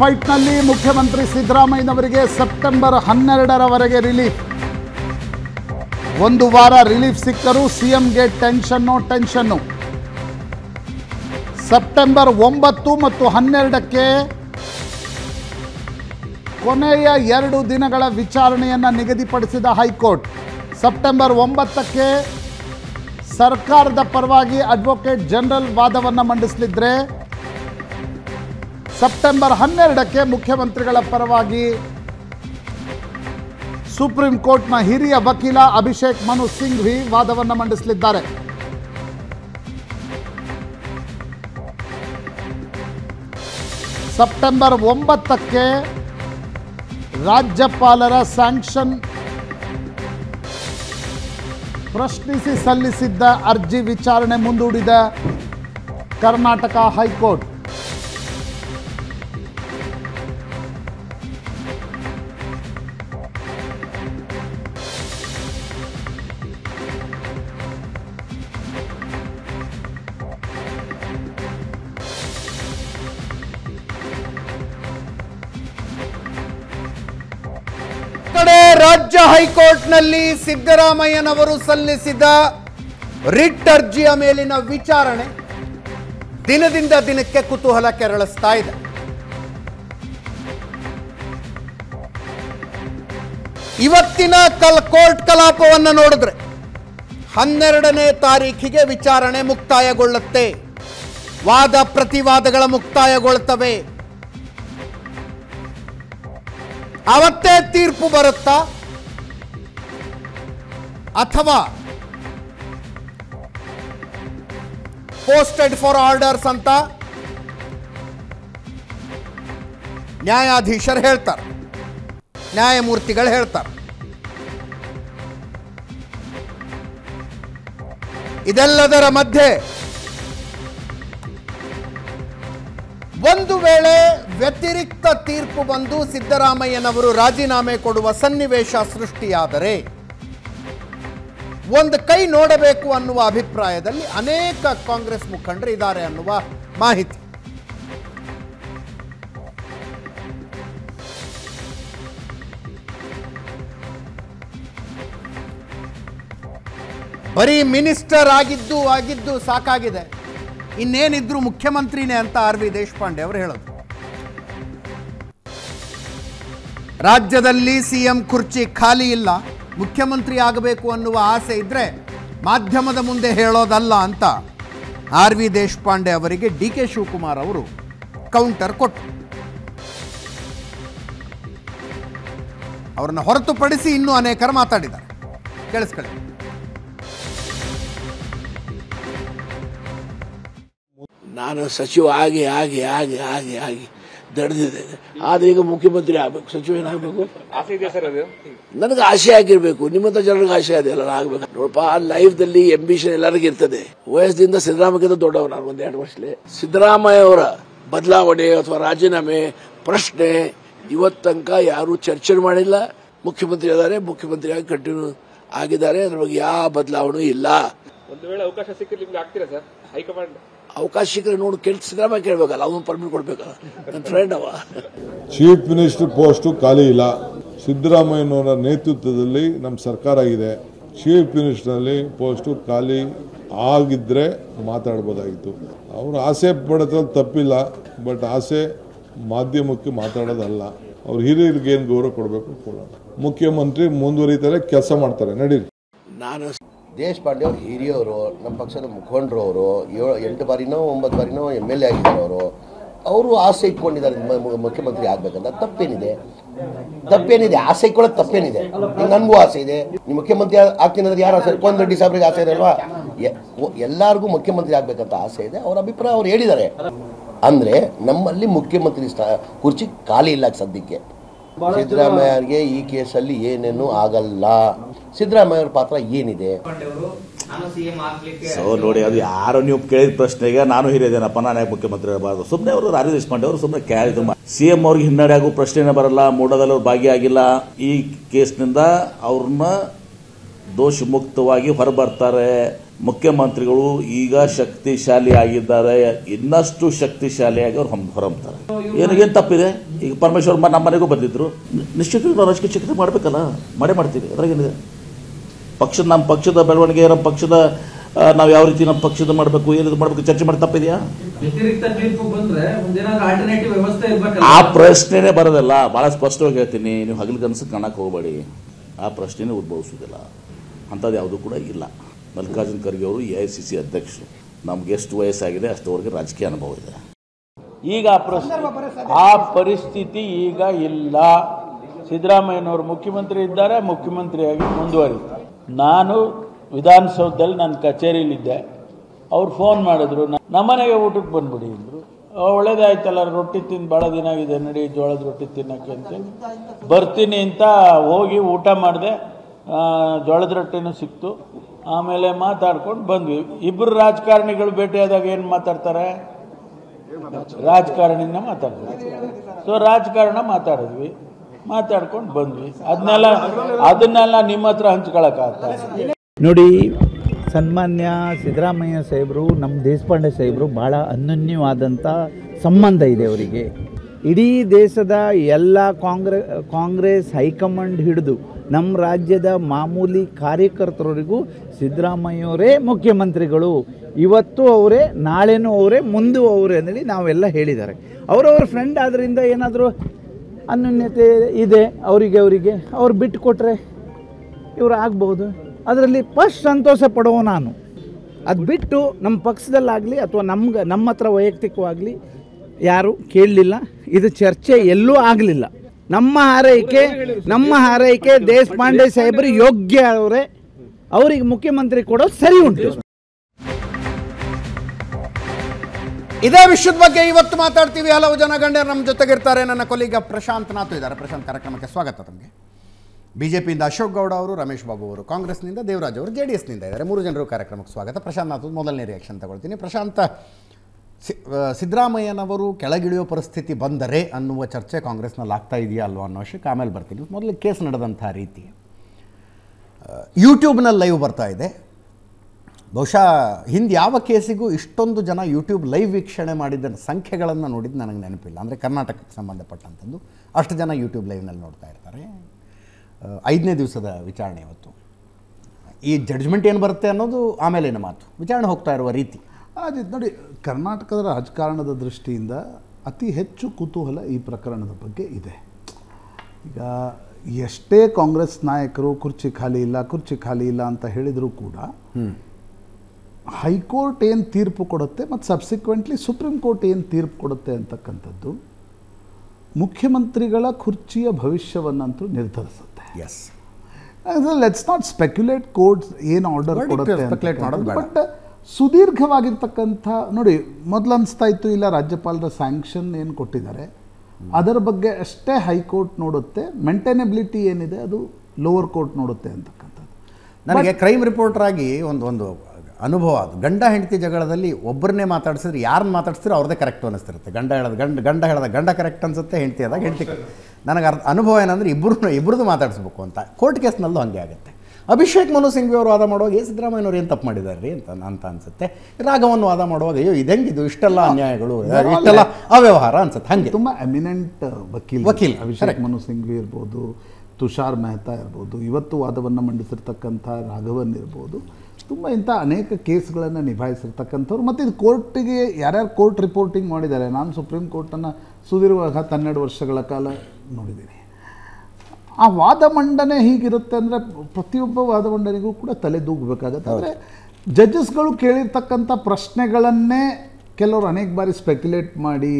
ಫೈಟ್ನಲ್ಲಿ ಮುಖ್ಯಮಂತ್ರಿ ಸಿದ್ದರಾಮಯ್ಯನವರಿಗೆ September ಹನ್ನೆರಡರವರೆಗೆ relief ಒಂದು ವಾರ ರಿಲೀಫ್ ಸಿಕ್ಕರೂ ಸಿಎಂಗೆ ಟೆನ್ಷನ್ನು ಟೆನ್ಷನ್ನು ಸೆಪ್ಟೆಂಬರ್ ಒಂಬತ್ತು ಮತ್ತು ಹನ್ನೆರಡಕ್ಕೆ ಕೊನೆಯ ಎರಡು ದಿನಗಳ ವಿಚಾರಣೆಯನ್ನು ನಿಗದಿಪಡಿಸಿದ ಹೈಕೋರ್ಟ್ ಸೆಪ್ಟೆಂಬರ್ ಒಂಬತ್ತಕ್ಕೆ ಸರ್ಕಾರದ ಪರವಾಗಿ ಅಡ್ವೊಕೇಟ್ ಜನರಲ್ ವಾದವನ್ನು ಮಂಡಿಸಲಿದ್ರೆ ಸೆಪ್ಟೆಂಬರ್ ಹನ್ನೆರಡಕ್ಕೆ ಮುಖ್ಯಮಂತ್ರಿಗಳ ಪರವಾಗಿ ಸುಪ್ರೀಂ ಕೋರ್ಟ್ನ ಹಿರಿಯ ವಕೀಲ ಅಭಿಷೇಕ್ ಮನು ಸಿಂಘ್ವಿ ವಾದವನ್ನು ಮಂಡಿಸಲಿದ್ದಾರೆ ಸೆಪ್ಟೆಂಬರ್ ಒಂಬತ್ತಕ್ಕೆ ರಾಜ್ಯಪಾಲರ ಸ್ಯಾಂಕ್ಷನ್ ಪ್ರಶ್ನಿಸಿ ಸಲ್ಲಿಸಿದ್ದ ಅರ್ಜಿ ವಿಚಾರಣೆ ಮುಂದೂಡಿದ ಕರ್ನಾಟಕ ಹೈಕೋರ್ಟ್ ಸಿದ್ದರಾಮಯ್ಯನವರು ಸಲ್ಲಿಸಿದ ರಿಟ್ ಅರ್ಜಿಯ ಮೇಲಿನ ವಿಚಾರಣೆ ದಿನದಿಂದ ದಿನಕ್ಕೆ ಕುತೂಹಲ ಕೆರಳಿಸ್ತಾ ಇದೆ ಇವತ್ತಿನ ಕಲ್ ಕೋರ್ಟ್ ಕಲಾಪವನ್ನು ನೋಡಿದ್ರೆ ಹನ್ನೆರಡನೇ ತಾರೀಖಿಗೆ ವಿಚಾರಣೆ ಮುಕ್ತಾಯಗೊಳ್ಳುತ್ತೆ ವಾದ ಪ್ರತಿವಾದಗಳ ಮುಕ್ತಾಯಗೊಳ್ಳುತ್ತವೆ ಅವತ್ತೇ ತೀರ್ಪು ಬರುತ್ತಾ ಅಥವಾ ಪೋಸ್ಟೆಡ್ ಫಾರ್ ಆರ್ಡರ್ಸ್ ಅಂತ ನ್ಯಾಯಾಧೀಶರು ಹೇಳ್ತಾರೆ ನ್ಯಾಯಮೂರ್ತಿಗಳು ಹೇಳ್ತಾರೆ ಇದೆಲ್ಲದರ ಮಧ್ಯೆ ಒಂದು ವೇಳೆ ವ್ಯತಿರಿಕ್ತ ತೀರ್ಪು ಬಂದು ಸಿದ್ದರಾಮಯ್ಯನವರು ರಾಜೀನಾಮೆ ಕೊಡುವ ಸನ್ನಿವೇಶ ಸೃಷ್ಟಿಯಾದರೆ ಒಂದು ಕೈ ನೋಡಬೇಕು ಅನ್ನುವ ಅಭಿಪ್ರಾಯದಲ್ಲಿ ಅನೇಕ ಕಾಂಗ್ರೆಸ್ ಮುಖಂಡರು ಇದ್ದಾರೆ ಅನ್ನುವ ಮಾಹಿತಿ ಬರೀ ಮಿನಿಸ್ಟರ್ ಆಗಿದ್ದು ಆಗಿದ್ದು ಸಾಕಾಗಿದೆ ಇನ್ನೇನಿದ್ರು ಮುಖ್ಯಮಂತ್ರಿನೇ ಅಂತ ಆರ್ ವಿ ದೇಶಪಾಂಡೆ ಅವರು ಹೇಳೋದು ರಾಜ್ಯದಲ್ಲಿ ಸಿಎಂ ಕುರ್ಚಿ ಖಾಲಿ ಇಲ್ಲ ಮುಖ್ಯಮಂತ್ರಿ ಆಗಬೇಕು ಅನ್ನುವ ಆಸೆ ಇದ್ದರೆ ಮಾಧ್ಯಮದ ಮುಂದೆ ಹೇಳೋದಲ್ಲ ಅಂತ ಆರ್ ವಿ ದೇಶಪಾಂಡೆ ಅವರಿಗೆ ಡಿ ಕೆ ಶಿವಕುಮಾರ್ ಅವರು ಕೌಂಟರ್ ಕೊಟ್ಟರು ಅವರನ್ನು ಹೊರತುಪಡಿಸಿ ಇನ್ನೂ ಅನೇಕರು ಮಾತಾಡಿದ್ದಾರೆ ಕೇಳಿಸ್ಕೊಳ್ಳಿ ನಾನು ಸಚಿವ ಆಗಿ ಆಗಿ ಆಗಿ ಆಗಿ ಆಗಿ ನಡೆದಿದೆ ಆದ್ರೆ ಈಗ ಮುಖ್ಯಮಂತ್ರಿ ಆಗ್ಬೇಕು ಸಚಿವ ಏನಾಗಬೇಕು ನನಗೆ ಆಸೆ ಆಗಿರ್ಬೇಕು ನಿಮ್ಮಂತ ಜನರಿಗೆ ಆಸೆ ಅದೇ ಎಲ್ಲ ಆಗ್ಬೇಕು ನೋಡಪ್ಪ ಲೈಫ್ ದಲ್ಲಿ ಎಂಬಿಷನ್ ಎಲ್ಲರಿಗೂ ಇರ್ತದೆ ವಯಸ್ಸಿಂದ ಸಿದ್ದರಾಮಯ್ಯಗಿಂತ ದೊಡ್ಡವರು ನಾನು ಒಂದ್ ಎರಡು ಸಿದ್ದರಾಮಯ್ಯ ಅವರ ಬದಲಾವಣೆ ಅಥವಾ ರಾಜೀನಾಮೆ ಪ್ರಶ್ನೆ ಇವತ್ತನಕ ಯಾರು ಚರ್ಚೆ ಮಾಡಿಲ್ಲ ಮುಖ್ಯಮಂತ್ರಿ ಮುಖ್ಯಮಂತ್ರಿ ಮುಖ್ಯಮಂತ್ರಿಯಾಗಿ ಕಂಟಿನ್ಯೂ ಆಗಿದ್ದಾರೆ ಅದ್ರ ಬಗ್ಗೆ ಯಾವ ಬದಲಾವಣೆ ಇಲ್ಲ ಒಂದು ವೇಳೆ ಅವಕಾಶ ಸಿಕ್ಕಿದ್ರೆ ಆಗ್ತೀರಾ ಸರ್ ಹೈಕಮಾಂಡ್ ಅವಕಾಶ ಸಿಕ್ಕರೆ ನೋಡಿ ಕೆಲ್ಸ ಕೇಳಬೇಕಲ್ಲ ಅವನು ಪರ್ಮಿಟ್ ಕೊಡಬೇಕಲ್ಲ ನನ್ನ ಫ್ರೆಂಡ್ ಅವ ಚೀಫ್ ಮಿನಿಸ್ಟರ್ ಪೋಸ್ಟು ಖಾಲಿ ಇಲ್ಲ ಸಿದ್ದರಾಮಯ್ಯನವರ ನೇತೃತ್ವದಲ್ಲಿ ನಮ್ಮ ಸರ್ಕಾರ ಇದೆ ಚೀಫ್ ಮಿನಿಸ್ಟರ್ನಲ್ಲಿ ಪೋಸ್ಟು ಖಾಲಿ ಆಗಿದ್ರೆ ಮಾತಾಡ್ಬೋದಾಗಿತ್ತು ಅವರು ಆಸೆ ಪಡೋದ್ರಲ್ಲಿ ತಪ್ಪಿಲ್ಲ ಬಟ್ ಆಸೆ ಮಾಧ್ಯಮಕ್ಕೆ ಮಾತಾಡೋದಲ್ಲ ಅವ್ರು ಹಿರಿಯರಿಗೆ ಏನು ಗೌರವ ಕೊಡಬೇಕು ಕೊಡೋಣ ಮುಖ್ಯಮಂತ್ರಿ ಮುಂದುವರಿತಾರೆ ಕೆಲಸ ಮಾಡ್ತಾರೆ ನಡೀರಿ ನಾನು ದೇಶಪಾಂಡೆ ಅವ್ರು ಹಿರಿಯವರು ನಮ್ಮ ಪಕ್ಷದ ಮುಖಂಡರು ಅವರು ಏಳು ಎಂಟು ಬಾರಿನೋ ಒಂಬತ್ತು ಬಾರಿನೋ ಎಮ್ ಎಲ್ ಎ ಆಗಿದ್ದಾರೆ ಅವರು ಆಸೆ ಇಟ್ಕೊಂಡಿದ್ದಾರೆ ಮುಖ್ಯಮಂತ್ರಿ ಆಗ್ಬೇಕಂತ ತಪ್ಪೇನಿದೆ ತಪ್ಪೇನಿದೆ ಆಸೆ ಇಟ್ಕೊಳ್ಳೋದು ತಪ್ಪೇನಿದೆ ನನಗೂ ಆಸೆ ಇದೆ ನೀವು ಮುಖ್ಯಮಂತ್ರಿ ಆಗ್ತೀನಿ ಅಂದ್ರೆ ಯಾರು ಆಸೆ ಕೋನ್ ರೆಡ್ಡಿ ಆಸೆ ಇದೆ ಅಲ್ವಾ ಎಲ್ಲರಿಗೂ ಮುಖ್ಯಮಂತ್ರಿ ಆಗ್ಬೇಕಂತ ಆಸೆ ಇದೆ ಅವ್ರ ಅಭಿಪ್ರಾಯ ಅವ್ರು ಹೇಳಿದ್ದಾರೆ ಅಂದರೆ ನಮ್ಮಲ್ಲಿ ಮುಖ್ಯಮಂತ್ರಿ ಸ್ಥಾ ಕುರ್ಚಿ ಖಾಲಿ ಇಲ್ಲ ಸದ್ಯಕ್ಕೆ ಸಿದ್ದರಾಮಯ್ಯ ಅವರಿಗೆ ಈ ಕೇಸಲ್ಲಿ ಏನೇನು ಆಗಲ್ಲ ಸಿದ್ದರಾಮಯ್ಯವ್ರ ಪಾತ್ರ ಏನಿದೆ ಸೊ ನೋಡಿ ಅದು ಯಾರು ನೀವು ಕೇಳಿದ ಪ್ರಶ್ನೆಗೆ ನಾನು ಹಿರಿಯದೇನಪ್ಪ ನಾನು ಯಾಕೆ ಮುಖ್ಯಮಂತ್ರಿ ಇರಬಾರ್ದು ಸುಮ್ಮನೆ ಅವರು ರಾಜೇಶ್ ದೇಶಪಾಂಡೆ ಅವರು ಸುಮ್ಮನೆ ಕೇಳಿದ್ರು ಸಿಎಂ ಅವ್ರಿಗೆ ಹಿನ್ನಡೆ ಆಗೋ ಪ್ರಶ್ನೆನೇ ಬರಲ್ಲ ಮೂಡದಲ್ಲಿ ಅವ್ರು ಭಾಗಿಯಾಗಿಲ್ಲ ಈ ಕೇಸ್ನಿಂದ ಅವ್ರನ್ನ ದೋಷ ಮುಕ್ತವಾಗಿ ಹೊರಬರ್ತಾರೆ ಮುಖ್ಯಮಂತ್ರಿಗಳು ಈಗ ಶಕ್ತಿಶಾಲಿ ಆಗಿದ್ದಾರೆ ಇನ್ನಷ್ಟು ಶಕ್ತಿಶಾಲಿಯಾಗಿ ಅವ್ರು ಹೊರಬರ್ತಾರೆ ಏನಿಗೇನು ತಪ್ಪಿದೆ ಈಗ ಪರಮೇಶ್ವರ್ ನಮ್ಮ ಮನೆಗೂ ಬಂದಿದ್ರು ನಿಶ್ಚಿತ ರಾಜಕೀಯ ಚಿಕಿತ್ಸೆ ಮಾಡಬೇಕಲ್ಲ ಮಾಡೇ ಮಾಡ್ತೀವಿ ಅದ್ರಾಗೇನಿದೆ ಪಕ್ಷದ ನಮ್ಮ ಪಕ್ಷದ ಬೆಳವಣಿಗೆ ನಮ್ಮ ಪಕ್ಷದ ನಾವು ಯಾವ ರೀತಿ ನಮ್ಮ ಪಕ್ಷದ ಮಾಡಬೇಕು ಏನಿದು ಮಾಡಬೇಕು ಚರ್ಚೆ ಮಾಡಿ ತಪ್ಪಿದೆಯಾ ಆ ಪ್ರಶ್ನೆನೇ ಬರೋದಲ್ಲ ಭಾಳ ಸ್ಪಷ್ಟವಾಗಿ ಹೇಳ್ತೀನಿ ನೀವು ಹಗಲು ಕನಸು ಕಾಣಕ್ಕೆ ಹೋಗಬೇಡಿ ಆ ಪ್ರಶ್ನೆನೇ ಉದ್ಭವಿಸುವುದಿಲ್ಲ ಅಂಥದ್ದು ಯಾವುದೂ ಕೂಡ ಇಲ್ಲ ಮಲ್ಲಿಕಾರ್ಜುನ್ ಖರ್ಗೆ ಅವರು ಎ ಐ ಸಿ ಸಿ ಅಧ್ಯಕ್ಷರು ನಮ್ಗೆ ಎಷ್ಟು ವಯಸ್ಸಾಗಿದೆ ಅಷ್ಟವರೆಗೆ ರಾಜಕೀಯ ಅನುಭವ ಇದೆ ಈಗ ಆ ಪ್ರಶ್ನೆ ಆ ಪರಿಸ್ಥಿತಿ ಈಗ ಇಲ್ಲ ಸಿದ್ದರಾಮಯ್ಯನವರು ಮುಖ್ಯಮಂತ್ರಿ ಇದ್ದಾರೆ ಮುಖ್ಯಮಂತ್ರಿಯಾಗಿ ಮುಂದುವರಿತಾರೆ ನಾನು ವಿಧಾನಸೌಧದಲ್ಲಿ ನನ್ನ ಕಚೇರಿಲಿದ್ದೆ ಅವ್ರು ಫೋನ್ ಮಾಡಿದ್ರು ನಮ್ಮನೆಗೆ ಊಟಕ್ಕೆ ಬಂದ್ಬಿಡಿ ಅಂದರು ಒಳ್ಳೇದಾಯ್ತಲ್ಲ ರೊಟ್ಟಿ ತಿಂದು ಭಾಳ ದಿನ ಆಗಿದೆ ನಡಿ ಜೋಳದ ರೊಟ್ಟಿ ತಿನ್ನಕ್ಕೆ ಅಂತೇಳಿ ಬರ್ತೀನಿ ಅಂತ ಹೋಗಿ ಊಟ ಮಾಡಿದೆ ಜೋಳದ ರೊಟ್ಟಿನೂ ಸಿಕ್ತು ಆಮೇಲೆ ಮಾತಾಡ್ಕೊಂಡು ಬಂದ್ವಿ ಇಬ್ಬರು ರಾಜಕಾರಣಿಗಳು ಭೇಟಿಯಾದಾಗ ಏನು ಮಾತಾಡ್ತಾರೆ ರಾಜಕಾರಣಿನ ಮಾತಾಡ್ತಾರೆ ಸೊ ರಾಜಕಾರಣ ಮಾತಾಡಿದ್ವಿ ಮಾತಾಡ್ಕೊಂಡು ಬಂದ್ವಿ ಅದನ್ನೆಲ್ಲ ಅದನ್ನೆಲ್ಲ ನಿಮ್ಮ ಹತ್ರ ನೋಡಿ ಸನ್ಮಾನ್ಯ ಸಿದ್ದರಾಮಯ್ಯ ಸಾಹೇಬರು ನಮ್ಮ ದೇಶಪಾಂಡೆ ಸಾಹೇಬರು ಭಾಳ ಅನನ್ಯವಾದಂಥ ಸಂಬಂಧ ಇದೆ ಅವರಿಗೆ ಇಡೀ ದೇಶದ ಎಲ್ಲ ಕಾಂಗ್ರೆ ಕಾಂಗ್ರೆಸ್ ಹೈಕಮಾಂಡ್ ಹಿಡಿದು ನಮ್ಮ ರಾಜ್ಯದ ಮಾಮೂಲಿ ಕಾರ್ಯಕರ್ತರವರಿಗೂ ಸಿದ್ದರಾಮಯ್ಯವರೇ ಮುಖ್ಯಮಂತ್ರಿಗಳು ಇವತ್ತು ಅವರೇ ನಾಳೆನೂ ಅವರೇ ಮುಂದೂ ಅವರೇ ಅಂದೇಳಿ ನಾವೆಲ್ಲ ಹೇಳಿದ್ದಾರೆ ಅವರವ್ರ ಫ್ರೆಂಡ್ ಆದ್ದರಿಂದ ಏನಾದರೂ ಅನ್ಯೂನ್ಯತೆ ಇದೆ ಅವರಿಗೆ ಅವರಿಗೆ ಅವ್ರು ಬಿಟ್ಟು ಕೊಟ್ಟರೆ ಇವರು ಆಗ್ಬೋದು ಅದರಲ್ಲಿ ಫಸ್ಟ್ ಸಂತೋಷ ಪಡೋ ನಾನು ಅದು ಬಿಟ್ಟು ನಮ್ಮ ಪಕ್ಷದಲ್ಲಾಗಲಿ ಅಥವಾ ನಮ್ಗೆ ನಮ್ಮ ಹತ್ರ ವೈಯಕ್ತಿಕವಾಗಲಿ ಯಾರೂ ಕೇಳಲಿಲ್ಲ ಇದು ಚರ್ಚೆ ಎಲ್ಲೂ ಆಗಲಿಲ್ಲ ನಮ್ಮ ಹಾರೈಕೆ ನಮ್ಮ ಹಾರೈಕೆ ದೇಶಪಾಂಡೆ ಸಾಹೇಬರು ಯೋಗ್ಯ ಅವರೇ ಅವರಿಗೆ ಮುಖ್ಯಮಂತ್ರಿ ಕೊಡೋದು ಸರಿ ಉಂಟು ಇದೇ ವಿಷಯದ ಬಗ್ಗೆ ಇವತ್ತು ಮಾತಾಡ್ತೀವಿ ಹಲವು ಜನ ಗಂಡ್ಯರು ನಮ್ಮ ಜೊತೆಗಿರ್ತಾರೆ ನನ್ನ ಕೊಲೀಗ ಪ್ರಶಾಂತ್ ನಾಥ್ ಇದ್ದಾರೆ ಪ್ರಶಾಂತ್ ಕಾರ್ಯಕ್ರಮಕ್ಕೆ ಸ್ವಾಗತ ತಮಗೆ ಬಿಜೆಪಿಯಿಂದ ಅಶೋಕ್ ಗೌಡ ಅವರು ರಮೇಶ್ ಬಾಬು ಅವರು ಕಾಂಗ್ರೆಸ್ನಿಂದ ದೇವರಾಜ್ ಅವರು ಜೆ ಡಿ ಎಸ್ನಿಂದ ಇದ್ದಾರೆ ಮೂರು ಜನರು ಕಾರ್ಯಕ್ರಮಕ್ಕೆ ಸ್ವಾಗತ ಪ್ರಶಾಂತ್ ನಾಥ್ ಮೊದಲನೇ ರಿಯಾಕ್ಷನ್ ತಗೊಳ್ತೀನಿ ಪ್ರಶಾಂತ್ ಸಿದ್ದರಾಮಯ್ಯನವರು ಕೆಳಗಿಳಿಯೋ ಪರಿಸ್ಥಿತಿ ಬಂದರೆ ಅನ್ನುವ ಚರ್ಚೆ ಕಾಂಗ್ರೆಸ್ನಲ್ಲಿ ಆಗ್ತಾ ಇದೆಯಾ ಅಲ್ವಾ ಅನ್ನೋ ವಿಷಯಕ್ಕೆ ಆಮೇಲೆ ಬರ್ತೀನಿ ಮೊದಲು ಕೇಸ್ ನಡೆದಂಥ ರೀತಿ ಯೂಟ್ಯೂಬ್ನಲ್ಲಿ ಲೈವ್ ಬರ್ತಾ ಇದೆ ಬಹುಶಃ ಹಿಂದೆ ಯಾವ ಕೇಸಿಗೂ ಇಷ್ಟೊಂದು ಜನ ಯೂಟ್ಯೂಬ್ ಲೈವ್ ವೀಕ್ಷಣೆ ಮಾಡಿದ್ದ ಸಂಖ್ಯೆಗಳನ್ನು ನೋಡಿದ್ದು ನನಗೆ ನೆನಪಿಲ್ಲ ಅಂದರೆ ಕರ್ನಾಟಕಕ್ಕೆ ಸಂಬಂಧಪಟ್ಟಂಥದ್ದು ಅಷ್ಟು ಜನ ಯೂಟ್ಯೂಬ್ ಲೈವ್ನಲ್ಲಿ ನೋಡ್ತಾ ಇರ್ತಾರೆ ಐದನೇ ದಿವಸದ ವಿಚಾರಣೆ ಇವತ್ತು ಈ ಜಡ್ಜ್ಮೆಂಟ್ ಏನು ಬರುತ್ತೆ ಅನ್ನೋದು ಆಮೇಲಿನ ಮಾತು ವಿಚಾರಣೆ ಹೋಗ್ತಾ ಇರುವ ರೀತಿ ಅದು ನೋಡಿ ಕರ್ನಾಟಕದ ರಾಜಕಾರಣದ ದೃಷ್ಟಿಯಿಂದ ಅತಿ ಹೆಚ್ಚು ಕುತೂಹಲ ಈ ಪ್ರಕರಣದ ಬಗ್ಗೆ ಇದೆ ಈಗ ಎಷ್ಟೇ ಕಾಂಗ್ರೆಸ್ ನಾಯಕರು ಕುರ್ಚಿ ಖಾಲಿ ಇಲ್ಲ ಕುರ್ಚಿ ಖಾಲಿ ಇಲ್ಲ ಅಂತ ಹೇಳಿದರೂ ಕೂಡ ಹೈಕೋರ್ಟ್ ಏನು ತೀರ್ಪು ಕೊಡುತ್ತೆ ಮತ್ತು ಸಬ್ಸಿಕ್ವೆಂಟ್ಲಿ ಸುಪ್ರೀಂ ಕೋರ್ಟ್ ಏನು ತೀರ್ಪು ಕೊಡುತ್ತೆ ಅಂತಕ್ಕಂಥದ್ದು ಮುಖ್ಯಮಂತ್ರಿಗಳ ಕುರ್ಚಿಯ ಭವಿಷ್ಯವನ್ನಂತೂ ನಿರ್ಧರಿಸುತ್ತೆ yes let's not speculate court ಏನು ಆರ್ಡರ್ ಕೊಡುತ್ತೆ ಬಟ್ ಸುದೀರ್ಘವಾಗಿರ್ತಕ್ಕಂಥ ನೋಡಿ ಮೊದಲು ಅನಿಸ್ತಾ ಇತ್ತು ಇಲ್ಲ ರಾಜ್ಯಪಾಲರ ಸ್ಯಾಂಕ್ಷನ್ ಏನು ಕೊಟ್ಟಿದ್ದಾರೆ ಅದರ ಬಗ್ಗೆ ಅಷ್ಟೇ ಹೈಕೋರ್ಟ್ ನೋಡುತ್ತೆ ಮೆಂಟೈನೆಬಿಲಿಟಿ ಏನಿದೆ ಅದು ಲೋವರ್ ಕೋರ್ಟ್ ನೋಡುತ್ತೆ ಅಂತಕ್ಕಂಥದ್ದು ನನಗೆ ಕ್ರೈಮ್ ರಿಪೋರ್ಟರ್ ಆಗಿ ಒಂದು ಒಂದು ಅನುಭವ ಅದು ಗಂಡ ಹೆಂಡತಿ ಜಗಳದಲ್ಲಿ ಒಬ್ಬರನ್ನೇ ಮಾತಾಡಿಸಿದ್ರೆ ಯಾರನ್ನ ಮಾತಾಡಿಸಿದ್ರೆ ಅವ್ರದ್ದೇ ಕರೆಕ್ಟ್ ಅನ್ನಿಸ್ತಿರುತ್ತೆ ಗಂಡ ಹೇಳೋದು ಗಂಡ ಗಂಡ ಹೇಳದ ಗಂಡ ಕರೆಕ್ಟ್ ಅನ್ಸುತ್ತೆ ಹೆಂಡತಿ ಆದಾಗ ಹೆಂಡತಿ ನನಗೆ ಅರ್ಥ ಅನುಭವ ಏನಂದ್ರೆ ಇಬ್ಬರು ಇಬ್ಬರದು ಮಾತಾಡಿಸ್ಬೇಕು ಅಂತ ಕೋರ್ಟ್ ಕೇಸ್ನಲ್ಲೂ ಹಾಗೆ ಆಗುತ್ತೆ ಅಭಿಷೇಕ್ ಮನು ಸಿಂಘ್ವಿ ಅವರು ವಾದ ಮಾಡುವಾಗ ಏ ಸಿದ್ದರಾಮಯ್ಯನವ್ರು ಏನು ತಪ್ಪು ಮಾಡಿದ್ದಾರೆ ರೀ ಅಂತ ಅಂತ ಅನ್ಸುತ್ತೆ ರಾಘವನ್ನು ವಾದ ಮಾಡುವಾಗ ಅಯ್ಯೋ ಇದೆಂಗಿದು ಇಷ್ಟೆಲ್ಲ ಅನ್ಯಾಯಗಳು ಇಷ್ಟೆಲ್ಲ ಅವ್ಯವಹಾರ ಅನ್ಸುತ್ತೆ ಹಾಗೆ ತುಂಬ ಎಮಿನೆಂಟ್ ವಕೀಲ್ ವಕೀಲ್ ಅಭಿಷೇಕ್ ಮನು ಸಿಂಘ್ವಿ ಇರ್ಬೋದು ತುಷಾರ್ ಮೆಹ್ತಾ ಇರ್ಬೋದು ಇವತ್ತು ವಾದವನ್ನು ಮಂಡಿಸಿರ್ತಕ್ಕಂಥ ರಾಘವನ್ ಇರ್ಬೋದು ತುಂಬ ಇಂಥ ಅನೇಕ ಕೇಸ್ಗಳನ್ನು ನಿಭಾಯಿಸಿರ್ತಕ್ಕಂಥವ್ರು ಮತ್ತು ಇದು ಕೋರ್ಟಿಗೆ ಯಾರ್ಯಾರು ಕೋರ್ಟ್ ರಿಪೋರ್ಟಿಂಗ್ ಮಾಡಿದ್ದಾರೆ ನಾನು ಸುಪ್ರೀಂ ಕೋರ್ಟನ್ನು ಸುದೀರ್ಘ ಹನ್ನೆರಡು ವರ್ಷಗಳ ಕಾಲ ನೋಡಿದ್ದೀನಿ ಆ ವಾದ ಮಂಡನೆ ಹೀಗಿರುತ್ತೆ ಅಂದರೆ ಪ್ರತಿಯೊಬ್ಬ ವಾದ ಮಂಡನೆಗೂ ಕೂಡ ತಲೆ ದೂಗಬೇಕಾಗತ್ತೆ ಅಂದರೆ ಜಡ್ಜಸ್ಗಳು ಕೇಳಿರ್ತಕ್ಕಂಥ ಪ್ರಶ್ನೆಗಳನ್ನೇ ಕೆಲವರು ಅನೇಕ ಬಾರಿ ಸ್ಪೆಕ್ಯುಲೇಟ್ ಮಾಡಿ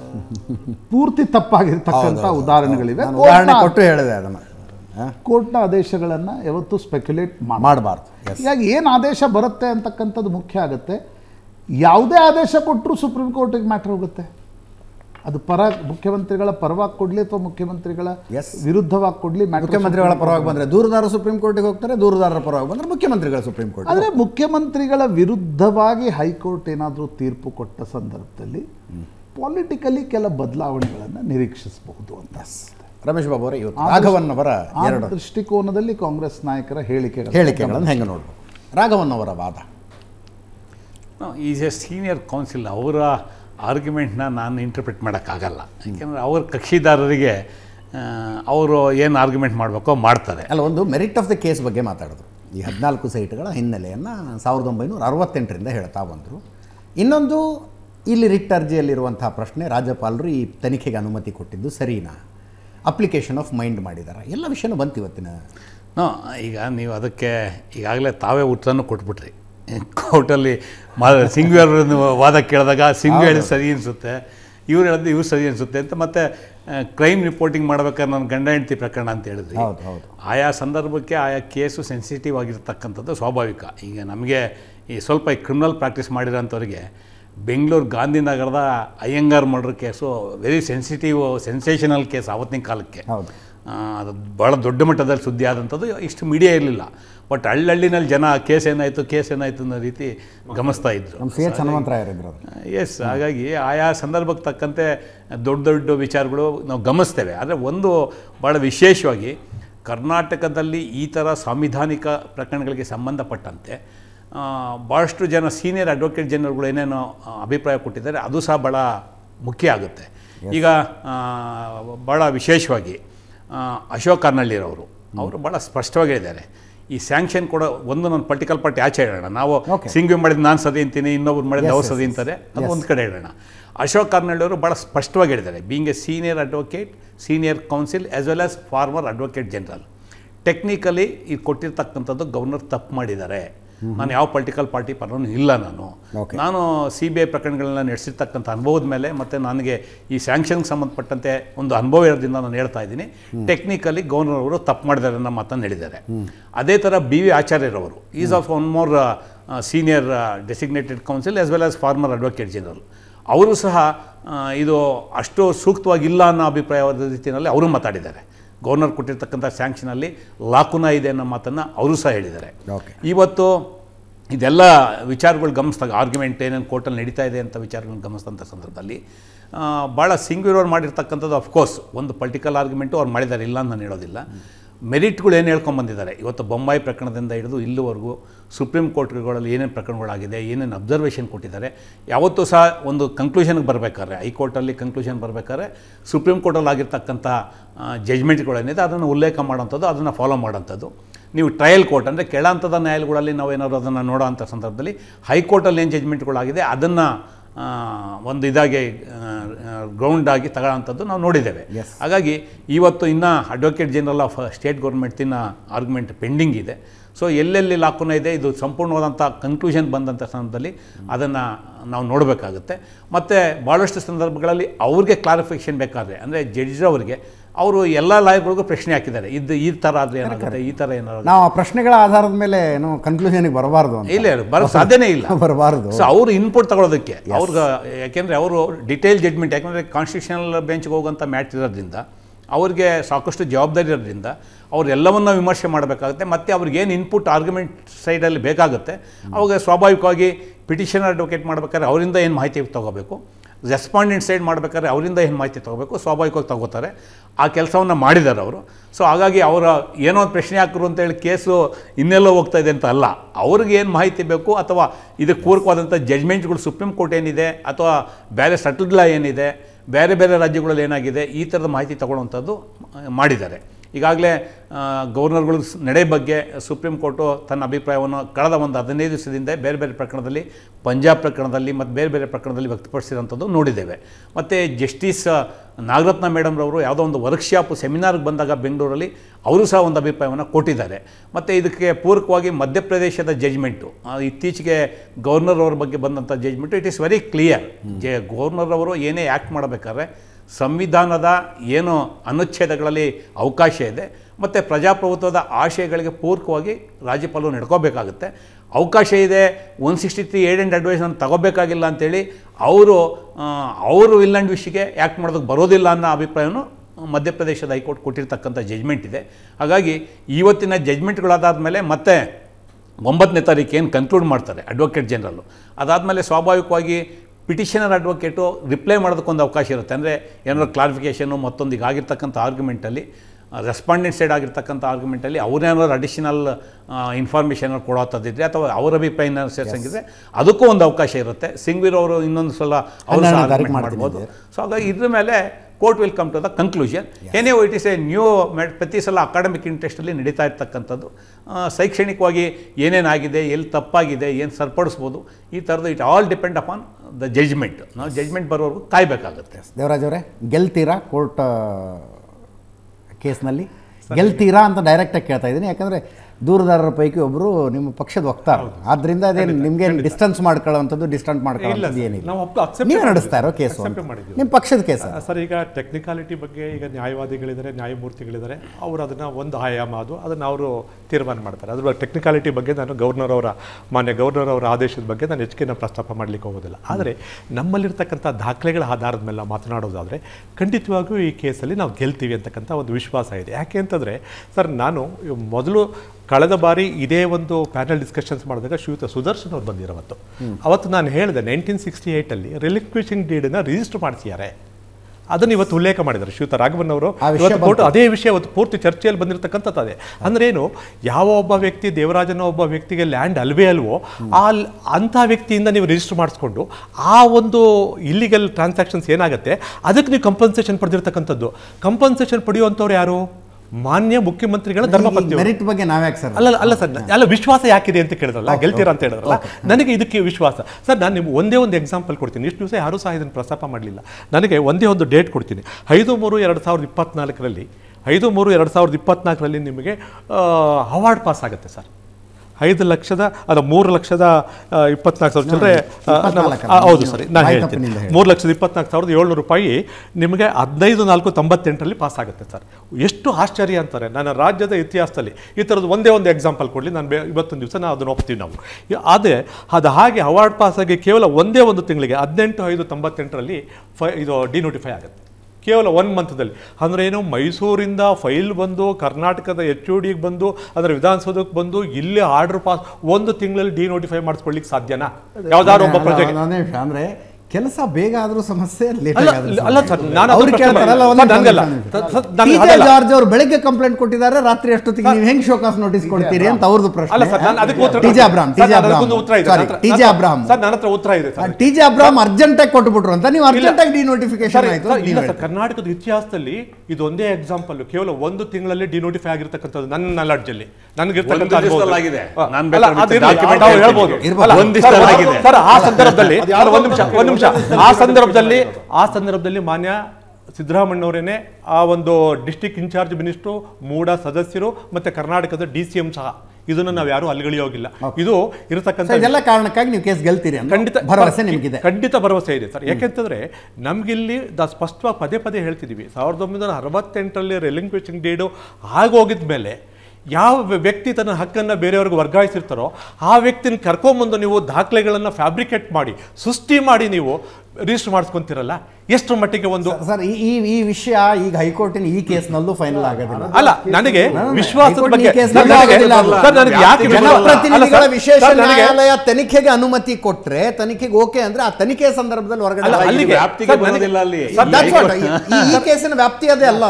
ಪೂರ್ತಿ ತಪ್ಪಾಗಿರ್ತಕ್ಕಂಥ ಉದಾಹರಣೆಗಳಿವೆ ಕೊಟ್ಟು ಹೇಳಿದೆ ಅದನ್ನು ಕೋರ್ಟ್ನ ಆದೇಶಗಳನ್ನು ಯಾವತ್ತೂ ಸ್ಪೆಕ್ಯುಲೇಟ್ ಮಾಡಬಾರ್ದು ಹೀಗಾಗಿ ಏನು ಆದೇಶ ಬರುತ್ತೆ ಅಂತಕ್ಕಂಥದ್ದು ಮುಖ್ಯ ಆಗುತ್ತೆ ಯಾವುದೇ ಆದೇಶ ಕೊಟ್ಟರೂ ಸುಪ್ರೀಂ ಕೋರ್ಟಿಗೆ ಮ್ಯಾಟ್ರ್ ಹೋಗುತ್ತೆ ಅದು ಪರ ಮುಖ್ಯಮಂತ್ರಿಗಳ ಪರವಾಗಿ ಕೊಡಲಿ ಅಥವಾ ಮುಖ್ಯಮಂತ್ರಿಗಳ ವಿರುದ್ಧವಾಗಿ ಕೊಡಲಿ ಮುಖ್ಯಮಂತ್ರಿಗಳ ಪರವಾಗಿ ಬಂದರೆ ದೂರದಾರ ಸುಪ್ರೀಂ ಕೋರ್ಟಿಗೆ ಹೋಗ್ತಾರೆ ದೂರದಾರರ ಪರವಾಗಿ ಬಂದರೆ ಮುಖ್ಯಮಂತ್ರಿಗಳ ಸುಪ್ರೀಂ ಕೋರ್ಟ್ ಆದರೆ ಮುಖ್ಯಮಂತ್ರಿಗಳ ವಿರುದ್ಧವಾಗಿ ಹೈಕೋರ್ಟ್ ಏನಾದರೂ ತೀರ್ಪು ಕೊಟ್ಟ ಸಂದರ್ಭದಲ್ಲಿ ಪಾಲಿಟಿಕಲಿ ಕೆಲ ಬದಲಾವಣೆಗಳನ್ನು ನಿರೀಕ್ಷಿಸಬಹುದು ಅಂತ ರಮೇಶ್ ಬಾಬು ಅವರ ಇವತ್ತು ರಾಘವನ್ ಅವರ ಎರಡು ದೃಷ್ಟಿಕೋನದಲ್ಲಿ ಕಾಂಗ್ರೆಸ್ ನಾಯಕರ ಹೇಳಿಕೆ ಹೇಳಿಕೆಗಳನ್ನು ಹೆಂಗೆ ನೋಡ್ಬೋದು ರಾಘವನ್ ಅವರ ವಾದ ಈಸ್ ಎ ಸೀನಿಯರ್ ಕೌನ್ಸಿಲ್ ಅವರ ಆರ್ಗ್ಯುಮೆಂಟ್ನ ನಾನು ಇಂಟರ್ಪ್ರಿಟ್ ಮಾಡೋಕ್ಕಾಗಲ್ಲ ಯಾಕೆಂದರೆ ಅವರ ಕಕ್ಷಿದಾರರಿಗೆ ಅವರು ಏನು ಆರ್ಗ್ಯುಮೆಂಟ್ ಮಾಡಬೇಕೋ ಮಾಡ್ತಾರೆ ಅಲ್ಲ ಒಂದು ಮೆರಿಟ್ ಆಫ್ ದ ಕೇಸ್ ಬಗ್ಗೆ ಮಾತಾಡಿದ್ರು ಈ ಹದಿನಾಲ್ಕು ಸೈಟ್ಗಳ ಹಿನ್ನೆಲೆಯನ್ನು ಸಾವಿರದ ಒಂಬೈನೂರ ಅರವತ್ತೆಂಟರಿಂದ ಹೇಳ್ತಾ ಬಂದರು ಇನ್ನೊಂದು ಇಲ್ಲಿ ರಿಟ್ ಅರ್ಜಿಯಲ್ಲಿರುವಂಥ ಪ್ರಶ್ನೆ ರಾಜ್ಯಪಾಲರು ಈ ತನಿಖೆಗೆ ಅನುಮತಿ ಕೊಟ್ಟಿದ್ದು ಸರಿನಾ ಅಪ್ಲಿಕೇಶನ್ ಆಫ್ ಮೈಂಡ್ ಮಾಡಿದ್ದಾರೆ ಎಲ್ಲ ವಿಷಯನೂ ಬಂತು ಇವತ್ತಿನ ನೋ ಈಗ ನೀವು ಅದಕ್ಕೆ ಈಗಾಗಲೇ ತಾವೇ ಉತ್ತರನೂ ಕೊಟ್ಬಿಟ್ರಿ ಕೋರ್ಟಲ್ಲಿ ಮಾ ಸಿಂಗ್ವೇರ್ ವಾದ ಕೇಳಿದಾಗ ಸಿಂಗ್ ಹೇಳಿದ ಸರಿ ಅನಿಸುತ್ತೆ ಇವ್ರು ಹೇಳಿದ್ರೆ ಇವ್ರು ಸರಿ ಅನಿಸುತ್ತೆ ಅಂತ ಮತ್ತೆ ಕ್ರೈಮ್ ರಿಪೋರ್ಟಿಂಗ್ ಮಾಡ್ಬೇಕಾದ್ರೆ ನನ್ನ ಗಂಡ ಹೆಂಡತಿ ಪ್ರಕರಣ ಅಂತ ಹೌದು ಆಯಾ ಸಂದರ್ಭಕ್ಕೆ ಆಯಾ ಕೇಸು ಸೆನ್ಸಿಟಿವ್ ಆಗಿರ್ತಕ್ಕಂಥದ್ದು ಸ್ವಾಭಾವಿಕ ಈಗ ನಮಗೆ ಈ ಸ್ವಲ್ಪ ಈ ಕ್ರಿಮಿನಲ್ ಪ್ರಾಕ್ಟೀಸ್ ಮಾಡಿರೋಂಥವ್ರಿಗೆ ಬೆಂಗಳೂರು ಗಾಂಧಿನಗರದ Iyengar murder case very sensitive sensational case ಆವತ್ತಿನ ಕಾಲಕ್ಕೆ ಅದು ಭಾಳ ದೊಡ್ಡ ಮಟ್ಟದಲ್ಲಿ ಸುದ್ದಿ ಆದಂಥದ್ದು ಇಷ್ಟು ಮೀಡಿಯಾ ಇರಲಿಲ್ಲ ಬಟ್ ಹಳ್ಳಹಳ್ಳಿನಲ್ಲಿ ಜನ ಕೇಸ್ ಏನಾಯಿತು ಕೇಸ್ ಏನಾಯಿತು ಅನ್ನೋ ರೀತಿ ಗಮನಿಸ್ತಾ ಇದ್ರು ಎಸ್ ಹಾಗಾಗಿ ಆಯಾ ಸಂದರ್ಭಕ್ಕೆ ತಕ್ಕಂತೆ ದೊಡ್ಡ ದೊಡ್ಡ ವಿಚಾರಗಳು ನಾವು ಗಮನಿಸ್ತೇವೆ ಆದರೆ ಒಂದು ಭಾಳ ವಿಶೇಷವಾಗಿ ಕರ್ನಾಟಕದಲ್ಲಿ ಈ ಥರ ಸಾಂವಿಧಾನಿಕ ಪ್ರಕರಣಗಳಿಗೆ ಸಂಬಂಧಪಟ್ಟಂತೆ ಭಾಳಷ್ಟು ಜನ ಸೀನಿಯರ್ ಅಡ್ವೊಕೇಟ್ ಜನರಲ್ಗಳು ಏನೇನು ಅಭಿಪ್ರಾಯ ಕೊಟ್ಟಿದ್ದಾರೆ ಅದು ಸಹ ಭಾಳ ಮುಖ್ಯ ಆಗುತ್ತೆ ಈಗ ಭಾಳ ವಿಶೇಷವಾಗಿ ಅಶೋಕ್ ಕಾರ್ನಳ್ಳಿರವರು ಅವರು ಭಾಳ ಸ್ಪಷ್ಟವಾಗಿ ಹೇಳಿದ್ದಾರೆ ಈ ಸ್ಯಾಂಕ್ಷನ್ ಕೂಡ ಒಂದು ನನ್ನ ಪೊಲಿಟಿಕಲ್ ಪಾರ್ಟಿ ಆಚೆ ಹೇಳೋಣ ನಾವು ಸಿಂಗ್ ಮಾಡಿದ ನಾನು ಸದಿ ಅಂತೀನಿ ಇನ್ನೊಬ್ರು ಮಾಡಿದ ಅವ್ರು ಸದಿ ಅಂತಾರೆ ಅದು ಒಂದು ಕಡೆ ಹೇಳೋಣ ಅಶೋಕ್ ಕಾರ್ನಳ್ಳಿಯವರು ಭಾಳ ಸ್ಪಷ್ಟವಾಗಿ ಹೇಳಿದ್ದಾರೆ being a senior advocate senior counsel as well as former advocate general technically ಇದು ಕೊಟ್ಟಿರ್ತಕ್ಕಂಥದ್ದು ಗವರ್ನರ್ ತಪ್ಪು ಮಾಡಿದ್ದಾರೆ ನಾನು ಯಾವ ಪೊಲಿಟಿಕಲ್ ಪಾರ್ಟಿ ಪರನೂ ಇಲ್ಲ ನಾನು ನಾನು ಸಿ ಬಿ ಐ ಪ್ರಕರಣಗಳನ್ನ ನಡೆಸಿರ್ತಕ್ಕಂಥ ಅನುಭವದ ಮೇಲೆ ಮತ್ತು ನನಗೆ ಈ ಸ್ಯಾಂಕ್ಷನ್ಗೆ ಸಂಬಂಧಪಟ್ಟಂತೆ ಒಂದು ಅನುಭವ ಇರೋದ್ರಿಂದ ನಾನು ಹೇಳ್ತಾ ಇದ್ದೀನಿ ಟೆಕ್ನಿಕಲಿ ಗವರ್ನರ್ ಅವರು ತಪ್ಪು ಮಾಡಿದ್ದಾರೆ ಅನ್ನೋ ಮಾತನ್ನು ಹೇಳಿದ್ದಾರೆ ಅದೇ ಥರ ಬಿ ವಿ ಆಚಾರ್ಯರವರು is of one more senior designated counsel as well as former advocate general ಅವರು ಸಹ ಇದು ಅಷ್ಟು ಸೂಕ್ತವಾಗಿಲ್ಲ ಅನ್ನೋ ಅಭಿಪ್ರಾಯವಾದ ರೀತಿಯಲ್ಲಿ ಅವರು ಮಾತಾಡಿದ್ದಾರೆ ಗವರ್ನರ್ ಕೊಟ್ಟಿರ್ತಕ್ಕಂಥ ಸ್ಯಾಂಕ್ಷನಲ್ಲಿ ಲಾಕುನ ಇದೆ ಅನ್ನೋ ಮಾತನ್ನು ಅವರು ಸಹ ಹೇಳಿದ್ದಾರೆ ಇವತ್ತು ಇದೆಲ್ಲ ವಿಚಾರಗಳು ಗಮನಿಸಿದಾಗ ಆರ್ಗ್ಯುಮೆಂಟ್ ಏನೇನು ಕೋರ್ಟಲ್ಲಿ ನಡೀತಾ ಇದೆ ಅಂತ ವಿಚಾರಗಳನ್ನ ಗಮನಿಸಿದಂಥ ಸಂದರ್ಭದಲ್ಲಿ ಭಾಳ ಅವ್ರು ಮಾಡಿರ್ತಕ್ಕಂಥದ್ದು ಅಫ್ಕೋರ್ಸ್ ಒಂದು ಪೊಲಿಟಿಕಲ್ ಆರ್ಗ್ಯುಮೆಂಟು ಅವ್ರು ಮಾಡಿದ್ದಾರೆ ಇಲ್ಲ ಅಂತ ನಾನು ಹೇಳೋದಿಲ್ಲ ಮೆರಿಟ್ಗಳು ಏನು ಹೇಳ್ಕೊಂಬಂದಿದ್ದಾರೆ ಇವತ್ತು ಬೊಂಬಾಯಿ ಪ್ರಕರಣದಿಂದ ಹಿಡಿದು ಇಲ್ಲಿವರೆಗೂ ಸುಪ್ರೀಂ ಕೋರ್ಟ್ಗಳಲ್ಲಿ ಏನೇನು ಪ್ರಕರಣಗಳಾಗಿದೆ ಏನೇನು ಅಬ್ಸರ್ವೇಷನ್ ಕೊಟ್ಟಿದ್ದಾರೆ ಯಾವತ್ತೂ ಸಹ ಒಂದು ಕನ್ಕ್ಲೂಷನ್ಗೆ ಬರಬೇಕಾದ್ರೆ ಹೈಕೋರ್ಟಲ್ಲಿ ಕನ್ಕ್ಲೂಷನ್ ಬರಬೇಕಾದ್ರೆ ಸುಪ್ರೀಂ ಕೋರ್ಟಲ್ಲಿ ಆಗಿರ್ತಕ್ಕಂಥ ಜಜ್ಮೆಂಟ್ಗಳೇನಿದೆ ಅದನ್ನು ಉಲ್ಲೇಖ ಮಾಡೋಂಥದ್ದು ಅದನ್ನು ಫಾಲೋ ಮಾಡೋಂಥದ್ದು ನೀವು ಟ್ರಯಲ್ ಕೋರ್ಟ್ ಅಂದರೆ ಕೆಳ ನ್ಯಾಯಾಲಯಗಳಲ್ಲಿ ನಾವು ಏನಾದರೂ ಅದನ್ನು ನೋಡೋ ಅಂಥ ಸಂದರ್ಭದಲ್ಲಿ ಹೈಕೋರ್ಟಲ್ಲಿ ಏನು ಜಜ್ಮೆಂಟ್ಗಳಾಗಿದೆ ಅದನ್ನು ಒಂದು ಇದಾಗಿ ಗ್ರೌಂಡ್ ಆಗಿ ತಗೊಳ್ಳೋಂಥದ್ದು ನಾವು ನೋಡಿದ್ದೇವೆ ಹಾಗಾಗಿ ಇವತ್ತು ಇನ್ನು ಅಡ್ವೊಕೇಟ್ ಜನರಲ್ ಆಫ್ ಸ್ಟೇಟ್ ಗೌರ್ಮೆಂಟಿನ ಆರ್ಗ್ಯುಮೆಂಟ್ ಪೆಂಡಿಂಗ್ ಇದೆ ಸೊ ಎಲ್ಲೆಲ್ಲಿ ಲಾಕುನ ಇದೆ ಇದು ಸಂಪೂರ್ಣವಾದಂಥ ಕನ್ಕ್ಲೂಷನ್ ಬಂದಂಥ ಸಂದರ್ಭದಲ್ಲಿ ಅದನ್ನು ನಾವು ನೋಡಬೇಕಾಗುತ್ತೆ ಮತ್ತು ಭಾಳಷ್ಟು ಸಂದರ್ಭಗಳಲ್ಲಿ ಅವ್ರಿಗೆ ಕ್ಲಾರಿಫಿಕೇಷನ್ ಬೇಕಾದರೆ ಅಂದರೆ ಜಡ್ಜ್ ಅವರು ಎಲ್ಲ ಲಾಯ್ಗಳಿಗೂ ಪ್ರಶ್ನೆ ಹಾಕಿದ್ದಾರೆ ಇದು ಈ ಥರ ಆದರೆ ಏನಾಗುತ್ತೆ ಈ ಥರ ಏನಾದ್ರು ನಾವು ಪ್ರಶ್ನೆಗಳ ಆಧಾರದ ಮೇಲೆ ಏನು ಕನ್ಕ್ಲೂಷನ್ಗೆ ಬರಬಾರ್ದು ಇಲ್ಲ ಬರೋ ಸಾಧ್ಯನೇ ಇಲ್ಲ ಬರಬಾರ್ದು ಸೊ ಅವರು ಇನ್ಪುಟ್ ತಗೊಳ್ಳೋದಕ್ಕೆ ಅವ್ರಿಗೆ ಯಾಕೆಂದರೆ ಅವರು ಡಿಟೇಲ್ ಜಡ್ಜ್ಮೆಂಟ್ ಯಾಕೆಂದರೆ ಕಾನ್ಸ್ಟಿಟ್ಯೂಷನಲ್ ಬೆಂಚ್ಗೆ ಹೋಗುವಂಥ ಮ್ಯಾಟ್ ಇರೋದ್ರಿಂದ ಅವ್ರಿಗೆ ಸಾಕಷ್ಟು ಜವಾಬ್ದಾರಿ ಇರೋದ್ರಿಂದ ಅವರೆಲ್ಲವನ್ನು ವಿಮರ್ಶೆ ಮಾಡಬೇಕಾಗುತ್ತೆ ಮತ್ತು ಅವ್ರಿಗೇನು ಇನ್ಪುಟ್ ಆರ್ಗ್ಯುಮೆಂಟ್ ಸೈಡಲ್ಲಿ ಬೇಕಾಗುತ್ತೆ ಅವಾಗ ಸ್ವಾಭಾವಿಕವಾಗಿ ಪಿಟಿಷನ್ ಅಡ್ವೊಕೇಟ್ ಮಾಡಬೇಕಾದ್ರೆ ಅವರಿಂದ ಏನು ಮಾಹಿತಿ ತಗೋಬೇಕು ರೆಸ್ಪಾಂಡೆಂಟ್ ಸೈಡ್ ಮಾಡಬೇಕಾದ್ರೆ ಅವರಿಂದ ಏನು ಮಾಹಿತಿ ತೊಗೋಬೇಕು ಸ್ವಾಭಾವಿಕವಾಗಿ ತೊಗೋತಾರೆ ಆ ಕೆಲಸವನ್ನು ಮಾಡಿದ್ದಾರೆ ಅವರು ಸೊ ಹಾಗಾಗಿ ಅವರ ಏನೋ ಒಂದು ಪ್ರಶ್ನೆ ಹಾಕರು ಅಂತೇಳಿ ಕೇಸು ಇನ್ನೆಲ್ಲೋ ಹೋಗ್ತಾ ಇದೆ ಅಂತ ಅಲ್ಲ ಅವ್ರಿಗೆ ಏನು ಮಾಹಿತಿ ಬೇಕು ಅಥವಾ ಇದಕ್ಕೆ ಪೂರಕವಾದಂಥ ಜಜ್ಮೆಂಟ್ಗಳು ಸುಪ್ರೀಂ ಕೋರ್ಟ್ ಏನಿದೆ ಅಥವಾ ಬೇರೆ ಲಾ ಏನಿದೆ ಬೇರೆ ಬೇರೆ ರಾಜ್ಯಗಳಲ್ಲಿ ಏನಾಗಿದೆ ಈ ಥರದ ಮಾಹಿತಿ ತಗೊಳ್ಳುವಂಥದ್ದು ಮಾಡಿದ್ದಾರೆ ಈಗಾಗಲೇ ಗವರ್ನರ್ಗಳ ನಡೆ ಬಗ್ಗೆ ಸುಪ್ರೀಂ ಕೋರ್ಟು ತನ್ನ ಅಭಿಪ್ರಾಯವನ್ನು ಕಳೆದ ಒಂದು ಹದಿನೈದು ದಿವಸದಿಂದ ಬೇರೆ ಬೇರೆ ಪ್ರಕರಣದಲ್ಲಿ ಪಂಜಾಬ್ ಪ್ರಕರಣದಲ್ಲಿ ಮತ್ತು ಬೇರೆ ಬೇರೆ ಪ್ರಕರಣದಲ್ಲಿ ವ್ಯಕ್ತಪಡಿಸಿರೋಂಥದ್ದು ನೋಡಿದ್ದೇವೆ ಮತ್ತು ಜಸ್ಟಿಸ್ ನಾಗರತ್ನ ಮೇಡಮ್ರವರು ಯಾವುದೋ ಒಂದು ವರ್ಕ್ಶಾಪ್ ಸೆಮಿನಾರ್ಗೆ ಬಂದಾಗ ಬೆಂಗಳೂರಲ್ಲಿ ಅವರು ಸಹ ಒಂದು ಅಭಿಪ್ರಾಯವನ್ನು ಕೊಟ್ಟಿದ್ದಾರೆ ಮತ್ತು ಇದಕ್ಕೆ ಪೂರಕವಾಗಿ ಮಧ್ಯಪ್ರದೇಶದ ಜಜ್ಮೆಂಟು ಇತ್ತೀಚೆಗೆ ಗವರ್ನರ್ ಅವ್ರ ಬಗ್ಗೆ ಬಂದಂಥ judgement it is very clear ಜೆ ಗವರ್ನರ್ ಅವರು ಏನೇ ಆ್ಯಕ್ಟ್ ಮಾಡಬೇಕಾದ್ರೆ ಸಂವಿಧಾನದ ಏನು ಅನುಚ್ಛೇದಗಳಲ್ಲಿ ಅವಕಾಶ ಇದೆ ಮತ್ತು ಪ್ರಜಾಪ್ರಭುತ್ವದ ಆಶಯಗಳಿಗೆ ಪೂರಕವಾಗಿ ರಾಜ್ಯಪಾಲರು ನಡ್ಕೋಬೇಕಾಗುತ್ತೆ ಅವಕಾಶ ಇದೆ one sixty three aid and advice ನಾನು ತಗೋಬೇಕಾಗಿಲ್ಲ ಅಂಥೇಳಿ ಅವರು ಅವರು ಇಲ್ಲಾಂಡ್ ವಿಷಯಕ್ಕೆ ಆ್ಯಕ್ಟ್ ಮಾಡೋದಕ್ಕೆ ಬರೋದಿಲ್ಲ ಅನ್ನೋ ಅಭಿಪ್ರಾಯವನ್ನು ಮಧ್ಯಪ್ರದೇಶದ ಹೈಕೋರ್ಟ್ ಕೊಟ್ಟಿರ್ತಕ್ಕಂಥ ಜಜ್ಮೆಂಟ್ ಇದೆ ಹಾಗಾಗಿ ಇವತ್ತಿನ ಜಜ್ಮೆಂಟ್ಗಳಾದ ಮೇಲೆ ಮತ್ತೆ ಒಂಬತ್ತನೇ ತಾರೀಕು ಏನು ಕನ್ಕ್ಲೂಡ್ ಮಾಡ್ತಾರೆ ಅಡ್ವೊಕೇಟ್ ಜನರಲ್ಲು ಅದಾದಮೇಲೆ ಸ್ವಾಭಾವಿಕವಾಗಿ ಪಿಟಿಷನರ್ ಅಡ್ವೊಕೇಟು ರಿಪ್ಲೈ ಮಾಡೋದಕ್ಕೊಂದು ಅವಕಾಶ ಇರುತ್ತೆ ಅಂದರೆ ಏನಾದರೂ ಕ್ಲಾರಿಫಿಕೇಷನು ಮತ್ತೊಂದು ಈಗಾಗಿರ್ತಕ್ಕಂಥ ಆಗಿರ್ತಕ್ಕಂಥ ಆರ್ಗ್ಯುಮೆಂಟಲ್ಲಿ ರೆಸ್ಪಾಂಡೆಂಟ್ ಸೈಡ್ ಆಗಿರ್ತಕ್ಕಂಥ ಆರ್ಗ್ಯುಮೆಂಟಲ್ಲಿ ಅವ್ರೇನಾದ್ರು ಅಡಿಷನಲ್ ಇನ್ಫಾರ್ಮೇಷನ್ ಕೊಡೋತದಿದ್ರೆ ಅಥವಾ ಅವರ ಅಭಿಪ್ರಾಯ ಸೇರ್ಸಂಗಿದ್ರೆ ಅದಕ್ಕೂ ಒಂದು ಅವಕಾಶ ಇರುತ್ತೆ ಸಿಂಗ್ವೀರ್ ಅವರು ಇನ್ನೊಂದು ಸಲ ಅವರು ಮಾಡ್ಬೋದು ಸೊ ಹಾಗಾಗಿ ಇದ್ರ ಮೇಲೆ court will come to the conclusion ಏನೇ ಇಟ್ ಇಸ್ ಎ ನ್ಯೂ ಪ್ರತಿ ಸಲ ಅಕಾಡೆಮಿಕ್ ಇಂಟ್ರೆಸ್ಟಲ್ಲಿ ನಡೀತಾ ಇರ್ತಕ್ಕಂಥದ್ದು ಶೈಕ್ಷಣಿಕವಾಗಿ ಏನೇನಾಗಿದೆ ಎಲ್ಲಿ ತಪ್ಪಾಗಿದೆ ಏನು ಸರಿಪಡಿಸ್ಬೋದು ಈ ಥರದ್ದು it all depend upon the judgement ನಾವು ಜಜ್ಮೆಂಟ್ ಬರೋವರೆಗೂ ಕಾಯಬೇಕಾಗುತ್ತೆ ದೇವರಾಜ್ ಅವರೇ ಗೆಲ್ತೀರಾ ಕೋರ್ಟ್ ಕೇಸ್ನಲ್ಲಿ ಗೆಲ್ತೀರಾ ಅಂತ ಡೈರೆಕ್ಟಾಗಿ ಕೇಳ್ತಾ ಇದ್ದೀನಿ ಯಾಕಂದರೆ ದೂರದಾರರ ಪೈಕಿ ಒಬ್ಬರು ನಿಮ್ಮ ಪಕ್ಷದ ವಕ್ತಾರ ಆದ್ರಿಂದ ಅದೇನು ನಿಮಗೆ ಡಿಸ್ಟೆನ್ಸ್ ಮಾಡ್ಕೊಳ್ಳೋವಂಥದ್ದು ಡಿಸ್ಟೆನ್ಸ್ ಮಾಡ್ಕೊಳ್ಳೋದು ಏನಿಲ್ಲ ನೀವು ನಡೆಸ್ತಾ ಇರೋ ಕೇಸ್ ನಿಮ್ಮ ಪಕ್ಷದ ಕೇಸ ಸರ್ ಈಗ ಟೆಕ್ನಿಕಾಲಿಟಿ ಬಗ್ಗೆ ಈಗ ನ್ಯಾಯವಾದಿಗಳಿದ್ದಾರೆ ನ್ಯಾಯಮೂರ್ತಿಗಳಿದ್ದಾರೆ ಅವರು ಅದನ್ನು ಒಂದು ಆಯಾಮ ಅದು ಅದನ್ನು ಅವರು ತೀರ್ಮಾನ ಮಾಡ್ತಾರೆ ಅದ್ರ ಟೆಕ್ನಿಕಾಲಿಟಿ ಬಗ್ಗೆ ನಾನು ಗವರ್ನರ್ ಅವರ ಮಾನ್ಯ ಗವರ್ನರ್ ಅವರ ಆದೇಶದ ಬಗ್ಗೆ ನಾನು ಹೆಚ್ಚಿನ ಪ್ರಸ್ತಾಪ ಮಾಡಲಿಕ್ಕೆ ಹೋಗೋದಿಲ್ಲ ಆದರೆ ನಮ್ಮಲ್ಲಿರ್ತಕ್ಕಂಥ ದಾಖಲೆಗಳ ಆಧಾರದ ಮೇಲೆ ಮಾತನಾಡೋದಾದರೆ ಖಂಡಿತವಾಗಿಯೂ ಈ ಕೇಸಲ್ಲಿ ನಾವು ಗೆಲ್ತೀವಿ ಅಂತಕ್ಕಂಥ ಒಂದು ವಿಶ್ವಾಸ ಇದೆ ಯಾಕೆ ಅಂತಂದರೆ ಸರ್ ನಾನು ಮೊದಲು ಕಳೆದ ಬಾರಿ ಇದೇ ಒಂದು ಪ್ಯಾನಲ್ ಡಿಸ್ಕಷನ್ಸ್ ಮಾಡಿದಾಗ ಶ್ರೀಯುತ ಸುದರ್ಶನ್ ಅವರು ಬಂದಿರೋವತ್ತು ಅವತ್ತು ನಾನು ಹೇಳಿದೆ ನೈನ್ಟೀನ್ ಸಿಕ್ಸ್ಟಿ ಏಯ್ಟಲ್ಲಿ ರಿಲಿಕ್ವಿಷಿಂಗ್ ಡೀಡನ್ನು ರಿಜಿಸ್ಟರ್ ಮಾಡಿಸಿದ್ದಾರೆ ಅದನ್ನು ಇವತ್ತು ಉಲ್ಲೇಖ ಮಾಡಿದ್ದಾರೆ ಶ್ರೀಯುತ ರಾಘವನ್ ಅವರು ಇವತ್ತು ಅದೇ ವಿಷಯ ಇವತ್ತು ಪೂರ್ತಿ ಚರ್ಚೆಯಲ್ಲಿ ಬಂದಿರತಕ್ಕಂಥದ್ದು ಅದೇ ಅಂದ್ರೆ ಏನು ಯಾವ ಒಬ್ಬ ವ್ಯಕ್ತಿ ದೇವರಾಜನ ಒಬ್ಬ ವ್ಯಕ್ತಿಗೆ ಲ್ಯಾಂಡ್ ಅಲ್ವೇ ಅಲ್ವೋ ಆ ಅಂಥ ವ್ಯಕ್ತಿಯಿಂದ ನೀವು ರಿಜಿಸ್ಟರ್ ಮಾಡಿಸ್ಕೊಂಡು ಆ ಒಂದು ಇಲ್ಲಿಗಲ್ ಟ್ರಾನ್ಸಾಕ್ಷನ್ಸ್ ಏನಾಗುತ್ತೆ ಅದಕ್ಕೆ ನೀವು ಕಂಪನ್ಸೇಷನ್ ಪಡೆದಿರ್ತಕ್ಕಂಥದ್ದು ಕಂಪನ್ಸೇಷನ್ ಪಡೆಯುವಂಥವ್ರು ಯಾರು ಮಾನ್ಯ ಮುಖ್ಯಮಂತ್ರಿಗಳ ಧರ್ಮಪತ್ನಿ ಮೆರಿಟ್ ಬಗ್ಗೆ ನಾವ್ಯಾಕೆ ಸರ್ ಅಲ್ಲ ಅಲ್ಲ ಸರ್ ಅಲ್ಲ ವಿಶ್ವಾಸ ಯಾಕಿದೆ ಅಂತ ಕೇಳಿದ್ರಲ್ಲ ಗೆಲ್ತೀರಾ ಅಂತ ಹೇಳಿದ್ರಲ್ಲ ನನಗೆ ಇದಕ್ಕೆ ವಿಶ್ವಾಸ ಸರ್ ನಾನು ನಿಮ್ಗೆ ಒಂದೇ ಒಂದು ಎಕ್ಸಾಂಪಲ್ ಕೊಡ್ತೀನಿ ಇಷ್ಟು ದಿವಸ ಯಾರೂ ಸಹ ಇದನ್ನು ಪ್ರಸ್ತಾಪ ಮಾಡಲಿಲ್ಲ ನನಗೆ ಒಂದೇ ಒಂದು ಡೇಟ್ ಕೊಡ್ತೀನಿ ಐದು ಮೂರು ಎರಡು ಸಾವಿರದ ಇಪ್ಪತ್ನಾಲ್ಕರಲ್ಲಿ ಐದು ಮೂರು ಎರಡು ಸಾವಿರದ ಇಪ್ಪತ್ನಾಲ್ಕರಲ್ಲಿ ನಿಮಗೆ ಅವಾರ್ಡ್ ಪಾಸ್ ಆಗುತ್ತೆ ಸರ್ ಐದು ಲಕ್ಷದ ಅದು ಮೂರು ಲಕ್ಷದ ಇಪ್ಪತ್ನಾಲ್ಕು ಸಾವಿರ ಚಿಲ್ಲರೆ ಹೌದು ಸರಿ ನಾನು ಹೇಳ್ತೀನಿ ಮೂರು ಲಕ್ಷದ ಇಪ್ಪತ್ನಾಲ್ಕು ಸಾವಿರದ ಏಳ್ನೂರು ರೂಪಾಯಿ ನಿಮಗೆ ಹದಿನೈದು ನಾಲ್ಕು ತೊಂಬತ್ತೆಂಟರಲ್ಲಿ ಪಾಸ್ ಆಗುತ್ತೆ ಸರ್ ಎಷ್ಟು ಆಶ್ಚರ್ಯ ಅಂತಾರೆ ನನ್ನ ರಾಜ್ಯದ ಇತಿಹಾಸದಲ್ಲಿ ಈ ಥರದ್ದು ಒಂದೇ ಒಂದು ಎಕ್ಸಾಂಪಲ್ ಕೊಡಲಿ ನಾನು ಬೇ ಇವತ್ತೊಂದು ದಿವಸ ನಾವು ಅದನ್ನು ಒಪ್ತೀವಿ ನಾವು ಆದರೆ ಅದು ಹಾಗೆ ಅವಾರ್ಡ್ ಪಾಸ್ ಆಗಿ ಕೇವಲ ಒಂದೇ ಒಂದು ತಿಂಗಳಿಗೆ ಹದಿನೆಂಟು ಐದು ತೊಂಬತ್ತೆಂಟರಲ್ಲಿ ಫೈ ಇದು ಡಿನೋಟಿಫೈ ಆಗುತ್ತೆ ಕೇವಲ ಒನ್ ಮಂತ್ದಲ್ಲಿ ಅಂದರೆ ಏನು ಮೈಸೂರಿಂದ ಫೈಲ್ ಬಂದು ಕರ್ನಾಟಕದ ಎಚ್ ಓ ಡಿಗೆ ಬಂದು ಅದರ ವಿಧಾನಸೌಧಕ್ಕೆ ಬಂದು ಇಲ್ಲಿ ಆರ್ಡರ್ ಪಾಸ್ ಒಂದು ತಿಂಗಳಲ್ಲಿ ಡಿ ನೋಟಿಫೈ ಮಾಡಿಸ್ಕೊಳ್ಳಿಕ್ಕೆ ಸಾಧ್ಯನಾ ಯಾವ್ದಾದ್ರು ಒಬ್ಬ ಪ್ರಾಜೆಕ್ಟ್ ಅಂದರೆ ಕೆಲಸ ಬೇಗ ಆದ್ರೂ ಸಮಸ್ಯೆ ಅಲ್ಲ ಸರ್ ನಾನು ಜಾರ್ಜ್ ಅವರು ಬೆಳಗ್ಗೆ ಕಂಪ್ಲೇಂಟ್ ಕೊಟ್ಟಿದ್ದಾರೆ ರಾತ್ರಿ ಅಷ್ಟೊತ್ತಿಗೆ ನೀವು ಹೆಂಗ್ ಶೋಕಾಸ್ ನೋಟಿಸ್ ಕೊಡ್ತೀರಿ ಅಂತ ಅವ್ರದ್ದು ಪ್ರಶ್ನೆ ಟಿಜೆ ಅಬ್ರಾಮ್ ಟಿಜೆ ಟಿಜೆ ಸರ್ ಉತ್ತರ ಇದೆ ಟಿಜೆ ಅರ್ಜೆಂಟ್ ಆಗಿ ಕೊಟ್ಬಿಟ್ರು ಅಂತ ನೀವು ಅರ್ಜೆಂಟ್ ಆಗಿ ಡಿನೋಟಿಫಿಕೇಶನ್ ಆಯ್ತು ಸರ್ ಕರ್ನಾಟಕದ ಇತಿಹಾಸದಲ್ಲಿ ಇದೊಂದೇ ಎಕ್ಸಾಂಪಲ್ ಕೇವಲ ಒಂದು ತಿಂಗಳಲ್ಲಿ ಡಿನೋಟಿಫೈ ಆಗಿರ್ತಕ್ಕಂಥದ್ದು ನನ್ನ ನಾಲೆಡ್ಜ್ ಅಲ್ಲಿ ಆ ಸಂದರ್ಭದಲ್ಲಿ ಒಂದು ನಿಮಿಷ ಒಂದು ನಿಮಿಷ ಆ ಸಂದರ್ಭದಲ್ಲಿ ಆ ಸಂದರ್ಭದಲ್ಲಿ ಮಾನ್ಯ ಸಿದ್ದರಾಮಣ್ಣವರೇನೆ ಆ ಒಂದು ಡಿಸ್ಟಿಕ್ ಇನ್ಚಾರ್ಜ್ ಮಿನಿಸ್ಟ್ರು ಮೂಡ ಸದಸ್ಯರು ಮತ್ತೆ ಕರ್ನಾಟಕದ ಡಿ ಸಿ ಎಂ ಸಹ ಇದನ್ನು ನಾವು ಯಾರು ಅಲ್ಗಳಿಯೋಗಿಲ್ಲ ಇದು ಇರತಕ್ಕಂಥ ಎಲ್ಲ ಕಾರಣಕ್ಕಾಗಿ ನೀವು ಕೇಸ್ ಗೆಲ್ತೀರಿ ಖಂಡಿತ ಭರವಸೆ ನಿಮಗಿದೆ ಖಂಡಿತ ಭರವಸೆ ಇದೆ ಸರ್ ಯಾಕೆಂತಂದ್ರೆ ನಮಗಿಲ್ಲಿ ದ ಸ್ಪಷ್ಟವಾಗಿ ಪದೇ ಪದೇ ಹೇಳ್ತಿದೀವಿ ಸಾವಿರದ ಒಂಬೈನೂರ ಅರವತ್ತೆಂಟರಲ್ಲಿ ರೆಲಿಂಕ್ವಿಷಿಂಗ್ ಡೇಡು ಆಗೋಗಿದ್ಮೇಲೆ ಯಾವ ವ್ಯಕ್ತಿ ತನ್ನ ಹಕ್ಕನ್ನು ಬೇರೆಯವ್ರಿಗೆ ವರ್ಗಾಯಿಸಿರ್ತಾರೋ ಆ ವ್ಯಕ್ತಿನ ಕರ್ಕೊಂಬಂದು ನೀವು ದಾಖಲೆಗಳನ್ನು ಫ್ಯಾಬ್ರಿಕೇಟ್ ಮಾಡಿ ಸೃಷ್ಟಿ ಮಾಡಿ ನೀವು ರಿಜಿಸ್ಟರ್ ಮಾಡಿಸ್ಕೊಂತಿರಲ್ಲ ಎಷ್ಟು ಮಟ್ಟಿಗೆ ಒಂದು ಸರ್ ಈ ಈ ವಿಷಯ ಈಗ ಹೈಕೋರ್ಟಿನ ಈ ಕೇಸ್ನಲ್ಲೂ ಫೈನಲ್ ಆಗೋದಿಲ್ಲ ಅಲ್ಲ ನನಗೆ ವಿಶ್ವಾಸದ ಬಗ್ಗೆ ವಿಶೇಷ ನ್ಯಾಯಾಲಯ ತನಿಖೆಗೆ ಅನುಮತಿ ಕೊಟ್ರೆ ತನಿಖೆಗೆ ಓಕೆ ಅಂದ್ರೆ ಆ ತನಿಖೆ ಸಂದರ್ಭದಲ್ಲಿ ಹೊರಗಡೆ ಈ ಕೇಸಿನ ವ್ಯಾಪ್ತಿ ಅದೇ ಅಲ್ಲ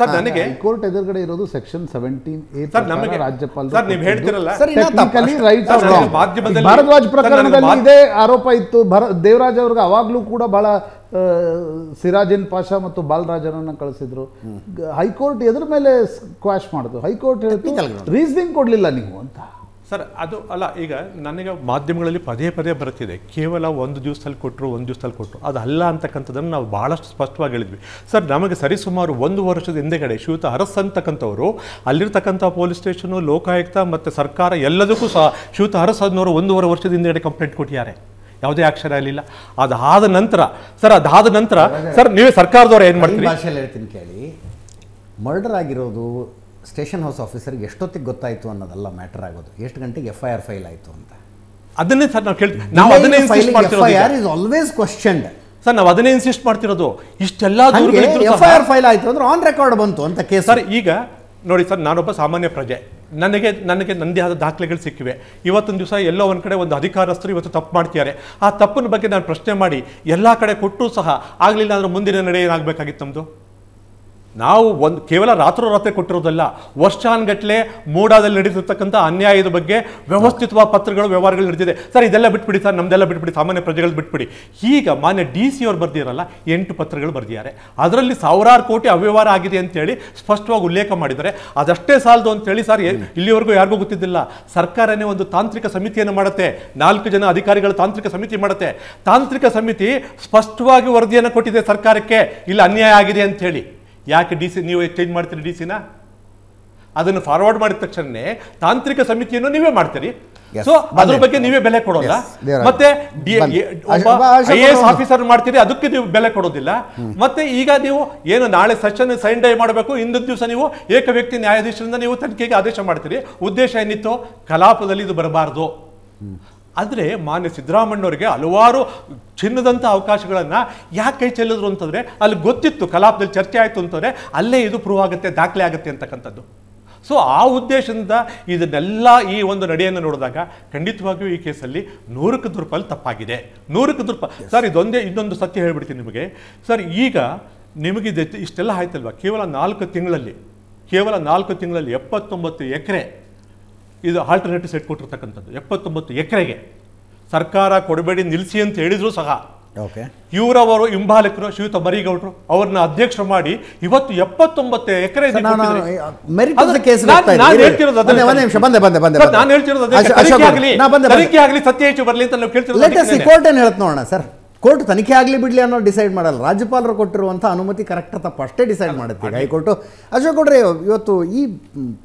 ಸರ್ ನನಗೆ ಕೋರ್ಟ್ ಎದುರುಗಡೆ ಇರೋದು ಸೆಕ್ಷನ್ ಸೆವೆಂಟೀನ್ ಸರ್ ನಮಗೆ ರಾಜ್ಯಪಾಲ ಸರ್ ನೀವು ಹೇಳ್ತಿರಲ್ಲ ಸರ್ ಟೆಕ್ನಿಕಲಿ ರೈಟ್ ಭಾರದ್ವಾಜ್ ಪ್ರಕರಣದಲ್ಲಿ ಇದೇ ಆರೋಪ ಇತ್ತು ದೇವರಾಜ್ ಅವ್ರಿಗೆ ಅವಾಗ್ಲೂ ಕೂಡ ಬಹಳ ಸಿರಾಜಿನ್ ಪಾಷಾ ಮತ್ತು ಬಾಲರಾಜನನ್ನು ಕಳಿಸಿದ್ರು ಹೈಕೋರ್ಟ್ ಎದ್ರ ಮೇಲೆ ಕ್ವಾಶ್ ಮಾಡಿದ್ರು ಹೈಕೋರ್ಟ್ ರೀಸನಿಂಗ್ ಕೊಡಲಿಲ್ಲ ನೀವು ಅಂತ ಸರ್ ಅದು ಅಲ್ಲ ಈಗ ನನಗೆ ಮಾಧ್ಯಮಗಳಲ್ಲಿ ಪದೇ ಪದೇ ಬರ್ತಿದೆ ಕೇವಲ ಒಂದು ದಿವಸದಲ್ಲಿ ಕೊಟ್ಟರು ಒಂದು ದಿವಸದಲ್ಲಿ ಕೊಟ್ಟರು ಅದು ಅಲ್ಲ ಅಂತಕ್ಕಂಥದ್ದನ್ನು ನಾವು ಭಾಳಷ್ಟು ಸ್ಪಷ್ಟವಾಗಿ ಹೇಳಿದ್ವಿ ಸರ್ ನಮಗೆ ಸರಿಸುಮಾರು ಒಂದು ವರ್ಷದ ಹಿಂದೆಗಡೆ ಶ್ರೀಯುತ ಅರಸ್ ಅಂತಕ್ಕಂಥವರು ಅಲ್ಲಿರ್ತಕ್ಕಂಥ ಪೊಲೀಸ್ ಸ್ಟೇಷನು ಲೋಕಾಯುಕ್ತ ಮತ್ತು ಸರ್ಕಾರ ಎಲ್ಲದಕ್ಕೂ ಸಹ ಶ್ರೀಯುತ ಹರಸ್ ಅನ್ನೋರು ಒಂದೂವರೆ ವರ್ಷದ ಹಿಂದೆಗಡೆ ಕಂಪ್ಲೇಂಟ್ ಕೊಟ್ಟಿದ್ದಾರೆ ಯಾವುದೇ ಅಕ್ಷರ ಇರಲಿಲ್ಲ ಅದಾದ ನಂತರ ಸರ್ ಅದಾದ ನಂತರ ಸರ್ ನೀವೇ ಸರ್ಕಾರದವ್ರು ಏನು ಮಾಡ್ತೀರಿ ಭಾಷೆಯಲ್ಲಿ ಹೇಳ್ತೀನಿ ಕೇಳಿ ಮರ್ಡರ್ ಆಗಿರೋದು ಸ್ಟೇಷನ್ ಹೌಸ್ ಆಫೀಸರ್ಗೆ ಎಷ್ಟೊತ್ತಿಗೆ ಗೊತ್ತಾಯಿತು ಅನ್ನೋದಲ್ಲ ಮ್ಯಾಟರ್ ಆಗೋದು ಎಷ್ಟು ಗಂಟೆಗೆ ಎಫ್ ಐ ಆರ್ ಫೈಲ್ ಆಯಿತು ಅಂತ ಅದನ್ನೇ ಸರ್ ನಾವು ಕೇಳ್ತೀವಿ ನಾವು ಅದನ್ನೇ ಇನ್ಸಿಸ್ಟ್ ಮಾಡ್ತಿರೋದು ಆಲ್ವೇಸ್ ಕ್ವಶನ್ಡ್ ಸರ್ ನಾವು ಅದನ್ನೇ ಇನ್ಸಿಸ್ಟ್ ಮಾಡ್ತಿರೋದು ಇಷ್ಟೆಲ್ಲ ಎಫ್ ಐ ಆರ್ ಫೈಲ್ ಆಯಿತು ಅಂದ್ರೆ ಆನ್ ರೆಕಾರ್ಡ್ ಬಂತು ಅಂತ ಕೇಸ್ ಸರ್ ಈಗ ನೋಡಿ ಸರ್ ನಾನೊಬ್ಬ ಸಾಮಾನ್ಯ ಪ್ರಜೆ ನನಗೆ ನನಗೆ ನಂದೇ ಆದ ದಾಖಲೆಗಳು ಸಿಕ್ಕಿವೆ ಇವತ್ತೊಂದು ದಿವಸ ಎಲ್ಲೋ ಒಂದು ಕಡೆ ಒಂದು ಅಧಿಕಾರಸ್ಥರು ಇವತ್ತು ತಪ್ಪು ಮಾಡ್ತಿದ್ದಾರೆ ಆ ತಪ್ಪಿನ ಬಗ್ಗೆ ನಾನು ಪ್ರಶ್ನೆ ಮಾಡಿ ಎಲ್ಲ ಕಡೆ ಕೊಟ್ಟರೂ ಸಹ ಆಗಲಿಲ್ಲ ಅಂದ್ರೆ ಮುಂದಿನ ನಡೆ ಏನಾಗಬೇಕಾಗಿತ್ತು ನಮ್ಮದು ನಾವು ಒಂದು ಕೇವಲ ರಾತ್ರೋರಾತ್ರಿ ಕೊಟ್ಟಿರೋದಲ್ಲ ವರ್ಷಾನ್ಗಟ್ಲೆ ಮೂಡಾದಲ್ಲಿ ನಡೀತಿರ್ತಕ್ಕಂಥ ಅನ್ಯಾಯದ ಬಗ್ಗೆ ವ್ಯವಸ್ಥಿತವಾದ ಪತ್ರಗಳು ವ್ಯವಹಾರಗಳು ನಡೆದಿದೆ ಸರ್ ಇದೆಲ್ಲ ಬಿಟ್ಬಿಡಿ ಸರ್ ನಮ್ದೆಲ್ಲ ಬಿಟ್ಬಿಡಿ ಸಾಮಾನ್ಯ ಪ್ರಜೆಗಳು ಬಿಟ್ಬಿಡಿ ಈಗ ಮಾನ್ಯ ಡಿ ಸಿ ಅವ್ರು ಬರ್ದಿರಲ್ಲ ಎಂಟು ಪತ್ರಗಳು ಬರೆದಿದ್ದಾರೆ ಅದರಲ್ಲಿ ಸಾವಿರಾರು ಕೋಟಿ ಅವ್ಯವಹಾರ ಆಗಿದೆ ಅಂತೇಳಿ ಸ್ಪಷ್ಟವಾಗಿ ಉಲ್ಲೇಖ ಮಾಡಿದರೆ ಅದಷ್ಟೇ ಸಾಲದು ಅಂತೇಳಿ ಸರ್ ಇಲ್ಲಿವರೆಗೂ ಯಾರಿಗೂ ಗೊತ್ತಿದ್ದಿಲ್ಲ ಸರ್ಕಾರನೇ ಒಂದು ತಾಂತ್ರಿಕ ಸಮಿತಿಯನ್ನು ಮಾಡುತ್ತೆ ನಾಲ್ಕು ಜನ ಅಧಿಕಾರಿಗಳು ತಾಂತ್ರಿಕ ಸಮಿತಿ ಮಾಡುತ್ತೆ ತಾಂತ್ರಿಕ ಸಮಿತಿ ಸ್ಪಷ್ಟವಾಗಿ ವರದಿಯನ್ನು ಕೊಟ್ಟಿದೆ ಸರ್ಕಾರಕ್ಕೆ ಇಲ್ಲಿ ಅನ್ಯಾಯ ಆಗಿದೆ ಅಂತೇಳಿ ಯಾಕೆ ಡಿ ಸಿ ನೀವು ಚೇಂಜ್ ಮಾಡ್ತೀರಿ ಡಿ ಸಿನ ಅದನ್ನು ಫಾರ್ವರ್ಡ್ ಮಾಡಿದ ತಕ್ಷಣನೇ ತಾಂತ್ರಿಕ ಸಮಿತಿಯನ್ನು ನೀವೇ ಮಾಡ್ತೀರಿ ಸೊ ಅದ್ರ ಬಗ್ಗೆ ನೀವೇ ಬೆಲೆ ಕೊಡೋಲ್ಲ ಮತ್ತೆ ಐ ಆಫೀಸರ್ ಮಾಡ್ತೀರಿ ಅದಕ್ಕೆ ನೀವು ಬೆಲೆ ಕೊಡೋದಿಲ್ಲ ಮತ್ತೆ ಈಗ ನೀವು ಏನು ನಾಳೆ ಸೆಷನ್ ಸೈನ್ ಡೈ ಮಾಡಬೇಕು ಇಂದಿನ ದಿವಸ ನೀವು ಏಕ ವ್ಯಕ್ತಿ ನ್ಯಾಯಾಧೀಶರಿಂದ ನೀವು ತನಿಖೆಗೆ ಆದೇಶ ಮಾಡ್ತೀರಿ ಉದ್ದೇಶ ಏನಿತ್ತು ಕಲಾಪದಲ್ಲಿ ಇದು ಬರಬಾರ್ದು ಆದರೆ ಮಾನ್ಯ ಸಿದ್ದರಾಮಣ್ಣವರಿಗೆ ಹಲವಾರು ಚಿನ್ನದಂಥ ಅವಕಾಶಗಳನ್ನು ಯಾಕೆ ಕೈ ಚೆಲ್ಲಿದ್ರು ಅಂತಂದರೆ ಅಲ್ಲಿ ಗೊತ್ತಿತ್ತು ಕಲಾಪದಲ್ಲಿ ಚರ್ಚೆ ಆಯಿತು ಅಂತಂದರೆ ಅಲ್ಲೇ ಇದು ಪ್ರೂವ್ ಆಗುತ್ತೆ ದಾಖಲೆ ಆಗುತ್ತೆ ಅಂತಕ್ಕಂಥದ್ದು ಸೊ ಆ ಉದ್ದೇಶದಿಂದ ಇದನ್ನೆಲ್ಲ ಈ ಒಂದು ನಡೆಯನ್ನು ನೋಡಿದಾಗ ಖಂಡಿತವಾಗಿಯೂ ಈ ಕೇಸಲ್ಲಿ ನೂರಕ್ಕೆ ದುರ್ಪಲ್ ತಪ್ಪಾಗಿದೆ ನೂರಕ್ಕೆ ದುರ್ಪ ಸರ್ ಇದೊಂದೇ ಇನ್ನೊಂದು ಸತ್ಯ ಹೇಳ್ಬಿಡ್ತೀನಿ ನಿಮಗೆ ಸರ್ ಈಗ ನಿಮಗಿದೆ ಇಷ್ಟೆಲ್ಲ ಆಯ್ತಲ್ವ ಕೇವಲ ನಾಲ್ಕು ತಿಂಗಳಲ್ಲಿ ಕೇವಲ ನಾಲ್ಕು ತಿಂಗಳಲ್ಲಿ ಎಪ್ಪತ್ತೊಂಬತ್ತು ಎಕರೆ ಇದು ಆಲ್ಟರ್ನೇಟಿವ್ ಸೈಟ್ ಕೊಟ್ಟಿರ್ತಕ್ಕಂಥದ್ದು ಎಪ್ಪತ್ತೊಂಬತ್ತು ಎಕರೆಗೆ ಸರ್ಕಾರ ಕೊಡಬೇಡಿ ನಿಲ್ಲಿಸಿ ಅಂತ ಹೇಳಿದ್ರು ಸಹ ಓಕೆ ಇವರವರು ಹಿಂಬಾಲಕರು ಶಿವ ಮರಿಗೌಡರು ಅವ್ರನ್ನ ಅಧ್ಯಕ್ಷರು ಮಾಡಿ ಇವತ್ತು ಎಪ್ಪತ್ತೊಂಬತ್ತು ಎಕರೆ ನಾನು ಹೇಳ್ತಿರೋದು ಸತ್ಯ ಹೆಚ್ಚು ಬರಲಿ ಅಂತ ನಾವು ಕೇಳ್ತಿರೋದು ನೋಡೋಣ ಸರ್ ಕೋರ್ಟ್ ತನಿಖೆ ಆಗಲಿ ಬಿಡಲಿ ಅನ್ನೋ ಡಿಸೈಡ್ ಮಾಡಲ್ಲ ರಾಜ್ಯಪಾಲರು ಕೊಟ್ಟಿರುವಂಥ ಅನುಮತಿ ಕರೆಕ್ಟ್ ತಪ್ಪು ಅಷ್ಟೇ ಡಿಸೈಡ್ ಮಾಡುತ್ತೆ ಹೈಕೋರ್ಟು ಅಶೋಕ್ ಕೊಡ್ರಿ ಇವತ್ತು ಈ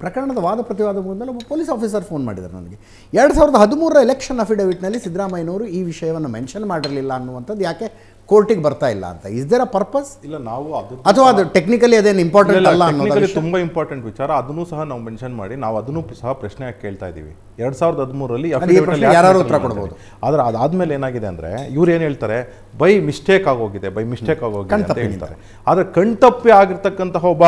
ಪ್ರಕರಣದ ವಾದ ಪ್ರತಿವಾದ ಮುಂದೆ ಒಬ್ಬ ಪೊಲೀಸ್ ಆಫೀಸರ್ ಫೋನ್ ಮಾಡಿದ್ದಾರೆ ನನಗೆ ಎರಡು ಸಾವಿರದ ಹದಿಮೂರರ ಎಲೆಕ್ಷನ್ ಅಫಿಡವಿಟ್ನಲ್ಲಿ ಸಿದ್ದರಾಮಯ್ಯನವರು ಈ ವಿಷಯವನ್ನು ಮೆನ್ಷನ್ ಮಾಡಿರಲಿಲ್ಲ ಅನ್ನುವಂಥದ್ದು ಯಾಕೆ ಕೋರ್ಟಿಗೆ ಬರ್ತಾ ಇಲ್ಲ ಅಂತ ಇಸ್ ದೇರ್ ಅ ಪರ್ಪಸ್ ಇಲ್ಲ ನಾವು ಅದು ಅಥವಾ ಅದು ಟೆಕ್ನಿಕಲಿ ಅದೇನು ಇಂಪಾರ್ಟೆಂಟ್ ಅಲ್ಲ ಅನ್ನೋದು ತುಂಬ ಇಂಪಾರ್ಟೆಂಟ್ ವಿಚಾರ ಅದನ್ನು ಸಹ ನಾವು ಮೆನ್ಷನ್ ಮಾಡಿ ನಾವು ಅದನ್ನು ಸಹ ಪ್ರಶ್ನೆ ಕೇಳ್ತಾ ಇದ್ದೀವಿ ಎರಡು ಸಾವಿರದ ಹದಿಮೂರರಲ್ಲಿ ಯಾರು ಉತ್ತರ ಕೊಡ್ಬೋದು ಆದ್ರೆ ಅದಾದ್ಮೇಲೆ ಏನಾಗಿದೆ ಅಂದ್ರೆ ಇವ್ರು ಏನು ಹೇಳ್ತಾರೆ ಬೈ ಮಿಸ್ಟೇಕ್ ಆಗೋಗಿದೆ ಬೈ ಮಿಸ್ಟೇಕ್ ಆಗೋಗಿದೆ ಅಂತ ಹೇಳ್ತಾರೆ ಆದ್ರೆ ಕಣ್ತಪ್ಪಿ ಆಗಿರ್ತಕ್ಕಂತಹ ಒಬ್ಬ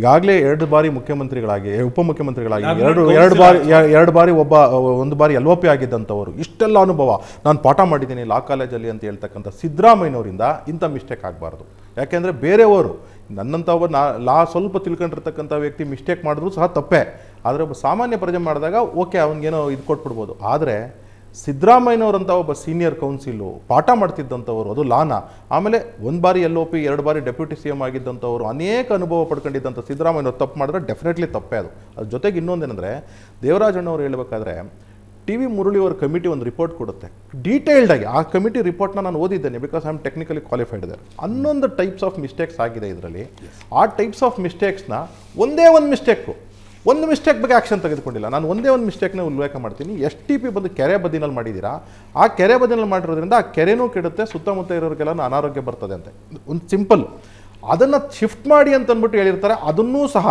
ಈಗಾಗಲೇ ಎರಡು ಬಾರಿ ಮುಖ್ಯಮಂತ್ರಿಗಳಾಗಿ ಉಪಮುಖ್ಯಮಂತ್ರಿಗಳಾಗಿ ಎರಡು ಎರಡು ಬಾರಿ ಎರಡು ಬಾರಿ ಒಬ್ಬ ಒಂದು ಬಾರಿ ಎಲ್ ಪಿ ಆಗಿದ್ದಂಥವರು ಇಷ್ಟೆಲ್ಲ ಅನುಭವ ನಾನು ಪಾಠ ಮಾಡಿದ್ದೀನಿ ಲಾ ಕಾಲೇಜಲ್ಲಿ ಅಂತ ಹೇಳ್ತಕ್ಕಂಥ ಸಿದ್ದರಾಮಯ್ಯನವರಿಂದ ಇಂಥ ಮಿಸ್ಟೇಕ್ ಆಗಬಾರ್ದು ಯಾಕೆಂದರೆ ಬೇರೆಯವರು ನನ್ನಂಥವ್ರು ನಾ ಲಾ ಸ್ವಲ್ಪ ತಿಳ್ಕೊಂಡಿರ್ತಕ್ಕಂಥ ವ್ಯಕ್ತಿ ಮಿಸ್ಟೇಕ್ ಮಾಡಿದ್ರು ಸಹ ತಪ್ಪೇ ಆದರೆ ಒಬ್ಬ ಸಾಮಾನ್ಯ ಪ್ರಜೆ ಮಾಡಿದಾಗ ಓಕೆ ಅವನಿಗೇನೋ ಇದು ಕೊಟ್ಬಿಡ್ಬೋದು ಆದರೆ ಸಿದ್ದರಾಮಯ್ಯನವರಂಥ ಒಬ್ಬ ಸೀನಿಯರ್ ಕೌನ್ಸಿಲು ಪಾಠ ಮಾಡ್ತಿದ್ದಂಥವರು ಅದು ಲಾನ ಆಮೇಲೆ ಒಂದು ಬಾರಿ ಎಲ್ ಒ ಪಿ ಎರಡು ಬಾರಿ ಡೆಪ್ಯೂಟಿ ಸಿ ಎಮ್ ಆಗಿದ್ದಂಥವರು ಅನೇಕ ಅನುಭವ ಪಡ್ಕೊಂಡಿದ್ದಂಥ ಸಿದ್ದರಾಮಯ್ಯನವ್ರು ತಪ್ಪು ಮಾಡಿದ್ರೆ ಡೆಫಿನೆಟ್ಲಿ ತಪ್ಪೇ ಅದು ಅದ್ರ ಜೊತೆಗೆ ಇನ್ನೊಂದೇನೆಂದರೆ ದೇವರಾಜಣ್ಣವ್ರು ಹೇಳಬೇಕಾದ್ರೆ ಟಿ ವಿ ಅವರ ಕಮಿಟಿ ಒಂದು ರಿಪೋರ್ಟ್ ಕೊಡುತ್ತೆ ಆಗಿ ಆ ಕಮಿಟಿ ರಿಪೋರ್ಟ್ನ ನಾನು ಓದಿದ್ದೇನೆ because I am technically qualified ಇದೆ ಹನ್ನೊಂದು ಟೈಪ್ಸ್ ಆಫ್ ಮಿಸ್ಟೇಕ್ಸ್ ಆಗಿದೆ ಇದರಲ್ಲಿ ಆ ಟೈಪ್ಸ್ ಆಫ್ ಮಿಸ್ಟೇಕ್ಸ್ನ ಒಂದೇ ಒಂದು ಮಿಸ್ಟೇಕು ಒಂದು ಮಿಸ್ಟೇಕ್ ಬಗ್ಗೆ ಆ್ಯಕ್ಷನ್ ತೆಗೆದುಕೊಂಡಿಲ್ಲ ನಾನು ಒಂದೇ ಒಂದು ಮಿಸ್ಟೇಕ್ನ ಉಲ್ಲೇಖ ಮಾಡ್ತೀನಿ ಎಸ್ ಟಿ ಪಿ ಬಂದು ಕೆರೆ ಬದಿನಲ್ಲಿ ಮಾಡಿದ್ದೀರಾ ಆ ಕೆರೆ ಬದಿನಲ್ಲಿ ಮಾಡಿರೋದ್ರಿಂದ ಆ ಕೆರೆನೂ ಕೆಡುತ್ತೆ ಸುತ್ತಮುತ್ತ ಇರೋರಿಗೆಲ್ಲ ಅನಾರೋಗ್ಯ ಬರ್ತದೆ ಅಂತೆ ಒಂದು ಸಿಂಪಲ್ ಅದನ್ನು ಶಿಫ್ಟ್ ಮಾಡಿ ಅಂತ ಅಂದ್ಬಿಟ್ಟು ಹೇಳಿರ್ತಾರೆ ಅದನ್ನೂ ಸಹ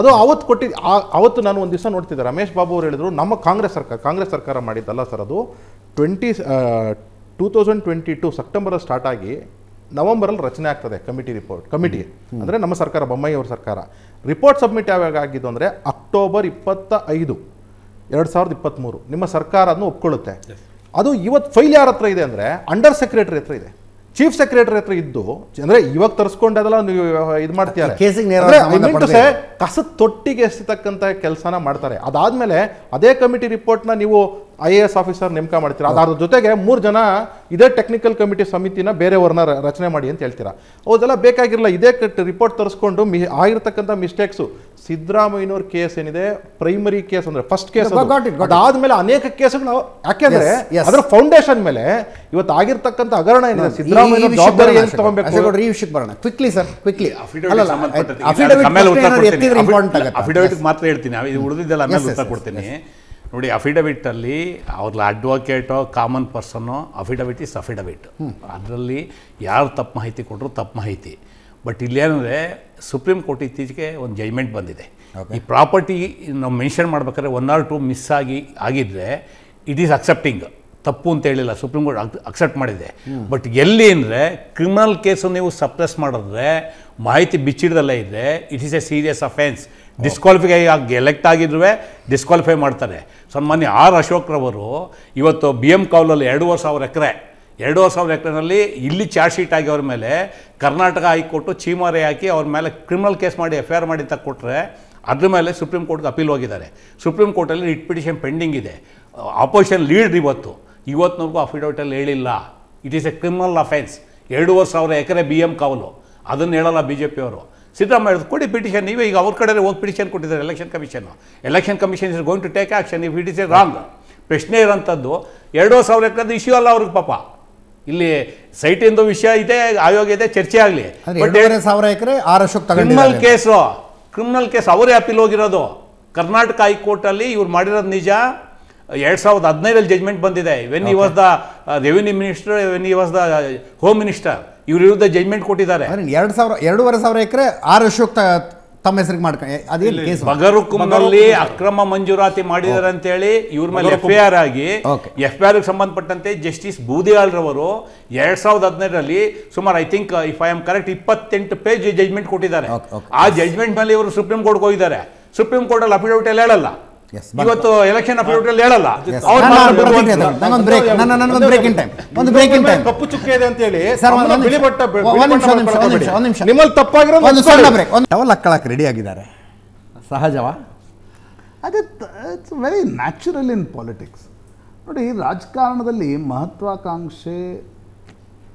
ಅದು ಅವತ್ತು ಕೊಟ್ಟಿದ್ದು ಅವತ್ತು ನಾನು ಒಂದು ದಿವಸ ನೋಡ್ತಿದ್ದೆ ರಮೇಶ್ ಬಾಬು ಅವರು ಹೇಳಿದರು ನಮ್ಮ ಕಾಂಗ್ರೆಸ್ ಸರ್ಕಾರ ಕಾಂಗ್ರೆಸ್ ಸರ್ಕಾರ ಮಾಡಿದ್ದಲ್ಲ ಸರ್ ಅದು twenty two thousand twenty two ಸೆಪ್ಟೆಂಬರಲ್ಲಿ ಸ್ಟಾರ್ಟ್ ಆಗಿ ನವಂಬರಲ್ಲಿ ರಚನೆ ಆಗ್ತದೆ ಕಮಿಟಿ ರಿಪೋರ್ಟ್ ಕಮಿಟಿ ಅಂದರೆ ನಮ್ಮ ಸರ್ಕಾರ ಬೊಮ್ಮಾಯಿ ಅವ್ರ ಸರ್ಕಾರ ರಿಪೋರ್ಟ್ ಸಬ್ಮಿಟ್ ಯಾವಾಗ ಆಗಿದ್ದು ಅಂದರೆ ಅಕ್ಟೋಬರ್ ಇಪ್ಪತ್ತ ಐದು ಎರಡು ಸಾವಿರದ ಇಪ್ಪತ್ತ್ಮೂರು ನಿಮ್ಮ ಸರ್ಕಾರ ಅದನ್ನು ಒಪ್ಕೊಳ್ಳುತ್ತೆ ಅದು ಇವತ್ತು ಫೈಲ್ ಯಾರ ಹತ್ರ ಇದೆ ಅಂದರೆ ಅಂಡರ್ ಸೆಕ್ರೆಟರಿ ಹತ್ರ ಇದೆ ಚೀಫ್ ಸೆಕ್ರೆಟರಿ ಹತ್ರ ಇದ್ದು ಅಂದ್ರೆ ಇವಾಗ ತರಿಸ್ಕೊಂಡದಲ್ಲ ನೀವು ಇದು ಮಾಡ್ತೀರಾ ಕಸದ ತೊಟ್ಟಿಗೆ ಎಸ್ತಕ್ಕಂತ ಕೆಲಸನ ಮಾಡ್ತಾರೆ ಅದಾದ್ಮೇಲೆ ಅದೇ ಕಮಿಟಿ ರಿಪೋರ್ಟ್ನ ನೀವು ಐ ಎ ಎಸ್ ಆಫೀಸರ್ ನೇಮಕ ಮಾಡ್ತೀರಾ ಅದಾದ್ರ ಜೊತೆಗೆ ಮೂರು ಜನ ಇದೇ ಟೆಕ್ನಿಕಲ್ ಕಮಿಟಿ ಸಮಿತಿನ ಬೇರೆಯವ್ರನ್ನ ರಚನೆ ಮಾಡಿ ಅಂತ ಹೇಳ್ತೀರಾ ಹೌದೆಲ್ಲ ಬೇಕಾಗಿರಲ್ಲ ಇದೇ ರಿಪೋರ್ಟ್ ತರಿಸ್ಕೊಂಡು ಮಿ ಆಗಿರ್ತಕ್ಕಂಥ ಮಿಸ್ಟೇಕ್ಸು ಸಿದ್ದರಾಮಯ್ಯನವ್ರ ಕೇಸ್ ಏನಿದೆ ಪ್ರೈಮರಿ ಕೇಸ್ ಅಂದ್ರೆ ಫಸ್ಟ್ ಕೇಸ್ ಅದಾದ್ಮೇಲೆ ಅನೇಕ ಕೇಸ್ಗಳು ಯಾಕೆಂದ್ರೆ ಅದರ ಫೌಂಡೇಶನ್ ಮೇಲೆ ಇವತ್ತು ಆಗಿರ್ತಕ್ಕಂಥ ಹಗರಣ ಏನಿದೆ ಸಿದ್ದರಾಮಯ್ಯ ಜವಾಬ್ದಾರಿ ಏನು ತಗೊಬೇಕು ಈ ವಿಷಯಕ್ಕೆ ಬರೋಣ ಕ್ವಿಕ್ಲಿ ಸರ್ ಕ್ವಿಕ್ಲಿ ಅಫಿಡವಿಟ್ ಮಾತ್ರ ಹೇಳ್ತೀನಿ ಇದು ಉಳಿದಿದ್ದೆಲ್ಲ ಆಮೇಲೆ ಉತ್ತರ ಕೊಡ್ತೀನಿ ನೋಡಿ ಅಲ್ಲಿ ಅವ್ರ ಅಡ್ವೊಕೇಟೋ common person affidavit is affidavit ಅದರಲ್ಲಿ ಯಾರು ತಪ್ಪು ಮಾಹಿತಿ ಕೊಟ್ಟರು ತಪ್ಪು ಮಾಹಿತಿ ಬಟ್ ಇಲ್ಲೇನಂದರೆ ಸುಪ್ರೀಂ ಕೋರ್ಟ್ ಇತ್ತೀಚೆಗೆ ಒಂದು ಜಜ್ಮೆಂಟ್ ಬಂದಿದೆ ಈ ಪ್ರಾಪರ್ಟಿ ನಾವು ಮೆನ್ಷನ್ ಮಾಡ್ಬೇಕಾದ್ರೆ ಒನ್ ಆರ್ ಟು ಮಿಸ್ ಆಗಿ ಆಗಿದ್ದರೆ ಇಟ್ ಈಸ್ ಅಕ್ಸೆಪ್ಟಿಂಗ್ ತಪ್ಪು ಅಂತ ಹೇಳಿಲ್ಲ ಸುಪ್ರೀಂ ಕೋರ್ಟ್ ಅಕ್ಸೆಪ್ಟ್ ಮಾಡಿದೆ ಬಟ್ ಎಲ್ಲಿ ಅಂದರೆ ಕ್ರಿಮಿನಲ್ ಕೇಸು ನೀವು ಸಪ್ರೆಸ್ ಮಾಡಿದ್ರೆ ಮಾಹಿತಿ ಬಿಚ್ಚಿಡ್ದಲ್ಲೇ ಇದ್ದರೆ it is a serious offence disqualify ಆಗಿ ಎಲೆಕ್ಟ್ ಆಗಿದ್ರೂ ಡಿಸ್ಕ್ವಾಲಿಫೈ ಮಾಡ್ತಾರೆ ಸನ್ಮಾನ್ಯ ಆರ್ ಅಶೋಕ್ರವರು ಇವತ್ತು ಬಿ ಎಮ್ ಕೌಲಲ್ಲಿ ಎರಡೂವರೆ ಸಾವಿರ ಎಕರೆ ಎರಡು ಸಾವಿರದ ಎಕರೆನಲ್ಲಿ ಇಲ್ಲಿ ಚಾರ್ಜ್ ಶೀಟ್ ಆಗಿ ಅವ್ರ ಮೇಲೆ ಕರ್ನಾಟಕ ಹೈಕೋರ್ಟು ಚೀಮಾರೆ ಹಾಕಿ ಅವ್ರ ಮೇಲೆ ಕ್ರಿಮಿನಲ್ ಕೇಸ್ ಮಾಡಿ ಎಫ್ ಐ ಆರ್ ಮಾಡಿ ಅಂತ ಕೊಟ್ಟರೆ ಅದ್ರ ಮೇಲೆ ಸುಪ್ರೀಂ ಕೋರ್ಟ್ಗೆ ಅಪೀಲ್ ಹೋಗಿದ್ದಾರೆ ಸುಪ್ರೀಂ ಕೋರ್ಟಲ್ಲಿ ರಿಟ್ ಪಿಟಿಷನ್ ಪೆಂಡಿಂಗ್ ಇದೆ ಆಪೋಸಿಷನ್ ಲೀಡ್ ಇವತ್ತು ಇವತ್ತಿನವರೆಗೂ ಅಫಿಡವಿಟಲ್ಲಿ ಹೇಳಿಲ್ಲ it is a criminal offence ಎರಡೂವರೆ ಸಾವಿರ ಎಕರೆ ಬಿ ಎಂ ಕಾವಲು ಅದನ್ನು ಹೇಳಲ್ಲ ಬಿ ಜೆ ಪಿಯವರು ಸಿದ್ದರಾಮಯ್ಯ ಕೊಡಿ ಪಿಟಿಷನ್ ನೀವೇ ಈಗ ಅವ್ರ ಕಡೆ ಹೋಗಿ ಪಿಟಿಷನ್ ಕೊಟ್ಟಿದ್ದಾರೆ election commission election commission is going to take action if it is a wrong ಪ್ರಶ್ನೆ ಇರೋಂಥದ್ದು ಎರಡೂ ಸಾವಿರ ಎಕರೆದು ಇಶ್ಯೂ ಅಲ್ಲ ಅವ್ರಿಗೆ ಪಾಪ ಇಲ್ಲಿ ಸೈಟ್ ಎಂದು ವಿಷಯ ಇದೆ ಆಯೋಗ ಇದೆ ಚರ್ಚೆ ಆಗಲಿ ಸಾವಿರ acre R Ashok criminal case criminal case ಅವರೇ ಅಪೀಲ್ ಹೋಗಿರೋದು ಕರ್ನಾಟಕ ಹೈಕೋರ್ಟಲ್ಲಿ ಇವ್ರು ಮಾಡಿರೋದು ನಿಜ ಎರಡು ಸಾವಿರದ ಹದಿನೈದಲ್ಲಿ ಜಜ್ಮೆಂಟ್ ಬಂದಿದೆ when I was the revenue minister when I was the home minister ಇವ್ರ ವಿರುದ್ಧ ಜಜ್ಮೆಂಟ್ ಕೊಟ್ಟಿದ್ದಾರೆ ಎರಡು ಸಾವಿರ ಎರಡೂವರೆ ಸಾವಿರ ಎಕರೆ ಆರ್ ಅಶೋಕ್ ತಮ್ಮ ಹೆಸರಿಗೆ ಮಾಡ್ಕ ಅಕ್ರಮ ಮಂಜೂರಾತಿ ಅಂತ ಹೇಳಿ ಇವ್ರ ಮೇಲೆ ಎಫ್ ಐ ಆರ್ ಆಗಿ ಎಫ್ ಐ ಆರ್ ಸಂಬಂಧಪಟ್ಟಂತೆ ಜಸ್ಟಿಸ್ ರವರು ಎರಡ್ ಸಾವಿರದ ಹದಿನೈದರಲ್ಲಿ ಸುಮಾರು I think if I am correct ಇಪ್ಪತ್ತೆಂಟು ಪೇಜ್ ಜಜ್ಮೆಂಟ್ ಕೊಟ್ಟಿದ್ದಾರೆ ಆ ಜಜ್ಮೆಂಟ್ ಮೇಲೆ ಇವರು ಸುಪ್ರೀಂ ಕೋರ್ಟ್ಗೆ ಹೋಗಿದ್ದಾರೆ ಸುಪ್ರೀಂ ಅಲ್ಲಿ ಅಫಿಡವಿಟ್ ಎಲ್ಲ ಹೇಳಲ್ಲ ಇವತ್ತು ಎಲೆಕ್ಷನ್ ಅಪ್ರೂವಲ್ ಹೇಳಲ್ಲ ಒಂದು ಕಪ್ಪು ಚುಕ್ಕೆ ಇದೆ ಅಂತ ಹೇಳಿ ಬಿಳಿ ನಿಮ್ಮಲ್ಲಿ ತಪ್ಪಾಗಿರೋ ಒಂದು ರೆಡಿ ಆಗಿದ್ದಾರೆ ಸಹಜವಾ ಅದೇ ವೆರಿ ನ್ಯಾಚುರಲ್ ಇನ್ ಪಾಲಿಟಿಕ್ಸ್ ನೋಡಿ ರಾಜಕಾರಣದಲ್ಲಿ ಮಹತ್ವಾಕಾಂಕ್ಷೆ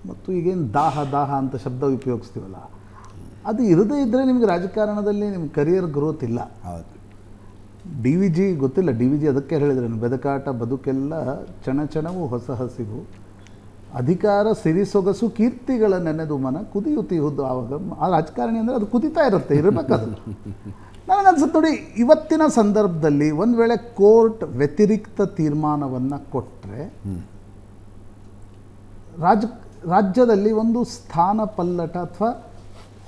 ಮತ್ತು ಈಗೇನು ದಾಹ ದಾಹ ಅಂತ ಶಬ್ದ ಉಪಯೋಗಿಸ್ತೀವಲ್ಲ ಅದು ಇರದೇ ಇದ್ದರೆ ನಿಮಗೆ ರಾಜಕಾರಣದಲ್ಲಿ ನಿಮ್ಮ ಕರಿಯರ್ ಗ್ರೋತ್ ಇಲ್ಲ ಹೌದು ಡಿ ವಿ ಜಿ ಗೊತ್ತಿಲ್ಲ ಡಿ ವಿ ಜಿ ಅದಕ್ಕೆ ಹೇಳಿದ್ರೆ ಬೆದಕಾಟ ಬದುಕೆಲ್ಲ ಚಣಚಣವು ಹೊಸ ಹಸಿವು ಅಧಿಕಾರ ಸಿರಿಸೊಗಸು ಕೀರ್ತಿಗಳ ನೆನೆದು ಮನ ಕುದಿಯುತ್ತಿ ಹುದ್ದು ಆವಾಗ ಆ ರಾಜಕಾರಣಿ ಅಂದರೆ ಅದು ಕುದಿತಾ ಇರುತ್ತೆ ಇರಬೇಕದು ನನಗನ್ಸುತ್ತೆ ನೋಡಿ ಇವತ್ತಿನ ಸಂದರ್ಭದಲ್ಲಿ ಒಂದು ವೇಳೆ ಕೋರ್ಟ್ ವ್ಯತಿರಿಕ್ತ ತೀರ್ಮಾನವನ್ನು ಕೊಟ್ಟರೆ ರಾಜ ರಾಜ್ಯದಲ್ಲಿ ಒಂದು ಸ್ಥಾನ ಪಲ್ಲಟ ಅಥವಾ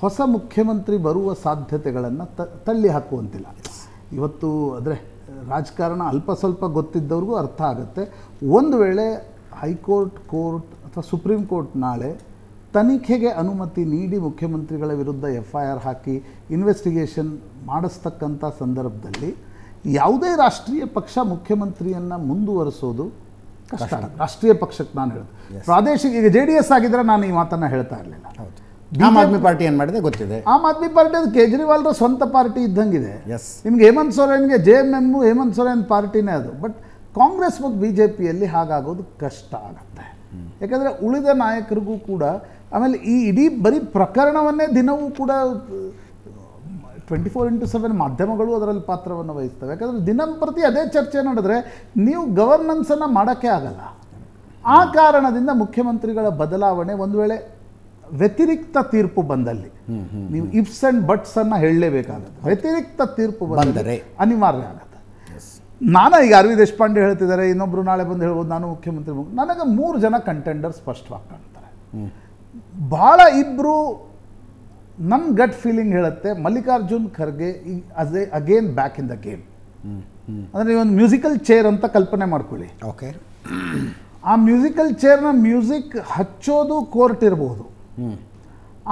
ಹೊಸ ಮುಖ್ಯಮಂತ್ರಿ ಬರುವ ಸಾಧ್ಯತೆಗಳನ್ನು ತಳ್ಳಿ ಹಾಕುವಂತಿಲ್ಲ ಇವತ್ತು ಅಂದರೆ ರಾಜಕಾರಣ ಅಲ್ಪ ಸ್ವಲ್ಪ ಗೊತ್ತಿದ್ದವ್ರಿಗೂ ಅರ್ಥ ಆಗುತ್ತೆ ಒಂದು ವೇಳೆ ಹೈಕೋರ್ಟ್ ಕೋರ್ಟ್ ಅಥವಾ ಸುಪ್ರೀಂ ಕೋರ್ಟ್ ನಾಳೆ ತನಿಖೆಗೆ ಅನುಮತಿ ನೀಡಿ ಮುಖ್ಯಮಂತ್ರಿಗಳ ವಿರುದ್ಧ ಎಫ್ ಐ ಆರ್ ಹಾಕಿ ಇನ್ವೆಸ್ಟಿಗೇಷನ್ ಮಾಡಿಸ್ತಕ್ಕಂಥ ಸಂದರ್ಭದಲ್ಲಿ ಯಾವುದೇ ರಾಷ್ಟ್ರೀಯ ಪಕ್ಷ ಮುಖ್ಯಮಂತ್ರಿಯನ್ನು ಮುಂದುವರಿಸೋದು ಕಷ್ಟ ರಾಷ್ಟ್ರೀಯ ಪಕ್ಷಕ್ಕೆ ನಾನು ಹೇಳಿದೆ ಪ್ರಾದೇಶಿಕ ಈಗ ಜೆ ಡಿ ಎಸ್ ಆಗಿದ್ದರೆ ನಾನು ಈ ಮಾತನ್ನು ಹೇಳ್ತಾ ಇರಲಿಲ್ಲ ಹೌದು ಆಮ್ ಆದ್ಮಿ ಪಾರ್ಟಿ ಏನು ಮಾಡಿದೆ ಗೊತ್ತಿದೆ ಆಮ್ ಆದ್ಮಿ ಪಾರ್ಟಿ ಅದು ಕೇಜ್ರಿವಾಲ್ರ ಸ್ವಂತ ಪಾರ್ಟಿ ಇದ್ದಂಗಿದೆ ಎಸ್ ನಿಮ್ಗೆ ಹೇಮಂತ್ ಸೋರೆನ್ಗೆ J M M Hemant Soren ಪಾರ್ಟಿನೇ ಅದು ಬಟ್ ಕಾಂಗ್ರೆಸ್ ಮತ್ತು ಬಿ ಜೆ ಪಿಯಲ್ಲಿ ಹಾಗಾಗೋದು ಕಷ್ಟ ಆಗುತ್ತೆ ಯಾಕಂದರೆ ಉಳಿದ ನಾಯಕರಿಗೂ ಕೂಡ ಆಮೇಲೆ ಈ ಇಡೀ ಬರೀ ಪ್ರಕರಣವನ್ನೇ ದಿನವೂ ಕೂಡ ಟ್ವೆಂಟಿ ಫೋರ್ ಇಂಟು ಸೆವೆನ್ ಮಾಧ್ಯಮಗಳು ಅದರಲ್ಲಿ ಪಾತ್ರವನ್ನು ವಹಿಸ್ತವೆ ಯಾಕಂದರೆ ದಿನಂಪ್ರತಿ ಅದೇ ಚರ್ಚೆ ನಡೆದ್ರೆ ನೀವು ಗವರ್ನೆನ್ಸನ್ನು ಮಾಡೋಕ್ಕೆ ಆಗಲ್ಲ ಆ ಕಾರಣದಿಂದ ಮುಖ್ಯಮಂತ್ರಿಗಳ ಬದಲಾವಣೆ ಒಂದು ವೇಳೆ ವ್ಯತಿರಿಕ್ತ ತೀರ್ಪು ಬಂದಲ್ಲಿ ನೀವು ಇಫ್ಸ್ ಅಂಡ್ ಬಟ್ಸ್ ಅನ್ನ ಹೇಳಲೇಬೇಕಾಗುತ್ತೆ ವ್ಯತಿರಿಕ್ತ ತೀರ್ಪು ಬಂದರೆ ಅನಿವಾರ್ಯ ಆಗುತ್ತೆ ನಾನು ಈಗ ಅರವಿಂದ್ ದೇಶಪಾಂಡೆ ಹೇಳ್ತಿದ್ದಾರೆ ಇನ್ನೊಬ್ರು ನಾಳೆ ಬಂದು ಹೇಳ್ಬೋದು ನಾನು ಮುಖ್ಯಮಂತ್ರಿ ನನಗೆ ಮೂರು ಜನ ಕಂಟೆಂಡರ್ ಸ್ಪಷ್ಟವಾಗಿ ಕಾಣ್ತಾರೆ ಭಾಳ ಇಬ್ಬರು ನನ್ನ ಗಟ್ ಫೀಲಿಂಗ್ ಹೇಳುತ್ತೆ Mallikarjun Kharge as a again back in the game ಅಂದರೆ ನೀವೊಂದು ಮ್ಯೂಸಿಕಲ್ ಚೇರ್ ಅಂತ ಕಲ್ಪನೆ ಮಾಡ್ಕೊಳ್ಳಿ ಓಕೆ ಆ ಮ್ಯೂಸಿಕಲ್ ಚೇರ್ನ ಮ್ಯೂಸಿಕ್ ಹಚ್ಚೋದು ಕೋರ್ಟ್ ಇರಬಹುದು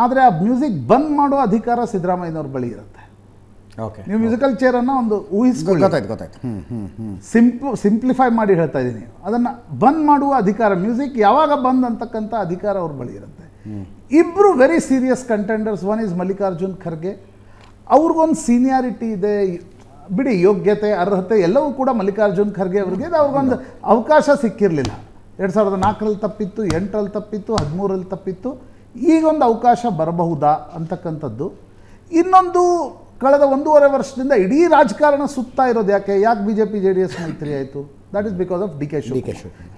ಆದರೆ ಆ ಮ್ಯೂಸಿಕ್ ಬಂದ್ ಮಾಡುವ ಅಧಿಕಾರ ಸಿದ್ದರಾಮಯ್ಯನವ್ರ ಬಳಿ ಇರುತ್ತೆ ಓಕೆ ನೀವು ಮ್ಯೂಸಿಕಲ್ ಚೇರನ್ನು ಒಂದು ಊಹಿಸ್ಕೊಳ್ಳಿ ಗೊತ್ತಾಯ್ತು ಗೊತ್ತಾಯ್ತು ಸಿಂಪ್ ಸಿಂಪ್ಲಿಫೈ ಮಾಡಿ ಹೇಳ್ತಾ ಇದ್ದೀನಿ ಅದನ್ನು ಬಂದ್ ಮಾಡುವ ಅಧಿಕಾರ ಮ್ಯೂಸಿಕ್ ಯಾವಾಗ ಬಂದ್ ಅಂತಕ್ಕಂಥ ಅಧಿಕಾರ ಅವ್ರ ಬಳಿ ಇರುತ್ತೆ ಇಬ್ಬರು very serious contenders one is Mallikarjun Kharge ಅವ್ರಿಗೊಂದು ಸೀನಿಯಾರಿಟಿ ಇದೆ ಬಿಡಿ ಯೋಗ್ಯತೆ ಅರ್ಹತೆ ಎಲ್ಲವೂ ಕೂಡ ಮಲ್ಲಿಕಾರ್ಜುನ್ ಖರ್ಗೆ ಅವ್ರಿಗೆ ಅವ್ರಿಗೊಂದು ಅವಕಾಶ ಸಿಕ್ಕಿರಲಿಲ್ಲ ಎರಡು ಸಾವಿರದ ನಾಲ್ಕರಲ್ಲಿ ತಪ್ಪಿತ್ತು ಎಂಟರಲ್ಲಿ ತಪ್ಪಿತ್ತು ಹದಿಮೂರಲ್ಲಿ ತಪ್ಪಿತ್ತು ಈಗೊಂದು ಅವಕಾಶ ಬರಬಹುದಾ ಅಂತಕ್ಕಂಥದ್ದು ಇನ್ನೊಂದು ಕಳೆದ ಒಂದೂವರೆ ವರ್ಷದಿಂದ ಇಡೀ ರಾಜಕಾರಣ ಸುತ್ತಾ ಇರೋದು ಯಾಕೆ ಯಾಕೆ B J P J D S ಮೈತ್ರಿ ಆಯಿತು that is because of D K Shi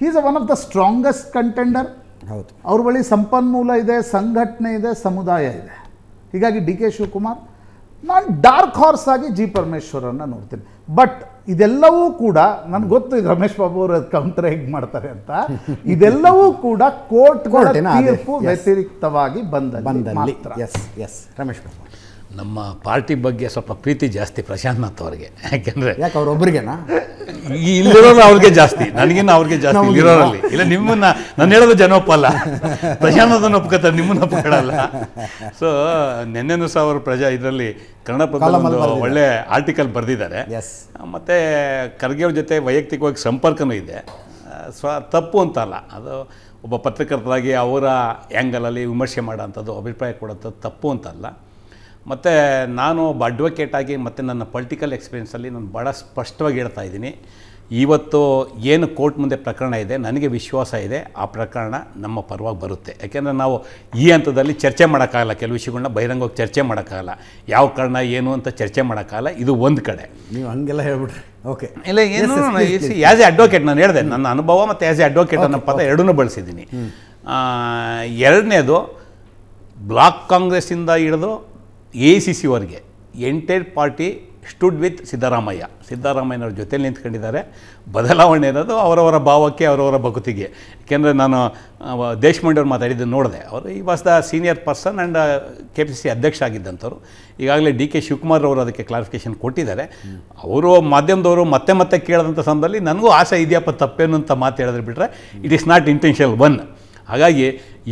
he is one of the strongest contender ಹೌದು ಅವ್ರ ಬಳಿ ಸಂಪನ್ಮೂಲ ಇದೆ ಸಂಘಟನೆ ಇದೆ ಸಮುದಾಯ ಇದೆ ಹೀಗಾಗಿ ಡಿ ಕೆ ಶಿವಕುಮಾರ್ ನಾನು ಡಾರ್ಕ್ ಹಾರ್ಸ್ ಆಗಿ ಜಿ ಪರಮೇಶ್ವರನ್ನು ನೋಡ್ತೀನಿ ಬಟ್ ಇದೆಲ್ಲವೂ ಕೂಡ ನನಗೆ ಗೊತ್ತು ರಮೇಶ್ ಬಾಬು ಅವರು ಕೌಂಟರ್ ಹೇಗೆ ಮಾಡ್ತಾರೆ ಅಂತ ಇದೆಲ್ಲವೂ ಕೂಡ ಕೋರ್ಟ್ ತೀರ್ಪು ವ್ಯತಿರಿಕ್ತವಾಗಿ ಬಂದ ಬಂದಲ್ಲಿ ಎಸ್ ರಮೇಶ್ ಬಾಬು ನಮ್ಮ ಪಾರ್ಟಿ ಬಗ್ಗೆ ಸ್ವಲ್ಪ ಪ್ರೀತಿ ಜಾಸ್ತಿ ಪ್ರಶಾಂತ್ ಅವ್ರಿಗೆ ಯಾಕಂದ್ರೆ ಯಾಕೆ ಅವ್ರೊಬ್ರಿಗೆನಾ ಇಲ್ಲಿರೋರು ಅವ್ರಿಗೆ ಜಾಸ್ತಿ ನನಗಿನ್ನ ಅವ್ರಿಗೆ ಜಾಸ್ತಿ ಇರೋರಲ್ಲಿ ಇಲ್ಲ ನಿಮ್ಮನ್ನ ನಾನು ಹೇಳೋದು ಜನ ಒಪ್ಪಲ್ಲ ಪ್ರಶಾಂತನ ಒಪ್ಕೋತಾರೆ ನಿಮ್ಮನ್ನ ಒಪ್ಕೊಳ್ಳಲ್ಲ ಸೊ ನೆನ್ನೆನು ಸಹ ಅವರು ಪ್ರಜಾ ಇದರಲ್ಲಿ ಕನ್ನಡ ಒಂದು ಒಳ್ಳೆ ಆರ್ಟಿಕಲ್ ಬರೆದಿದ್ದಾರೆ ಮತ್ತೆ ಖರ್ಗೆ ಅವ್ರ ಜೊತೆ ವೈಯಕ್ತಿಕವಾಗಿ ಸಂಪರ್ಕನೂ ಇದೆ ಸ್ವ ತಪ್ಪು ಅಂತಲ್ಲ ಅದು ಒಬ್ಬ ಪತ್ರಕರ್ತರಾಗಿ ಅವರ ಆ್ಯಂಗಲಲ್ಲಿ ವಿಮರ್ಶೆ ಮಾಡೋಂಥದ್ದು ಅಭಿಪ್ರಾಯ ಕೊಡೋಂಥದ್ದು ತಪ್ಪು ಅಂತಲ್ಲ ಮತ್ತು ನಾನು ಒಬ್ಬ ಅಡ್ವೊಕೇಟಾಗಿ ಮತ್ತು ನನ್ನ ಪೊಲಿಟಿಕಲ್ ಎಕ್ಸ್ಪೀರಿಯೆನ್ಸಲ್ಲಿ ನಾನು ಭಾಳ ಸ್ಪಷ್ಟವಾಗಿ ಹೇಳ್ತಾ ಇದ್ದೀನಿ ಇವತ್ತು ಏನು ಕೋರ್ಟ್ ಮುಂದೆ ಪ್ರಕರಣ ಇದೆ ನನಗೆ ವಿಶ್ವಾಸ ಇದೆ ಆ ಪ್ರಕರಣ ನಮ್ಮ ಪರವಾಗಿ ಬರುತ್ತೆ ಯಾಕೆಂದರೆ ನಾವು ಈ ಹಂತದಲ್ಲಿ ಚರ್ಚೆ ಮಾಡೋಕ್ಕಾಗಲ್ಲ ಕೆಲವು ವಿಷಯಗಳನ್ನ ಬಹಿರಂಗವಾಗಿ ಚರ್ಚೆ ಮಾಡೋಕ್ಕಾಗಲ್ಲ ಯಾವ ಕಾರಣ ಏನು ಅಂತ ಚರ್ಚೆ ಮಾಡೋಕ್ಕಾಗಲ್ಲ ಇದು ಒಂದು ಕಡೆ ನೀವು ಹಂಗೆಲ್ಲ ಹೇಳ್ಬಿಟ್ರಿ ಓಕೆ ಇಲ್ಲ ಏನು ಆ್ಯಸ್ ಎ ಅಡ್ವೊಕೇಟ್ ನಾನು ಹೇಳಿದೆ ನನ್ನ ಅನುಭವ ಮತ್ತು ಆ್ಯಸ್ ಎ ಅಡ್ವೊಕೇಟ್ ಅನ್ನೋ ಪದ ಎರಡನ್ನೂ ಬಳಸಿದ್ದೀನಿ ಎರಡನೇದು ಬ್ಲಾಕ್ ಕಾಂಗ್ರೆಸ್ಸಿಂದ ಹಿಡಿದು ಎ ಸಿ ಸಿ ಅವರಿಗೆ entire party stood with Siddaramaiah ಸಿದ್ದರಾಮಯ್ಯನವ್ರ ಜೊತೆಲಿ ನಿಂತ್ಕೊಂಡಿದ್ದಾರೆ ಬದಲಾವಣೆ ಅನ್ನೋದು ಅವರವರ ಭಾವಕ್ಕೆ ಅವರವರ ಭಕ್ತಿಗೆ ಏಕೆಂದರೆ ನಾನು ದೇಶಪಾಂಡೆ ಮಾತಾಡಿದ್ದು ನೋಡಿದೆ ಅವರು he was the senior person and K P C ಅಧ್ಯಕ್ಷ ಆಗಿದ್ದಂಥವ್ರು ಈಗಾಗಲೇ ಡಿ ಕೆ ಶಿವಕುಮಾರ್ ಅವರು ಅದಕ್ಕೆ ಕ್ಲಾರಿಫಿಕೇಷನ್ ಕೊಟ್ಟಿದ್ದಾರೆ ಅವರು ಮಾಧ್ಯಮದವರು ಮತ್ತೆ ಮತ್ತೆ ಕೇಳಿದಂಥ ಸಂದರ್ಭದಲ್ಲಿ ನನಗೂ ಆಸೆ ಇದೆಯಪ್ಪ ತಪ್ಪೇನು ಅಂತ ಮಾತು ಹೇಳಿದ್ರೆ ಬಿಟ್ಟರೆ it is not intentional one ಹಾಗಾಗಿ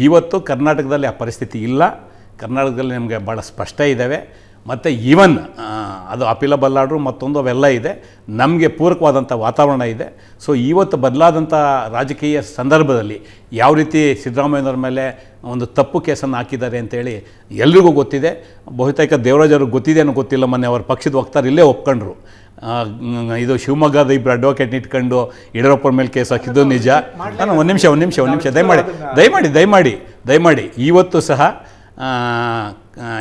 ಇವತ್ತು ಕರ್ನಾಟಕದಲ್ಲಿ ಆ ಪರಿಸ್ಥಿತಿ ಇಲ್ಲ ಕರ್ನಾಟಕದಲ್ಲಿ ನಿಮಗೆ ಭಾಳ ಸ್ಪಷ್ಟ ಇದ್ದಾವೆ ಮತ್ತು ಈವನ್ ಅದು ಅಪಿಲ ಬಲ್ಲಾಡ್ರು ಮತ್ತೊಂದು ಅವೆಲ್ಲ ಇದೆ ನಮಗೆ ಪೂರಕವಾದಂಥ ವಾತಾವರಣ ಇದೆ ಸೊ ಇವತ್ತು ಬದಲಾದಂಥ ರಾಜಕೀಯ ಸಂದರ್ಭದಲ್ಲಿ ಯಾವ ರೀತಿ ಸಿದ್ದರಾಮಯ್ಯನವ್ರ ಮೇಲೆ ಒಂದು ತಪ್ಪು ಕೇಸನ್ನು ಹಾಕಿದ್ದಾರೆ ಅಂತೇಳಿ ಎಲ್ರಿಗೂ ಗೊತ್ತಿದೆ ಬಹುತೇಕ ದೇವರಾಜ್ ಗೊತ್ತಿದೆ ಅನ್ನೋ ಗೊತ್ತಿಲ್ಲ ಮೊನ್ನೆ ಅವ್ರ ಪಕ್ಷದ ವಕ್ತಾರ ಇಲ್ಲೇ ಒಪ್ಕೊಂಡ್ರು ಇದು ಶಿವಮೊಗ್ಗದ ಇಬ್ಬರು ಅಡ್ವೊಕೇಟ್ ಇಟ್ಕೊಂಡು ಯಡಿಯೂರಪ್ಪರ ಮೇಲೆ ಕೇಸ್ ಹಾಕಿದ್ದು ನಿಜ ನಾನು ಒಂದು ನಿಮಿಷ ಒಂದು ನಿಮಿಷ ಒಂದು ನಿಮಿಷ ದಯಮಾಡಿ ದಯಮಾಡಿ ದಯಮಾಡಿ ದಯಮಾಡಿ ಇವತ್ತು ಸಹ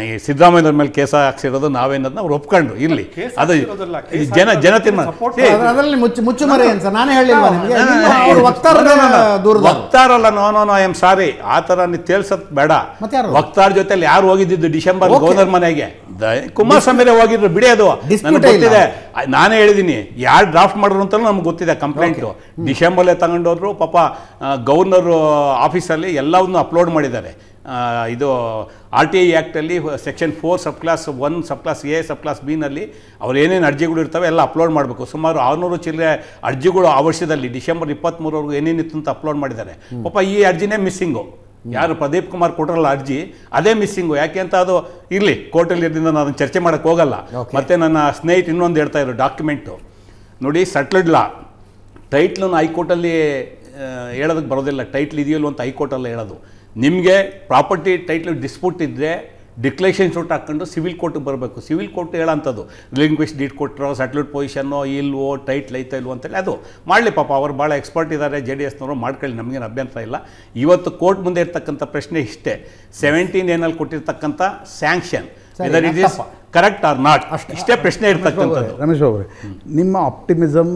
ಈ ಸಿದ್ದರಾಮಯ್ಯವ್ರ ಮೇಲೆ ಕೇಸ ಹಾಕ್ಸಿರೋದು ನಾವೇನದ್ ಅವ್ರು ಒಪ್ಕೊಂಡು ಇಲ್ಲಿ ಅದು ಜನ ಜನ ವಕ್ತಾರಲ್ಲ no no no I am sorry ಆ ಥರ ನೀವು ತೇಳ್ಸೋದ್ ಬೇಡ ವಕ್ತಾರ ಜೊತೆಲಿ ಯಾರು ಹೋಗಿದ್ದಿದ್ದು ಡಿಸೆಂಬರ್ ಗೌರ್ನರ್ ಮನೆಗೆ ಕುಮಾರಸ್ವಾಮಿ ಹೋಗಿದ್ರು ಬಿಡಿ ಅದು ಗೊತ್ತಿದೆ ನಾನೇ ಹೇಳಿದೀನಿ ಯಾರು ಡ್ರಾಫ್ಟ್ ಮಾಡಿದ್ರು ಅಂತಲೂ ನಮ್ಗೆ ಗೊತ್ತಿದೆ ಕಂಪ್ಲೇಂಟು ಡಿಸೆಂಬರ್ಲೆ ತಗೊಂಡೋದ್ರು ಪಾಪ ಗವರ್ನರ್ ಆಫೀಸಲ್ಲಿ ಎಲ್ಲವನ್ನು ಅಪ್ಲೋಡ್ ಮಾಡಿದ್ದಾರೆ ಇದು ಆರ್ ಟಿ ಐ ಆ್ಯಕ್ಟಲ್ಲಿ section four sub clause one sub clause A sub clause ಬಿನಲ್ಲಿ ಅವ್ರು ಏನೇನು ಅರ್ಜಿಗಳು ಇರ್ತವೆ ಎಲ್ಲ ಅಪ್ಲೋಡ್ ಮಾಡಬೇಕು ಸುಮಾರು ಆರುನೂರು ಚಿಲ್ಲರೆ ಅರ್ಜಿಗಳು ಆ ವರ್ಷದಲ್ಲಿ ಡಿಸೆಂಬರ್ ಇಪ್ಪತ್ತ್ಮೂರವರೆಗೂ ಏನೇನಿತ್ತು ಅಂತ ಅಪ್ಲೋಡ್ ಮಾಡಿದ್ದಾರೆ ಪಾಪ ಈ ಅರ್ಜಿನೇ ಮಿಸ್ಸಿಂಗು ಯಾರು ಪ್ರದೀಪ್ ಕುಮಾರ್ ಕೊಟ್ಟರಲ್ಲ ಅರ್ಜಿ ಅದೇ ಮಿಸ್ಸಿಂಗು ಯಾಕೆ ಅಂತ ಅದು ಇರಲಿ ಕೋರ್ಟಲ್ಲಿ ನಾನು ನಾನು ಚರ್ಚೆ ಮಾಡೋಕ್ಕೆ ಹೋಗಲ್ಲ ಮತ್ತು ನನ್ನ ಸ್ನೇಹಿತ ಇನ್ನೊಂದು ಹೇಳ್ತಾ ಇರೋ ಡಾಕ್ಯುಮೆಂಟು ನೋಡಿ ಸೆಟ್ಲ್ಡ್ ಲಾ ಟೈಟ್ಲನ್ನು ಹೈಕೋರ್ಟಲ್ಲಿ ಹೇಳೋದಕ್ಕೆ ಬರೋದಿಲ್ಲ ಟೈಟ್ಲ್ ಇದೆಯಲ್ಲ ಅಂತ ಹೈಕೋರ್ಟಲ್ಲಿ ಹೇಳೋದು ನಿಮಗೆ ಪ್ರಾಪರ್ಟಿ ಟೈಟ್ಲ್ ಡಿಸ್ಪ್ಯೂಟ್ ಇದ್ದರೆ ಡಿಕ್ಲೇಷನ್ ಶೂಟ್ ಹಾಕ್ಕೊಂಡು ಸಿವಿಲ್ ಕೋರ್ಟಿಗೆ ಬರಬೇಕು ಸಿವಿಲ್ ಕೋರ್ಟ್ ಹೇಳೋಂಥದ್ದು ಲಿಂಗ್ವಿಸ್ಟ್ ಡೀಟ್ ಕೊಟ್ಟರೋ ಸಟ್ಲ್ಯೂಟ್ ಪೊಸಿಷನ್ನೋ ಇಲ್ವೋ ಟೈಟ್ಲ್ ಐತೋ ಇಲ್ವೋ ಅಂತೇಳಿ ಅದು ಮಾಡಲಿ ಪಾಪ ಅವರು ಭಾಳ ಎಕ್ಸ್ಪರ್ಟ್ ಇದ್ದಾರೆ ಜೆ ಡಿ ಎಸ್ನವರು ಮಾಡ್ಕೊಳ್ಳಿ ನಮಗೇನು ಅಭ್ಯಂತರ ಇಲ್ಲ ಇವತ್ತು ಕೋರ್ಟ್ ಮುಂದೆ ಇರ್ತಕ್ಕಂಥ ಪ್ರಶ್ನೆ ಇಷ್ಟೇ ಸೆವೆಂಟೀನ್ ಏನಲ್ಲಿ ಕೊಟ್ಟಿರ್ತಕ್ಕಂಥ sanction whether it is correct or not ಅಷ್ಟು ಇಷ್ಟೇ ಪ್ರಶ್ನೆ ಇರ್ತಕ್ಕಂಥದ್ದು ರಮೇಶ್ ಅವರು ನಿಮ್ಮ ಆಪ್ಟಿಮಿಸಮ್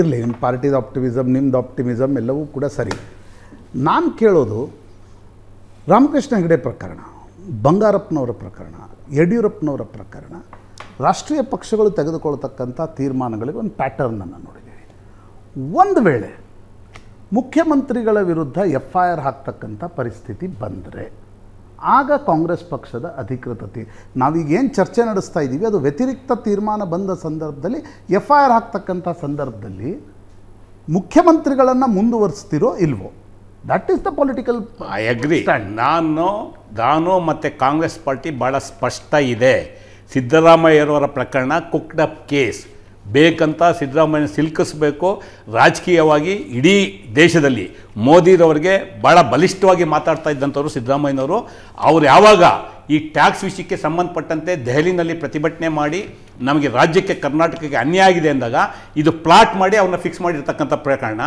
ಇರಲಿ ನಿಮ್ಮ ಪಾರ್ಟಿದ ಆಪ್ಟಿಮಿಸಮ್ ನಿಮ್ಮದು ಆಪ್ಟಿಮಿಸಮ್ ಎಲ್ಲವೂ ಕೂಡ ಸರಿ ನಾನು ಕೇಳೋದು ರಾಮಕೃಷ್ಣ ಹೆಗಡೆ ಪ್ರಕರಣ ಬಂಗಾರಪ್ಪನವರ ಪ್ರಕರಣ ಯಡಿಯೂರಪ್ಪನವರ ಪ್ರಕರಣ ರಾಷ್ಟ್ರೀಯ ಪಕ್ಷಗಳು ತೆಗೆದುಕೊಳ್ತಕ್ಕಂಥ ತೀರ್ಮಾನಗಳಿಗೆ ಒಂದು ಪ್ಯಾಟರ್ನನ್ನು ನೋಡಿದ್ದೀವಿ ಒಂದು ವೇಳೆ ಮುಖ್ಯಮಂತ್ರಿಗಳ ವಿರುದ್ಧ ಎಫ್ ಐ ಆರ್ ಹಾಕ್ತಕ್ಕಂಥ ಪರಿಸ್ಥಿತಿ ಬಂದರೆ ಆಗ ಕಾಂಗ್ರೆಸ್ ಪಕ್ಷದ ಅಧಿಕೃತತೆ ತೀರ್ ನಾವೀಗೇನು ಚರ್ಚೆ ನಡೆಸ್ತಾ ಇದ್ದೀವಿ ಅದು ವ್ಯತಿರಿಕ್ತ ತೀರ್ಮಾನ ಬಂದ ಸಂದರ್ಭದಲ್ಲಿ ಎಫ್ ಐ ಆರ್ ಹಾಕ್ತಕ್ಕಂಥ ಸಂದರ್ಭದಲ್ಲಿ ಮುಖ್ಯಮಂತ್ರಿಗಳನ್ನು ಮುಂದುವರಿಸ್ತಿರೋ ಇಲ್ವೋ that is the political I agree ನಾನು ನಾನು ಮತ್ತು ಕಾಂಗ್ರೆಸ್ ಪಾರ್ಟಿ ಭಾಳ ಸ್ಪಷ್ಟ ಇದೆ ಸಿದ್ದರಾಮಯ್ಯರವರ ಪ್ರಕರಣ ಕುಕ್ಡ್ ಅಪ್ ಕೇಸ್ ಬೇಕಂತ ಸಿದ್ದರಾಮಯ್ಯ ಸಿಲುಕಿಸ್ಬೇಕು ರಾಜಕೀಯವಾಗಿ ಇಡೀ ದೇಶದಲ್ಲಿ ಮೋದಿರವರಿಗೆ ಭಾಳ ಬಲಿಷ್ಠವಾಗಿ ಮಾತಾಡ್ತಾ ಇದ್ದಂಥವ್ರು ಸಿದ್ದರಾಮಯ್ಯನವರು ಅವ್ರು ಯಾವಾಗ ಈ ಟ್ಯಾಕ್ಸ್ ವಿಷಯಕ್ಕೆ ಸಂಬಂಧಪಟ್ಟಂತೆ ದೆಹಲಿನಲ್ಲಿ ಪ್ರತಿಭಟನೆ ಮಾಡಿ ನಮಗೆ ರಾಜ್ಯಕ್ಕೆ ಕರ್ನಾಟಕಕ್ಕೆ ಅನ್ಯಾಯ ಆಗಿದೆ ಅಂದಾಗ ಇದು ಪ್ಲಾಟ್ ಮಾಡಿ ಅವನ್ನ ಫಿಕ್ಸ್ ಮಾಡಿರ್ತಕ್ಕಂಥ ಪ್ರಕರಣ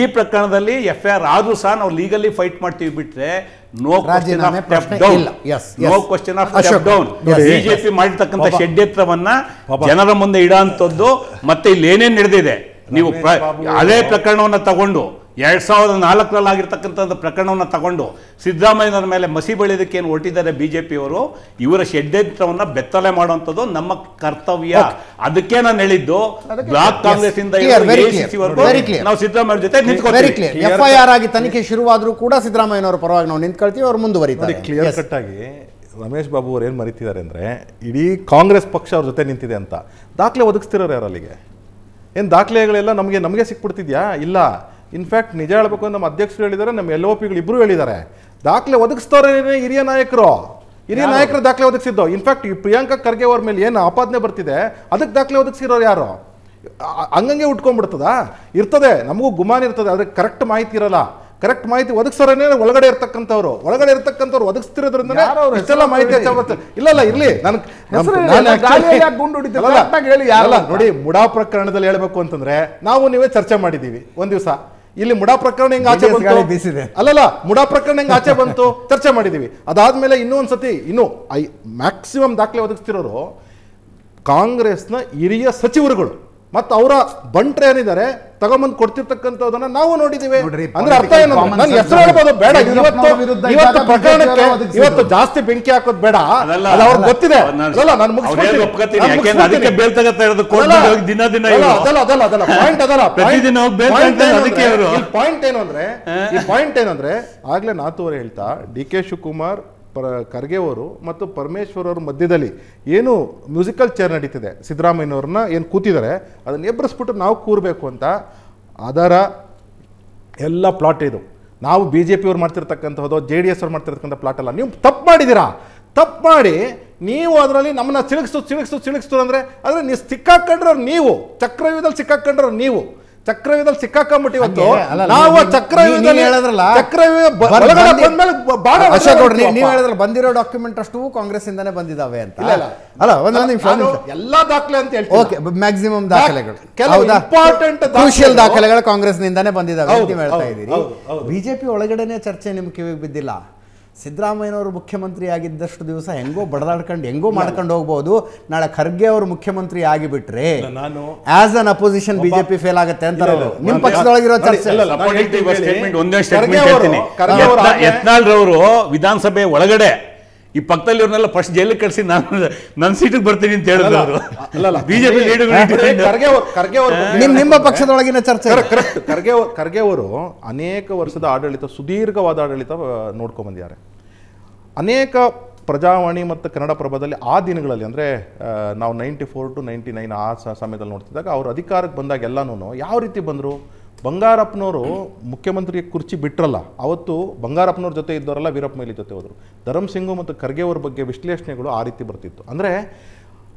ಈ ಪ್ರಕರಣದಲ್ಲಿ ಎಫ್ ಐ ಆರ್ ಆದರೂ ಸಹ ನಾವು ಲೀಗಲಿ ಫೈಟ್ ಮಾಡ್ತೀವಿ ಬಿಟ್ಟರೆ no question of down BJP ಮಾಡಿರ್ತಕ್ಕಂಥ ಷಡ್ಯತ್ರವನ್ನ ಜನರ ಮುಂದೆ ಇಡೋ ಅಂಥದ್ದು ಮತ್ತೆ ಇಲ್ಲಿ ಏನೇನು ನಡೆದಿದೆ ನೀವು ಅದೇ ಪ್ರಕರಣವನ್ನು ತಗೊಂಡು ಎರಡ್ ಸಾವಿರದ ನಾಲ್ಕರಲ್ಲಿ ಆಗಿರ್ತಕ್ಕಂಥ ಪ್ರಕರಣವನ್ನು ತಗೊಂಡು ಸಿದ್ದರಾಮಯ್ಯನವ್ರ ಮೇಲೆ ಮಸಿ ಬೆಳೆಯೋದಕ್ಕೆ ಏನು ಹೊರಟಿದ್ದಾರೆ ಬಿ ಜೆ ಪಿಯವರು ಇವರ ಷಡ್ಯಂತ್ರವನ್ನು ಬೆತ್ತಲೆ ಮಾಡುವಂಥದ್ದು ನಮ್ಮ ಕರ್ತವ್ಯ ಅದಕ್ಕೆ ನಾನು ಹೇಳಿದ್ದು ಬ್ಲಾಕ್ ಕಾಂಗ್ರೆಸ್ ನಾವು ಸಿದ್ದರಾಮಯ್ಯ ಜೊತೆ ಎಫ್ಐಆರ್ ಆಗಿ ತನಿಖೆ ಶುರುವಾದರೂ ಕೂಡ ಸಿದ್ದರಾಮಯ್ಯನವರ ಪರವಾಗಿ ನಾವು ನಿಂತ್ಕೊಳ್ತೀವಿ ಅವ್ರು ಮುಂದುವರಿತಾರೆ ಕ್ಲಿಯರ್ ಕಟ್ ಆಗಿ ರಮೇಶ್ ಬಾಬು ಅವರು ಏನು ಮರಿತಿದ್ದಾರೆ ಅಂದರೆ ಇಡೀ ಕಾಂಗ್ರೆಸ್ ಪಕ್ಷ ಅವ್ರ ಜೊತೆ ನಿಂತಿದೆ ಅಂತ ದಾಖಲೆ ಒದಗಿಸ್ತಿರೋರು ಯಾರು ಅಲ್ಲಿಗೆ ಏನು ದಾಖಲೆಗಳೆಲ್ಲ ನಮಗೆ ನಮಗೆ ಸಿಕ್ಬಿಡ್ತಿದ್ಯಾ ಇಲ್ಲ ಇನ್ಫ್ಯಾಕ್ಟ್ ನಿಜ ಹೇಳಬೇಕು ನಮ್ಮ ಅಧ್ಯಕ್ಷರು ಹೇಳಿದ್ದಾರೆ ನಮ್ಮ ಎಲ್ ಓ ಪಿಗಳು ಇಬ್ಬರು ಹೇಳಿದ್ದಾರೆ ದಾಖಲೆ ಒದಗಿಸ್ತವರೇನೆ ಹಿರಿಯ ನಾಯಕರು ಹಿರಿಯ ನಾಯಕರು ದಾಖಲೆ ಒದಗಿಸಿದ್ದು ಇನ್ಫ್ಯಾಕ್ಟ್ ಈ ಪ್ರಿಯಾಂಕಾ ಖರ್ಗೆ ಅವ್ರ ಮೇಲೆ ಏನು ಆಪಾದನೆ ಬರ್ತಿದೆ ಅದಕ್ಕೆ ದಾಖಲೆ ಒದಗಿಸಿರೋರು ಯಾರು ಹಂಗಂಗೆ ಉಟ್ಕೊಂಡ್ಬಿಡ್ತದ ಇರ್ತದೆ ನಮಗೂ ಗುಮಾನ್ ಇರ್ತದೆ ಅದಕ್ಕೆ ಕರೆಕ್ಟ್ ಮಾಹಿತಿ ಇರಲ್ಲ ಕರೆಕ್ಟ್ ಮಾಹಿತಿ ಒದಗಿಸೋರೇನೆ ಒಳಗಡೆ ಇರ್ತಕ್ಕಂಥವ್ರು ಒಳಗಡೆ ಇರ್ತಕ್ಕಂಥವ್ರು ಒದಗಿಸ್ತಿರೋದ್ರಿಂದ ಇಷ್ಟೆಲ್ಲ ಮಾಹಿತಿ ಇಲ್ಲ ಇಲ್ಲ ಇರ್ಲಿ ನಾನು ನೋಡಿ ಮುಡಾ ಪ್ರಕರಣದಲ್ಲಿ ಹೇಳ್ಬೇಕು ಅಂತಂದ್ರೆ ನಾವು ನೀವೇ ಚರ್ಚೆ ಮಾಡಿದ್ದೀವಿ ಒಂದ್ ದಿವಸ ಇಲ್ಲಿ ಮುಡಾ ಪ್ರಕರಣ ಹೆಂಗ್ ಆಚೆ ಬಂತು ಅಲ್ಲಲ್ಲ ಮುಡಾ ಪ್ರಕರಣ ಹೆಂಗ್ ಆಚೆ ಬಂತು ಚರ್ಚೆ ಮಾಡಿದೀವಿ ಅದಾದ್ಮೇಲೆ ಇನ್ನೂ ಒಂದ್ಸತಿ ಇನ್ನು ಐ ಮ್ಯಾಕ್ಸಿಮಮ್ ದಾಖಲೆ ಒದಗಿಸ್ತಿರೋರು ಕಾಂಗ್ರೆಸ್ನ ಹಿರಿಯ ಸಚಿವರುಗಳು ಮತ್ತ ಅವರ ಬಂಟ್ರೆ ಏನಿದ್ದಾರೆ ತಗೊಂಬಂದು ಕೊಡ್ತಿರ್ತಕ್ಕಂಥದನ್ನ ನಾವು ನೋಡಿದೀವಿ ಅಂದ್ರೆ ಅರ್ಥ ಏನು ನಾನು ಹೆಸರು ಹೇಳ್ಬೋದು ಬೇಡ ಇವತ್ತು ಇವತ್ತು ಪ್ರಕರಣಕ್ಕೆ ಇವತ್ತು ಜಾಸ್ತಿ ಬೆಂಕಿ ಹಾಕೋದು ಬೇಡ ಅವ್ರು ಗೊತ್ತಿದೆ ಅಲ್ಲ ನಾನು ಪಾಯಿಂಟ್ ಪಾಯಿಂಟ್ ಏನು ಅಂದ್ರೆ ಈ ಪಾಯಿಂಟ್ ಏನಂದ್ರೆ ಆಗ್ಲೇ ನಾತುವರೆ ಹೇಳ್ತಾ ಡಿ ಕೆ ಶಿವಕುಮಾರ್ ಪರ ಖರ್ಗೆ ಅವರು ಮತ್ತು ಪರಮೇಶ್ವರ್ ಅವ್ರ ಮಧ್ಯದಲ್ಲಿ ಏನು ಮ್ಯೂಸಿಕಲ್ ಚೇರ್ ನಡೀತಿದೆ ಸಿದ್ದರಾಮಯ್ಯವ್ರನ್ನ ಏನು ಕೂತಿದ್ದಾರೆ ಅದನ್ನು ಎಬ್ಬರಿಸ್ಬಿಟ್ಟು ನಾವು ಕೂರಬೇಕು ಅಂತ ಅದರ ಎಲ್ಲ ಪ್ಲಾಟ್ ಇದು ನಾವು ಬಿ ಜೆ ಪಿಯವ್ರು ಮಾಡ್ತಿರ್ತಕ್ಕಂಥದ್ದು ಜೆ ಡಿ ಎಸ್ ಅವ್ರು ಮಾಡ್ತಿರ್ತಕ್ಕಂಥ ಪ್ಲಾಟ್ ಅಲ್ಲ ನೀವು ತಪ್ಪು ಮಾಡಿದ್ದೀರಾ ತಪ್ಪು ಮಾಡಿ ನೀವು ಅದರಲ್ಲಿ ನಮ್ಮನ್ನ ಸಿಳುಕಿಸು ತಿಳಿಸ್ತು ಸಿಳಿಸ್ತು ಅಂದರೆ ಆದರೆ ನೀವು ಸಿಕ್ಕಾಕೊಂಡ್ರೆ ನೀವು ಚಕ್ರವ್ಯೂಹದಲ್ಲಿ ಸಿಕ್ಕಾಕೊಂಡ್ರೆ ನೀವು ಚಕ್ರವ್ಯೂಹದಲ್ಲಿ ಸಿಕ್ಕಾಕೊಂಡ್ಬಿಟ್ಟು ಇವತ್ತು ನಾವು ಚಕ್ರವ್ಯೂಹದಲ್ಲಿ ಹೇಳಿದ್ರಲ್ಲ ಚಕ್ರವ್ಯೂಹ ನೀವು ಹೇಳಿದ್ರಲ್ಲ ಬಂದಿರೋ ಡಾಕ್ಯುಮೆಂಟ್ ಅಷ್ಟು ಕಾಂಗ್ರೆಸ್ ಇಂದಾನೆ ಬಂದಿದಾವೆ ಅಂತ ಅಲ್ಲ ಎಲ್ಲಾ ದಾಖಲೆ ಅಂತ ಹೇಳಿ ಓಕೆ ಮ್ಯಾಕ್ಸಿಮಮ್ ದಾಖಲೆಗಳು ಕೆಲವು ಇಂಪಾರ್ಟೆಂಟ್ ಕ್ರೂಷಿಯಲ್ ದಾಖಲೆಗಳು ಕಾಂಗ್ರೆಸ್ ನಿಂದಾನೆ ಬಂದಿದಾವೆ ಅಂತ ಹೇಳ್ತಾ ಇದ್ದೀರಿ ಬಿಜೆಪಿ ಒಳಗಡೆನೆ ಚರ್ಚೆ ನಿಮ್ ಕಿವಿಗೆ ಬಿದ್ದಿಲ್ಲ ಸಿದ್ದರಾಮಯ್ಯನವರು ಮುಖ್ಯಮಂತ್ರಿ ಆಗಿದ್ದಷ್ಟು ದಿವಸ ಹೆಂಗೋ ಬಡದಾಡ್ಕೊಂಡು ಹೆಂಗೋ ಮಾಡ್ಕೊಂಡು ಹೋಗ್ಬೋದು ನಾಳೆ ಖರ್ಗೆ ಅವರು ಮುಖ್ಯಮಂತ್ರಿ ಆಗಿಬಿಟ್ರೆ ನಾನು as an opposition BJP fail ಆಗುತ್ತೆ ಅಂತ ನಿಮ್ಮ ಪಕ್ಷದೊಳಗಿರೋ ಚರ್ಚೆ ಯತ್ನಾಳ್ ರವರು ವಿಧಾನಸಭೆ ಒಳಗಡೆ ಈ ಪಕ್ಕದಲ್ಲಿ ಇವ್ರನ್ನೆಲ್ಲ ಫಸ್ಟ್ ಜೈಲಿಗೆ ಕಳಿಸಿ ನಾನು ನನ್ನ ಸೀಟಿಗೆ ಬರ್ತೀನಿ ಅಂತ ಹೇಳಿದ್ರು ಅವರು ಅಲ್ಲ ಬಿಜೆಪಿ ನಿಮ್ಮ ಪಕ್ಷದೊಳಗಿನ ಚರ್ಚೆ ಕರೆಕ್ಟ್ ಖರ್ಗೆ ಖರ್ಗೆ ಅವರು ಅನೇಕ ವರ್ಷದ ಆಡಳಿತ ಸುದೀರ್ಘವಾದ ಆಡಳಿತ ನೋಡ್ಕೊಂಡು ಬಂದಿದ್ದಾರೆ ಅನೇಕ ಪ್ರಜಾವಾಣಿ ಮತ್ತು ಕನ್ನಡ ಪ್ರಭದಲ್ಲಿ ಆ ದಿನಗಳಲ್ಲಿ ಅಂದರೆ ನಾವು ninety four to ninety nine ಆ ಸಮಯದಲ್ಲಿ ನೋಡ್ತಿದ್ದಾಗ ಅವರು ಅಧಿಕಾರಕ್ಕೆ ಬಂದಾಗ ಎಲ್ಲನೂ ಯಾವ ರೀತಿ ಬಂದರು ಬಂಗಾರಪ್ಪನವರು ಮುಖ್ಯಮಂತ್ರಿ ಕುರ್ಚಿ ಬಿಟ್ರಲ್ಲ ಅವತ್ತು ಬಂಗಾರಪ್ಪನವ್ರ ಜೊತೆ ಇದ್ದವರೆಲ್ಲ ವೀರಪ್ಪ ಮೈಲಿ ಜೊತೆ ಹೋದರು ಧರಂಸಿಂಗು ಮತ್ತು ಖರ್ಗೆ ಅವ್ರ ಬಗ್ಗೆ ವಿಶ್ಲೇಷಣೆಗಳು ಆ ರೀತಿ ಬರ್ತಿತ್ತು ಅಂದರೆ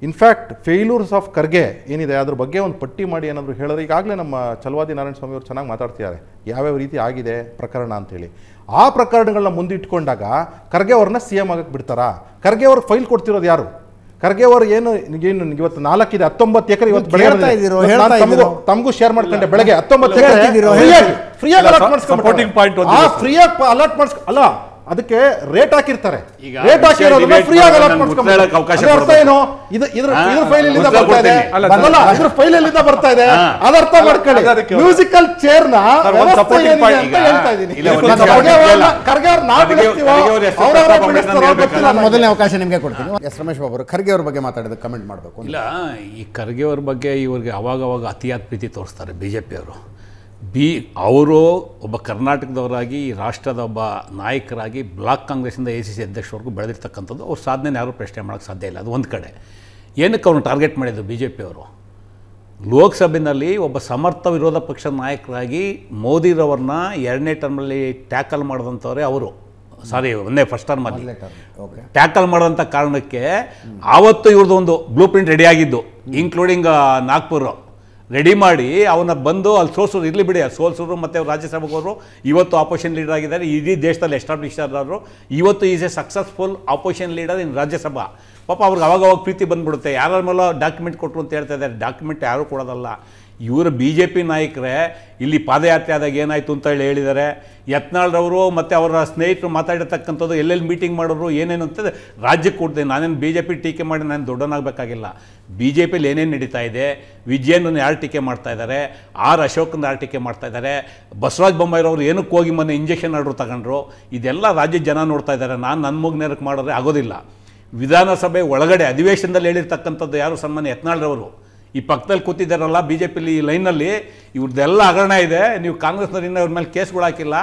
ಇನ್ಫ್ಯಾಕ್ಟ್ ಫೇಲ್ಯೂರ್ಸ್ ಆಫ್ ಖರ್ಗೆ ಏನಿದೆ ಅದ್ರ ಬಗ್ಗೆ ಒಂದು ಪಟ್ಟಿ ಮಾಡಿ ಏನಾದರೂ ಹೇಳಿದ್ರೆ ಈಗಾಗಲೇ ನಮ್ಮ ಚಲವಾದಿ ನಾರಾಯಣ ಸ್ವಾಮಿಯವರು ಚೆನ್ನಾಗಿ ಮಾತಾಡ್ತಿದ್ದಾರೆ ಯಾವ್ಯಾವ ರೀತಿ ಆಗಿದೆ ಪ್ರಕರಣ ಅಂಥೇಳಿ ಆ ಪ್ರಕರಣಗಳನ್ನ ಮುಂದಿಟ್ಕೊಂಡಾಗ ಖರ್ಗೆ ಅವ್ರನ್ನ ಸಿ ಎಮ್ ಆಗಕ್ಕೆ ಬಿಡ್ತಾರಾ ಖರ್ಗೆ ಅವ್ರಿಗೆ ಫೈಲ್ ಕೊಡ್ತಿರೋದು ಯಾರು ಖರ್ಗೆ ಅವರು ಏನು ಏನು ಇವತ್ತು ಇದೆ ಹತ್ತೊಂಬತ್ತು ಎಕರೆ ಇವತ್ತು ಬೆಳೆ ತಮಗೂ ಶೇರ್ ಮಾಡ್ಕೊಂಡೆ ಬೆಳಗ್ಗೆ ಹತ್ತೊಂಬತ್ತು ಎಕರೆ ಆಗಿ ಅಲಾಟ್ ಮಾಡಿಸ್ಕೊಂಡು ಅಲಾಟ್ ಅಲ್ಲ ಅದಕ್ಕೆ ರೇಟ್ ಹಾಕಿರ್ತಾರೆ ರೇಟ್ ಹಾಕಿರೋದನ್ನ ಫ್ರೀ ಆಗಿ ಅಲಾಟ್ ಮಾಡ್ಕೊಂಡು ಅರ್ಥ ಏನು ಇದು ಇದ್ರ ಇದ್ರ ಫೈಲ್ ಇಲ್ಲಿಂದ ಬರ್ತಾ ಇದೆ ಅಲ್ಲ ಇದ್ರ ಫೈಲ್ ಇಲ್ಲಿಂದ ಬರ್ತಾ ಇದೆ ಅದರ್ಥ ಮಾಡ್ಕೊಳ್ಳಿ ಮ್ಯೂಸಿಕಲ್ ಚೇರ್ ನ ಹೇಳ್ತಾ ಇದ್ದೀನಿ ಖರ್ಗೆ ಅವ್ರು ನಾವು ಬಿಡಿಸ್ತೀವೋ ಮೊದಲನೇ ಅವಕಾಶ ನಿಮಗೆ ಕೊಡ್ತೀನಿ ಎಸ್ ರಮೇಶ್ ಬಾಬು ಅವರು ಖರ್ಗೆ ಅವ್ರ ಬಗ್ಗೆ ಮಾತಾಡಿದ್ರೆ ಕಮೆಂಟ್ ಮಾಡಬೇಕು ಇಲ್ಲ ಈ ಖರ್ಗೆ ಅವ್ರ ಬಗ್ಗೆ ಇವ್ರಿಗೆ ಅವಾಗ ಅವಾಗ ಅತಿಯಾದ ಪ್ರೀತಿ ತೋರಿಸ್ತಾರೆ ಅವರು ಈ ಅವರು ಒಬ್ಬ ಕರ್ನಾಟಕದವರಾಗಿ ರಾಷ್ಟ್ರದ ಒಬ್ಬ ನಾಯಕರಾಗಿ ಬ್ಲಾಕ್ ಕಾಂಗ್ರೆಸ್ಸಿಂದ ಎ ಸಿ ಸಿ ಅಧ್ಯಕ್ಷವರೆಗೂ ಬೆಳೆದಿರ್ತಕ್ಕಂಥದ್ದು ಅವ್ರ ಸಾಧನೆ ಯಾರೂ ಪ್ರಶ್ನೆ ಮಾಡೋಕ್ಕೆ ಸಾಧ್ಯ ಇಲ್ಲ ಅದು ಒಂದು ಕಡೆ ಏನಕ್ಕೆ ಅವ್ರನ್ನ ಟಾರ್ಗೆಟ್ ಮಾಡಿದ್ದು ಬಿ ಜೆ ಪಿಯವರು ಲೋಕಸಭೆಯಲ್ಲಿ ಒಬ್ಬ ಸಮರ್ಥ ವಿರೋಧ ಪಕ್ಷದ ನಾಯಕರಾಗಿ ಮೋದಿರವ್ರನ್ನ ಎರಡನೇ ಟರ್ಮಲ್ಲಿ ಟ್ಯಾಕಲ್ ಮಾಡಿದಂಥವರೇ ಅವರು ಸಾರಿ ಒಂದೇ ಫಸ್ಟ್ ಟರ್ಮಲ್ಲಿ ಟ್ಯಾಕಲ್ ಮಾಡಿದಂಥ ಕಾರಣಕ್ಕೆ ಆವತ್ತು ಇವ್ರದ್ದು ಒಂದು ಬ್ಲೂ ಪ್ರಿಂಟ್ ರೆಡಿಯಾಗಿದ್ದು ಇನ್ಕ್ಲೂಡಿಂಗ್ ನಾಗ್ಪುರ್ ರೆಡಿ ಮಾಡಿ ಅವನ ಬಂದು ಅಲ್ಲಿ ಸೋಲ್ಸೋರು ಇರಲಿ ಬಿಡಿ ಸೋಲ್ಸೋರು ಮತ್ತು ಅವ್ರು ಇವತ್ತು ಆಪೋಸಿಷನ್ ಲೀಡರ್ ಆಗಿದ್ದಾರೆ ಇಡೀ ದೇಶದಲ್ಲಿ ಎಸ್ಟಾಬ್ಲಿಷ್ ಅವರು ಇವತ್ತು is a successful opposition leader in Rajya Sabha ಪಾಪ ಅವ್ರಿಗೆ ಅವಾಗ ಅವಾಗ ಪ್ರೀತಿ ಬಂದ್ಬಿಡುತ್ತೆ ಯಾರ ಮೇಲೆ ಡಾಕ್ಯುಮೆಂಟ್ ಕೊಟ್ಟರು ಅಂತ ಹೇಳ್ತಾ ಇದ್ದಾರೆ ಡಾಕ್ಯುಮೆಂಟ್ ಯಾರೂ ಕೊಡೋದಲ್ಲ ಇವರು ಬಿ ಜೆ ಪಿ ನಾಯಕರೇ ಇಲ್ಲಿ ಪಾದಯಾತ್ರೆ ಆದಾಗ ಏನಾಯಿತು ಅಂತ ಹೇಳಿ ಹೇಳಿದ್ದಾರೆ ಯತ್ನಾಳ್ರವರು ಮತ್ತು ಅವರ ಸ್ನೇಹಿತರು ಮಾತಾಡಿರ್ತಕ್ಕಂಥದ್ದು ಎಲ್ಲೆಲ್ಲಿ ಮೀಟಿಂಗ್ ಮಾಡೋರು ಏನೇನು ಅಂತಂದರೆ ರಾಜ್ಯಕ್ಕೆ ಕೊಡ್ತೇನೆ ನಾನೇನು ಬಿ ಜೆ ಪಿ ಟೀಕೆ ಮಾಡಿ ನಾನು ದೊಡ್ಡನಾಗಬೇಕಾಗಿಲ್ಲ ಬಿ ಜೆ ಪಿಲಿ ಏನೇನು ನಡೀತಾ ಇದೆ ವಿಜಯನನ್ನು ಯಾರು ಟೀಕೆ ಮಾಡ್ತಾ ಇದ್ದಾರೆ ಆರ್ ಅಶೋಕನ ಯಾರು ಟೀಕೆ ಮಾಡ್ತಾ ಇದ್ದಾರೆ ಬಸವರಾಜ ಬೊಮ್ಮಾಯಿರವರು ಏನಕ್ಕೆ ಹೋಗಿ ಮೊನ್ನೆ ಇಂಜೆಕ್ಷನ್ ಆರ್ಡ್ರು ತಗೊಂಡ್ರು ಇದೆಲ್ಲ ರಾಜ್ಯ ಜನ ನೋಡ್ತಾ ಇದ್ದಾರೆ ನಾನು ನನ್ನ ನೆರಕ್ಕೆ ಮಾಡೋದ್ರೆ ಆಗೋದಿಲ್ಲ ವಿಧಾನಸಭೆ ಒಳಗಡೆ ಅಧಿವೇಶನದಲ್ಲಿ ಹೇಳಿರ್ತಕ್ಕಂಥದ್ದು ಯಾರು ಸನ್ಮಾನ್ಯ ಯತ್ನಾಳ್ರವರು ಈ ಪಕ್ಕದಲ್ಲಿ ಕೂತಿದ್ದಾರಲ್ಲ ಬಿ ಜೆ ಪಿಲಿ ಈ ಲೈನಲ್ಲಿ ಇವ್ರದ್ದೆಲ್ಲ ಹಗರಣ ಇದೆ ನೀವು ಇನ್ನೂ ಇವ್ರ ಮೇಲೆ ಕೇಸ್ಗಳು ಹಾಕಿಲ್ಲ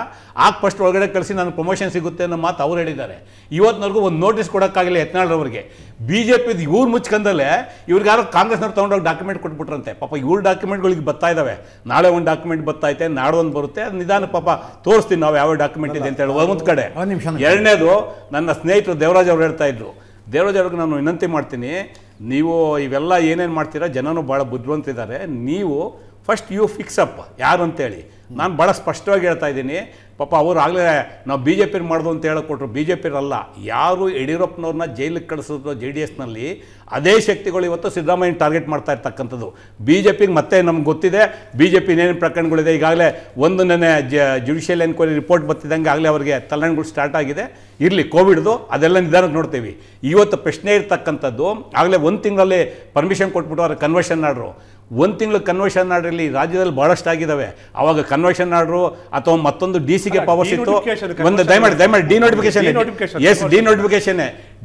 ಆಗ ಫಸ್ಟ್ ಒಳಗಡೆ ಕಳಿಸಿ ನನಗೆ ಪ್ರಮೋಷನ್ ಸಿಗುತ್ತೆ ಅನ್ನೋ ಮಾತು ಅವ್ರು ಹೇಳಿದ್ದಾರೆ ಇವತ್ತಿನವರೆಗೂ ಒಂದು ನೋಟಿಸ್ ಕೊಡೋಕ್ಕಾಗಿಲ್ಲ ಯತ್ನಾಳ್ರವ್ರಿಗೆ ಬಿ ಜೆ ಪಿದು ಇವ್ರು ಮುಚ್ಕಂದಲ್ಲೇ ಇವ್ರಿಗೆ ಯಾರೋ ಕಾಂಗ್ರೆಸ್ನವ್ರು ತೊಗೊಂಡೋಗಿ ಡಾಕ್ಯುಮೆಂಟ್ ಕೊಟ್ಬಿಟ್ರಂತೆ ಪಾಪ ಇವ್ರ ಡಾಕ್ಯುಮೆಂಟ್ಗಳಿಗೆ ಬರ್ತಾ ಇದ್ದಾವೆ ನಾಳೆ ಒಂದು ಡಾಕ್ಯುಮೆಂಟ್ ಬರ್ತೈತೆ ನಾಳೆ ಒಂದು ಬರುತ್ತೆ ಅದು ನಿಧಾನ ಪಾಪ ತೋರಿಸ್ತೀನಿ ನಾವು ಯಾವ ಡಾಕ್ಯುಮೆಂಟ್ ಇದೆ ಅಂತ ಹೇಳಿ ಒಂದು ಕಡೆ ಎರಡನೇದು ನನ್ನ ಸ್ನೇಹಿತರು ದೇವರಾಜ್ ಅವರು ಹೇಳ್ತಾ ಇದ್ರು ದೇವ್ರಿಗೆ ನಾನು ವಿನಂತಿ ಮಾಡ್ತೀನಿ ನೀವು ಇವೆಲ್ಲ ಏನೇನು ಮಾಡ್ತೀರಾ ಜನನೂ ಭಾಳ ಬುದ್ಧಿವಂತಿದ್ದಾರೆ ನೀವು ಫಸ್ಟ್ ಯು ಫಿಕ್ಸ್ ಅಪ್ ಯಾರು ಅಂತೇಳಿ ನಾನು ಭಾಳ ಸ್ಪಷ್ಟವಾಗಿ ಹೇಳ್ತಾ ಇದ್ದೀನಿ ಪಾಪ ಅವರು ಆಗಲೇ ನಾವು ಬಿ ಜೆ ಪಿರ್ ಮಾಡೋದು ಅಂತ ಹೇಳಿಕೊಟ್ರು ಬಿ ಜೆ ಪಿರಲ್ಲ ಯಾರು ಯಡಿಯೂರಪ್ಪನವ್ರನ್ನ ಜೈಲಿಗೆ ಕಳಿಸೋದು ಜೆ ಡಿ ಎಸ್ನಲ್ಲಿ ಅದೇ ಶಕ್ತಿಗಳು ಇವತ್ತು ಸಿದ್ದರಾಮಯ್ಯ ಟಾರ್ಗೆಟ್ ಮಾಡ್ತಾ ಇರ್ತಕ್ಕಂಥದ್ದು ಬಿ ಜೆ ಪಿಗೆ ಮತ್ತೆ ನಮ್ಗೆ ಗೊತ್ತಿದೆ ಬಿ ಜೆ ಪಿ ಏನೇನು ಪ್ರಕರಣಗಳಿದೆ ಈಗಾಗಲೇ ಒಂದು ನೆನೆ ಜ ಜುಡಿಷಿಯಲ್ ಎನ್ಕ್ವೈರಿ ರಿಪೋರ್ಟ್ ಬರ್ತಿದ್ದಂಗೆ ಆಗಲೇ ಅವರಿಗೆ ತಲ್ಲಣಗಳು ಸ್ಟಾರ್ಟ್ ಆಗಿದೆ ಇರಲಿ ಕೋವಿಡ್ದು ಅದೆಲ್ಲ ನಿಧಾನಕ್ಕೆ ನೋಡ್ತೀವಿ ಇವತ್ತು ಪ್ರಶ್ನೆ ಇರ್ತಕ್ಕಂಥದ್ದು ಆಗಲೇ ಒಂದು ತಿಂಗಳಲ್ಲಿ ಪರ್ಮಿಷನ್ ಕೊಟ್ಬಿಟ್ಟು ಅವ್ರಿಗೆ ಕನ್ವರ್ಷನ್ ಮಾಡ್ರು ಒಂದು ತಿಂಗಳು ಕನ್ವೆಷನ್ ಆರ್ಡ್ರಲ್ಲಿ ರಾಜ್ಯದಲ್ಲಿ ಬಹಳಷ್ಟು ಆಗಿದ್ದಾವೆ ಅವಾಗ ಕನ್ವರ್ಷನ್ ಆರ್ಡ್ರು ಅಥವಾ ಮತ್ತೊಂದು ಡಿ ಸಿಗೆ ಪವರ್ಸ್ ಇತ್ತು ಒಂದು ದಯಮಾಡಿ ದಯಮಾಡಿ D notification S D notification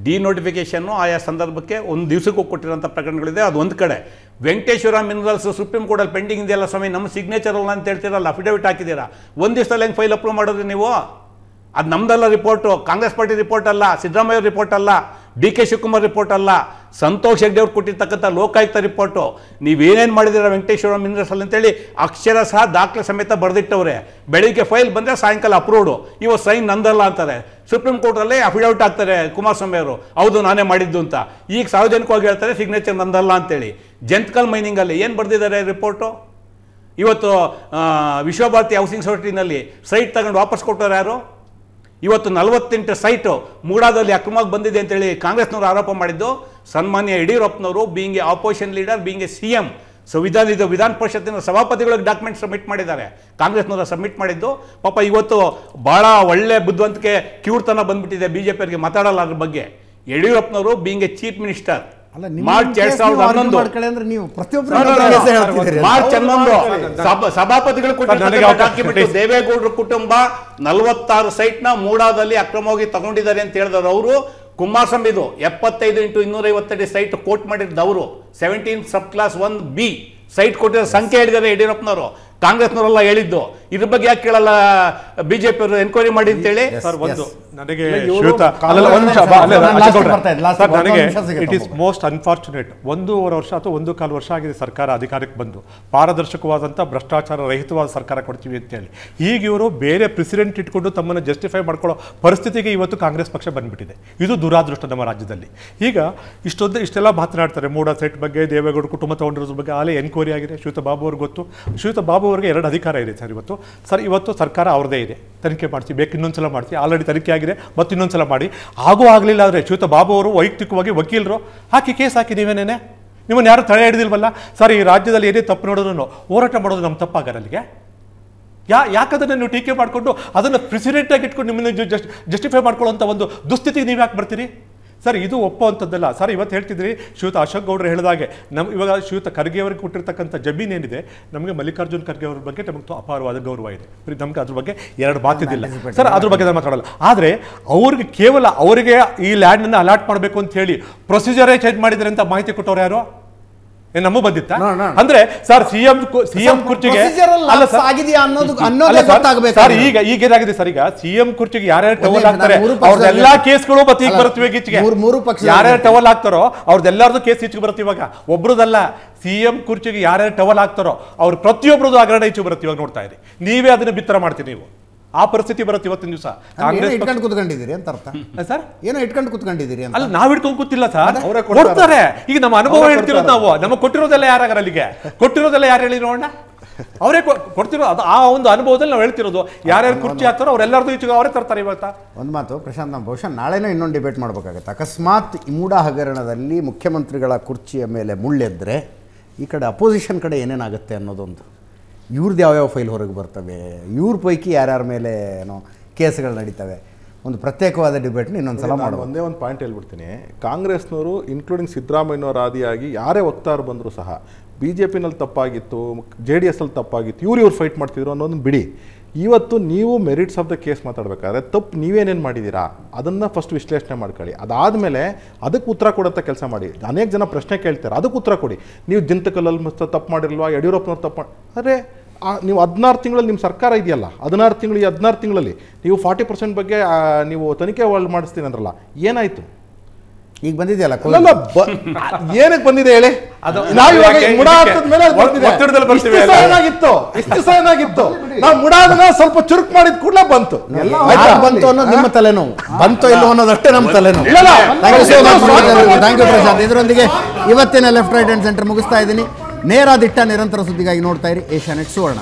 D notification ಆಯಾ ಸಂದರ್ಭಕ್ಕೆ ಒಂದು ದಿವಸಕ್ಕೂ ಕೊಟ್ಟಿರೋಂಥ ಪ್ರಕರಣಗಳಿದೆ ಅದು ಒಂದು ಕಡೆ ವೆಂಕಟೇಶ್ವರ ಮಿನರಲ್ಸ್ ಸುಪ್ರೀಂ ಕೋರ್ಟಲ್ಲಿ ಪೆಂಡಿಂಗ್ ಇದೆಯಲ್ಲ ಸ್ವಾಮಿ ನಮ್ಮ ಸಿಗ್ನೇಚರ್ ಅಲ್ಲ ಅಂತ ಹೇಳ್ತೀರಲ್ಲ ಅಫಿಡವಿಟ್ ಹಾಕಿದ್ದೀರಾ ಒಂದು ದಿವಸದಲ್ಲಿ ಹೆಂಗೆ ಫೈಲ್ ಅಪ್ರೂವ್ ಮಾಡಿದ್ರಿ ನೀವು ಅದು ನಮ್ದಲ್ಲ ರಿಪೋರ್ಟು ಕಾಂಗ್ರೆಸ್ ಪಾರ್ಟಿ ರಿಪೋರ್ಟ್ ಅಲ್ಲ ಸಿದ್ದರಾಮಯ್ಯ ರಿಪೋರ್ಟ್ ಅಲ್ಲ ಡಿ ಕೆ ಶಿವಕುಮಾರ್ ರಿಪೋರ್ಟ್ ಅಲ್ಲ ಸಂತೋಷ್ ಹೆಗ್ಡೆ ಅವ್ರು ಕೊಟ್ಟಿರ್ತಕ್ಕಂಥ ಲೋಕಾಯುಕ್ತ ರಿಪೋರ್ಟು ನೀವೇನೇನು ಮಾಡಿದ್ದೀರ ವೆಂಕಟೇಶ್ವರ ಮಿನರಸಲ್ಲಿ ಅಂತೇಳಿ ಅಕ್ಷರ ಸಹ ದಾಖಲೆ ಸಮೇತ ಬರೆದಿಟ್ಟವ್ರೆ ಬೆಳಿಗ್ಗೆ ಫೈಲ್ ಬಂದರೆ ಸಾಯಂಕಾಲ ಅಪ್ರೂವ್ಡು ಇವತ್ತು ಸೈನ್ ನಂದಲ್ಲ ಅಂತಾರೆ ಸುಪ್ರೀಂ ಕೋರ್ಟಲ್ಲಿ ಅಫಿಡವಿಟ್ ಆಗ್ತಾರೆ ಕುಮಾರಸ್ವಾಮಿ ಅವರು ಹೌದು ನಾನೇ ಮಾಡಿದ್ದು ಅಂತ ಈಗ ಸಾರ್ವಜನಿಕವಾಗಿ ಹೇಳ್ತಾರೆ ಸಿಗ್ನೇಚರ್ ನಂದಲ್ಲ ಅಂತೇಳಿ ಜಂತ್ಕಲ್ ಮೈನಿಂಗಲ್ಲಿ ಏನು ಬರೆದಿದ್ದಾರೆ ರಿಪೋರ್ಟು ಇವತ್ತು ವಿಶ್ವಭಾರತಿ ಹೌಸಿಂಗ್ ಸೊಸೈಟಿನಲ್ಲಿ ಸೈಟ್ ತಗೊಂಡು ವಾಪಸ್ ಕೊಟ್ಟವ್ರು ಯಾರು ಇವತ್ತು ನಲವತ್ತೆಂಟು ಸೈಟು ಮೂಡಾದಲ್ಲಿ ಅಕ್ರಮವಾಗಿ ಬಂದಿದೆ ಅಂತೇಳಿ ಕಾಂಗ್ರೆಸ್ನವರು ಆರೋಪ ಮಾಡಿದ್ದು ಸನ್ಮಾನ್ಯ ಯಡಿಯೂರಪ್ಪನವರು being a opposition leader being a C M ಇದು ವಿಧಾನ ಪರಿಷತ್ತಿನ ಸಭಾಪತಿಗಳಿಗೆ ಡಾಕ್ಯುಮೆಂಟ್ ಸಬ್ಮಿಟ್ ಮಾಡಿದ್ದಾರೆ ಕಾಂಗ್ರೆಸ್ನವರು ಸಬ್ಮಿಟ್ ಮಾಡಿದ್ದು ಪಾಪ ಇವತ್ತು ಭಾಳ ಒಳ್ಳೆ ಬುದ್ಧಿವಂತಿಕೆ ಕ್ಯೂರ್ತನ ಬಂದ್ಬಿಟ್ಟಿದೆ ಬಿ ಜೆ ಪಿಯವರಿಗೆ ಮಾತಾಡಲ್ಲ ಅದ್ರ ಬಗ್ಗೆ ಯಡಿಯೂರಪ್ಪನವರು being a chief minister March ಎರಡ್ ಸಾವಿರದ ಹನ್ನೊಂದು ಮಾರ್ಚ್ ಹನ್ನೊಂದು ಸಭಾಪತಿಗಳು ದೇವೇಗೌಡರ ಕುಟುಂಬ ನಲವತ್ತಾರು ಸೈಟ್ ನ ಮೂಡಾದಲ್ಲಿ ಅಕ್ರಮವಾಗಿ ತಗೊಂಡಿದ್ದಾರೆ ಅಂತ ಹೇಳಿದ್ರು ಅವರು ಕುಮಾರಸ್ವಾಮಿ ಇದು ಎಪ್ಪತ್ತೈದು ಇಂಟು ಇನ್ನೂರ ಸೈಟ್ ಕೋಟ್ ಮಾಡಿದ್ದ ಅವರು seventeen sub clause one B site ಕೊಟ್ಟಿರೋ ಸಂಖ್ಯೆ ಹೇಳಿದ್ದಾರೆ ಯಡಿಯೂರಪ್ಪನವರು ಕಾಂಗ್ರೆಸ್ನವರೆಲ್ಲ ಹೇಳಿದ್ದು ಇದ್ರ ಬಗ್ಗೆ ಯಾಕೆ ಕೇಳಲ್ಲ ಬಿಜೆಪಿ ಅವರು ಎನ್ಕ್ವೈರಿ ಮಾಡಿ ಅಂತೇಳಿ ಸರ್ ಒಂದು ನನಗೆ ನನಗೆ ಇಟ್ ಇಸ್ ಮೋಸ್ಟ್ ಅನ್ಫಾರ್ಚುನೇಟ್ ಒಂದೂವರೆ ವರ್ಷ ಅಥವಾ ಒಂದು ಕಾಲು ವರ್ಷ ಆಗಿದೆ ಸರ್ಕಾರ ಅಧಿಕಾರಕ್ಕೆ ಬಂದು ಪಾರದರ್ಶಕವಾದಂತಹ ಭ್ರಷ್ಟಾಚಾರ ರಹಿತವಾದ ಸರ್ಕಾರ ಕೊಡ್ತೀವಿ ಅಂತೇಳಿ ಈಗ ಇವರು ಬೇರೆ ಪ್ರೆಸಿಡೆಂಟ್ ಇಟ್ಕೊಂಡು ತಮ್ಮನ್ನು ಜಸ್ಟಿಫೈ ಮಾಡ್ಕೊಳ್ಳೋ ಪರಿಸ್ಥಿತಿಗೆ ಇವತ್ತು ಕಾಂಗ್ರೆಸ್ ಪಕ್ಷ ಬಂದ್ಬಿಟ್ಟಿದೆ ಇದು ದುರಾದೃಷ್ಟ ನಮ್ಮ ರಾಜ್ಯದಲ್ಲಿ ಈಗ ಇಷ್ಟೊಂದು ಇಷ್ಟೆಲ್ಲ ಮಾತನಾಡ್ತಾರೆ ಮೂಡ ಸೆಟ್ ಬಗ್ಗೆ ದೇವೇಗೌಡ ಕುಟುಂಬ ತಗೊಂಡಿರೋದ್ರ ಬಗ್ಗೆ ಆಲೇ ಎನ್ಕ್ವೈರಿ ಆಗಿದೆ ಶ್ರೀತ ಬಾಬು ಅವ್ರಿಗೆ ಗೊತ್ತು ಶ್ವೇತ ಬಾಬು ಅವರಿಗೆ ಎರಡು ಅಧಿಕಾರ ಇದೆ ಸರ್ ಇವತ್ತು ಸರ್ ಇವತ್ತು ಸರ್ಕಾರ ಅವ್ರದ್ದೇ ಇದೆ ತನಿಖೆ ಮಾಡಿಸಿ ಬೇಕು ಇನ್ನೊಂದ್ಸಲ ಸಲ ಮಾಡಿಸಿ ಆಲ್ರೆಡಿ ತನಿಖೆ ಆಗಿದೆ ಮತ್ತೆ ಇನ್ನೊಂದ್ಸಲ ಮಾಡಿ ಆಗೂ ಆಗಲಿಲ್ಲ ಆದರೆ ಚ್ಯೂತ ಬಾಬು ಅವರು ವೈಯಕ್ತಿಕವಾಗಿ ವಕೀಲರು ಹಾಕಿ ಕೇಸ್ ಹಾಕಿ ನೀವೇನೇನೆ ನಿಮ್ಮನ್ನು ಯಾರು ತಳೆ ಹಿಡಿದಿಲ್ವಲ್ಲ ಸರ್ ಈ ರಾಜ್ಯದಲ್ಲಿ ಏನೇ ತಪ್ಪು ನೋಡೋದನ್ನು ಹೋರಾಟ ಮಾಡೋದು ನಮ್ಮ ತಪ್ಪಾಗಲ್ಲ ಅಲ್ಲಿಗೆ ಯಾ ಯಾಕದನ್ನು ನೀವು ಟೀಕೆ ಮಾಡಿಕೊಂಡು ಅದನ್ನು ಪ್ರೆಸಿಡೆಂಟಾಗಿ ಇಟ್ಕೊಂಡು ನಿಮ್ಮನ್ನು ಜಸ್ಟ್ ಜಸ್ಟಿಫೈ ಮಾಡ್ಕೊಳ್ಳೋಂಥ ಒಂದು ದುಸ್ಥಿತಿಗೆ ನೀವು ಯಾಕೆ ಬರ್ತೀರಿ ಸರ್ ಇದು ಒಪ್ಪುವಂಥದ್ದಲ್ಲ ಸರ್ ಇವತ್ತು ಹೇಳ್ತಿದ್ರಿ ಶ್ಯೂತ ಅಶೋಕ್ ಗೌಡ್ರು ಹೇಳಿದಾಗೆ ನಮ್ಮ ಇವಾಗ ಶಿವತ ಖರ್ಗೆ ಅವರಿಗೆ ಕೊಟ್ಟಿರ್ತಕ್ಕಂಥ ಜಮೀನು ಏನಿದೆ ನಮಗೆ ಮಲ್ಲಿಕಾರ್ಜುನ್ ಖರ್ಗೆ ಅವ್ರ ಬಗ್ಗೆ ನಮಗೆ ಅಪಾರವಾದ ಗೌರವ ಇದೆ ನಮ್ಗೆ ಅದ್ರ ಬಗ್ಗೆ ಎರಡು ಮಾತಿದ್ದಿಲ್ಲ ಸರ್ ಅದ್ರ ಬಗ್ಗೆ ನಾನು ಮಾತಾಡಲ್ಲ ಆದರೆ ಅವ್ರಿಗೆ ಕೇವಲ ಅವರಿಗೆ ಈ ಲ್ಯಾಂಡನ್ನು ಅಲಾಟ್ ಮಾಡಬೇಕು ಅಂತ ಹೇಳಿ ಪ್ರೊಸೀಜರೇ ಚೇಂಜ್ ಮಾಡಿದ್ದಾರೆ ಅಂತ ಮಾಹಿತಿ ಕೊಟ್ಟವ್ರು ಯಾರು ನಮ್ಮ ಬಂದಿತ್ತ ಅಂದ್ರೆ ಸರ್ ಸಿಎಂ ಸಿಎಂ ಕುರ್ಚಿಗೆ ಆಗಿದೆಯಾ ಅನ್ನೋದು ಸರ್ ಈಗ ಈಗ ಏನಾಗಿದೆ ಸರ್ ಈಗ ಸಿಎಂ ಕುರ್ಚಿಗೆ ಯಾರ್ಯಾರು ಟವಲ್ ಹಾಕ್ತಾರೆ ಅವ್ರದ್ದೆಲ್ಲಾ ಕೇಸ್ಗಳು ಮತ್ತೆ ಈಗ ಬರುತ್ತವೆ ಈಚೆಗೆ ಮೂರು ಪಕ್ಷ ಯಾರ್ಯಾರು ಟವಲ್ ಹಾಕ್ತಾರೋ ಅವ್ರದ್ದೆಲ್ಲಾರ್ದು ಕೇಸ್ ಈಚೆಗೆ ಬರುತ್ತೆ ಇವಾಗ ಒಬ್ರದಲ್ಲ ಸಿಎಂ ಕುರ್ಚಿಗೆ ಯಾರ್ಯಾರು ಟವಲ್ ಹಾಕ್ತಾರೋ ಅವ್ರ ಪ್ರತಿಯೊಬ್ಬರದು ಹಗರಣ ಈಚೆ ಬರುತ್ತೆ ನೋಡ್ತಾ ಇರಿ ನೀವೇ ಅದನ್ನ ಬಿತ್ತರ ಮಾಡ್ತೀರಿ ನೀವು ಆ ಪರಿಸ್ಥಿತಿ ಬರುತ್ತೆ ಇವತ್ತಿನ ದಿವಸ ಕಾಂಗ್ರೆಸ್ ಇಟ್ಕೊಂಡು ಕುತ್ಕೊಂಡಿದ್ದೀರಿ ಅಂತ ಅರ್ಥ ಸರ್ ಏನೋ ಇಟ್ಕೊಂಡು ಕುತ್ಕೊಂಡಿದ್ದೀರಿ ಅಂತ ಅಲ್ಲ ನಾವು ಇಟ್ಕೊಂಡು ಕೂತಿಲ್ಲ ಸರ್ ಅವರೇ ಕೊಡ್ತಾರೆ ಈಗ ನಮ್ಮ ಅನುಭವ ಹೇಳ್ತಿರೋದು ನಾವು ನಮಗೆ ಕೊಟ್ಟಿರೋದೆಲ್ಲ ಯಾರಾಗಾರ ಅಲ್ಲಿಗೆ ಕೊಟ್ಟಿರೋದೆಲ್ಲ ಯಾರು ನೋಡೋಣ ಅವರೇ ಕೊಡ್ತಿರೋ ಅದು ಆ ಒಂದು ಅನುಭವದಲ್ಲಿ ನಾವು ಹೇಳ್ತಿರೋದು ಯಾರ್ಯಾರು ಕುರ್ಚಿ ಹಾಕ್ತಾರೋ ಅವರೆಲ್ಲರದು ಈಚೆಗೆ ಅವರೇ ತರ್ತಾರೆ ಇವತ್ತ ಒಂದು ಮಾತು ಪ್ರಶಾಂತ್ ನಮ್ಮ ಬಹುಶಃ ನಾಳೆನೇ ಇನ್ನೊಂದು ಡಿಬೇಟ್ ಮಾಡಬೇಕಾಗುತ್ತೆ ಅಕಸ್ಮಾತ್ ಮೂಢ ಹಗರಣದಲ್ಲಿ ಮುಖ್ಯಮಂತ್ರಿಗಳ ಕುರ್ಚಿಯ ಮೇಲೆ ಮುಳ್ಳೆದ್ರೆ ಈ ಕಡೆ ಅಪೋಸಿಷನ್ ಕಡೆ ಏನೇನಾಗುತ್ತೆ ಅನ್ನೋದೊಂದು ಇವ್ರದ್ದು ಯಾವ್ಯಾವ ಫೈಲ್ ಹೊರಗೆ ಬರ್ತವೆ ಇವ್ರ ಪೈಕಿ ಯಾರ್ಯಾರ ಮೇಲೆ ಏನೋ ಕೇಸ್ಗಳು ನಡೀತವೆ ಒಂದು ಪ್ರತ್ಯೇಕವಾದ ಡಿಬೇಟ್ನ ಇನ್ನೊಂದು ಸಲ ಮಾಡಿ ಒಂದೇ ಒಂದು ಪಾಯಿಂಟ್ ಹೇಳ್ಬಿಡ್ತೀನಿ ಕಾಂಗ್ರೆಸ್ನವರು ಇನ್ಕ್ಲೂಡಿಂಗ್ ಸಿದ್ದರಾಮಯ್ಯನವರ ಆದಿಯಾಗಿ ಯಾರೇ ವಕ್ತಾರು ಬಂದರೂ ಸಹ ಬಿ ಜೆ ಪಿನಲ್ಲಿ ತಪ್ಪಾಗಿತ್ತು ಜೆ ಡಿ ಎಸ್ಸಲ್ಲಿ ತಪ್ಪಾಗಿತ್ತು ಇವ್ರು ಇವ್ರು ಫೈಟ್ ಮಾಡ್ತಿದ್ರು ಒಂದು ಬಿಡಿ ಇವತ್ತು ನೀವು ಮೆರಿಟ್ಸ್ ಆಫ್ ದ ಕೇಸ್ ಮಾತಾಡಬೇಕಾದ್ರೆ ತಪ್ಪು ನೀವೇನೇನು ಮಾಡಿದ್ದೀರಾ ಅದನ್ನು ಫಸ್ಟ್ ವಿಶ್ಲೇಷಣೆ ಮಾಡ್ಕೊಳ್ಳಿ ಅದಾದಮೇಲೆ ಅದಕ್ಕೆ ಉತ್ತರ ಕೊಡತ್ತ ಕೆಲಸ ಮಾಡಿ ಅನೇಕ ಜನ ಪ್ರಶ್ನೆ ಕೇಳ್ತಾರೆ ಅದಕ್ಕೆ ಉತ್ತರ ಕೊಡಿ ನೀವು ಜಿಂತಕಲ್ಲಲ್ಲಿ ತಪ್ಪು ಮಾಡಿರಲ್ವಾ ಯಡಿಯೂರಪ್ಪನವ್ರು ತಪ್ಪು ಮಾಡಿ ನೀವು ಹದಿನಾರು ತಿಂಗಳಲ್ಲಿ ನಿಮ್ಮ ಸರ್ಕಾರ ಇದೆಯಲ್ಲ ಹದಿನಾರು ತಿಂಗಳು ಈ ಹದಿನಾರು ತಿಂಗಳಲ್ಲಿ ನೀವು ಫಾರ್ಟಿ ಪರ್ಸೆಂಟ್ ಬಗ್ಗೆ ನೀವು ತನಿಖೆ ಮಾಡಿಸ್ತೀನಿ ಅಂದ್ರಲ್ಲ ಏನಾಯಿತು ಈಗ ಬಂದಿದೆಯಲ್ಲ ಏನಕ್ಕೆ ಬಂದಿದೆ ಹೇಳಿ ನಾವು ಇವಾಗ ಮುಡ ಮೇಲೆ ಇಷ್ಟು ಸಹ ಏನಾಗಿತ್ತು ನಾವು ಸ್ವಲ್ಪ ಚುರುಕ್ ಮಾಡಿದ ಕೂಡಲೇ ಬಂತು ಬಂತು ಅನ್ನೋದು ನಿಮ್ಮ ತಲೆನೋವು ಬಂತು ಇಲ್ಲೋ ಅನ್ನೋದಷ್ಟೇ ನಮ್ಮ ತಲೆನೋವು ಥ್ಯಾಂಕ್ ಯು ಪ್ರಸಾದ್ ಇದರೊಂದಿಗೆ ಇವತ್ತಿನ ಲೆಫ್ಟ್ ರೈಟ್ ಹ್ಯಾಂಡ್ ಸೆಂಟರ್ ಮುಗಿಸ್ತಾ ಇದ್ದೀನಿ ನೇರ ನಿರಂತರ ಸುದ್ದಿಗಾಗಿ ನೋಡ್ತಾ ಇರಿ ಏಷ್ಯಾನೆಟ್ ಸುವರ್ಣ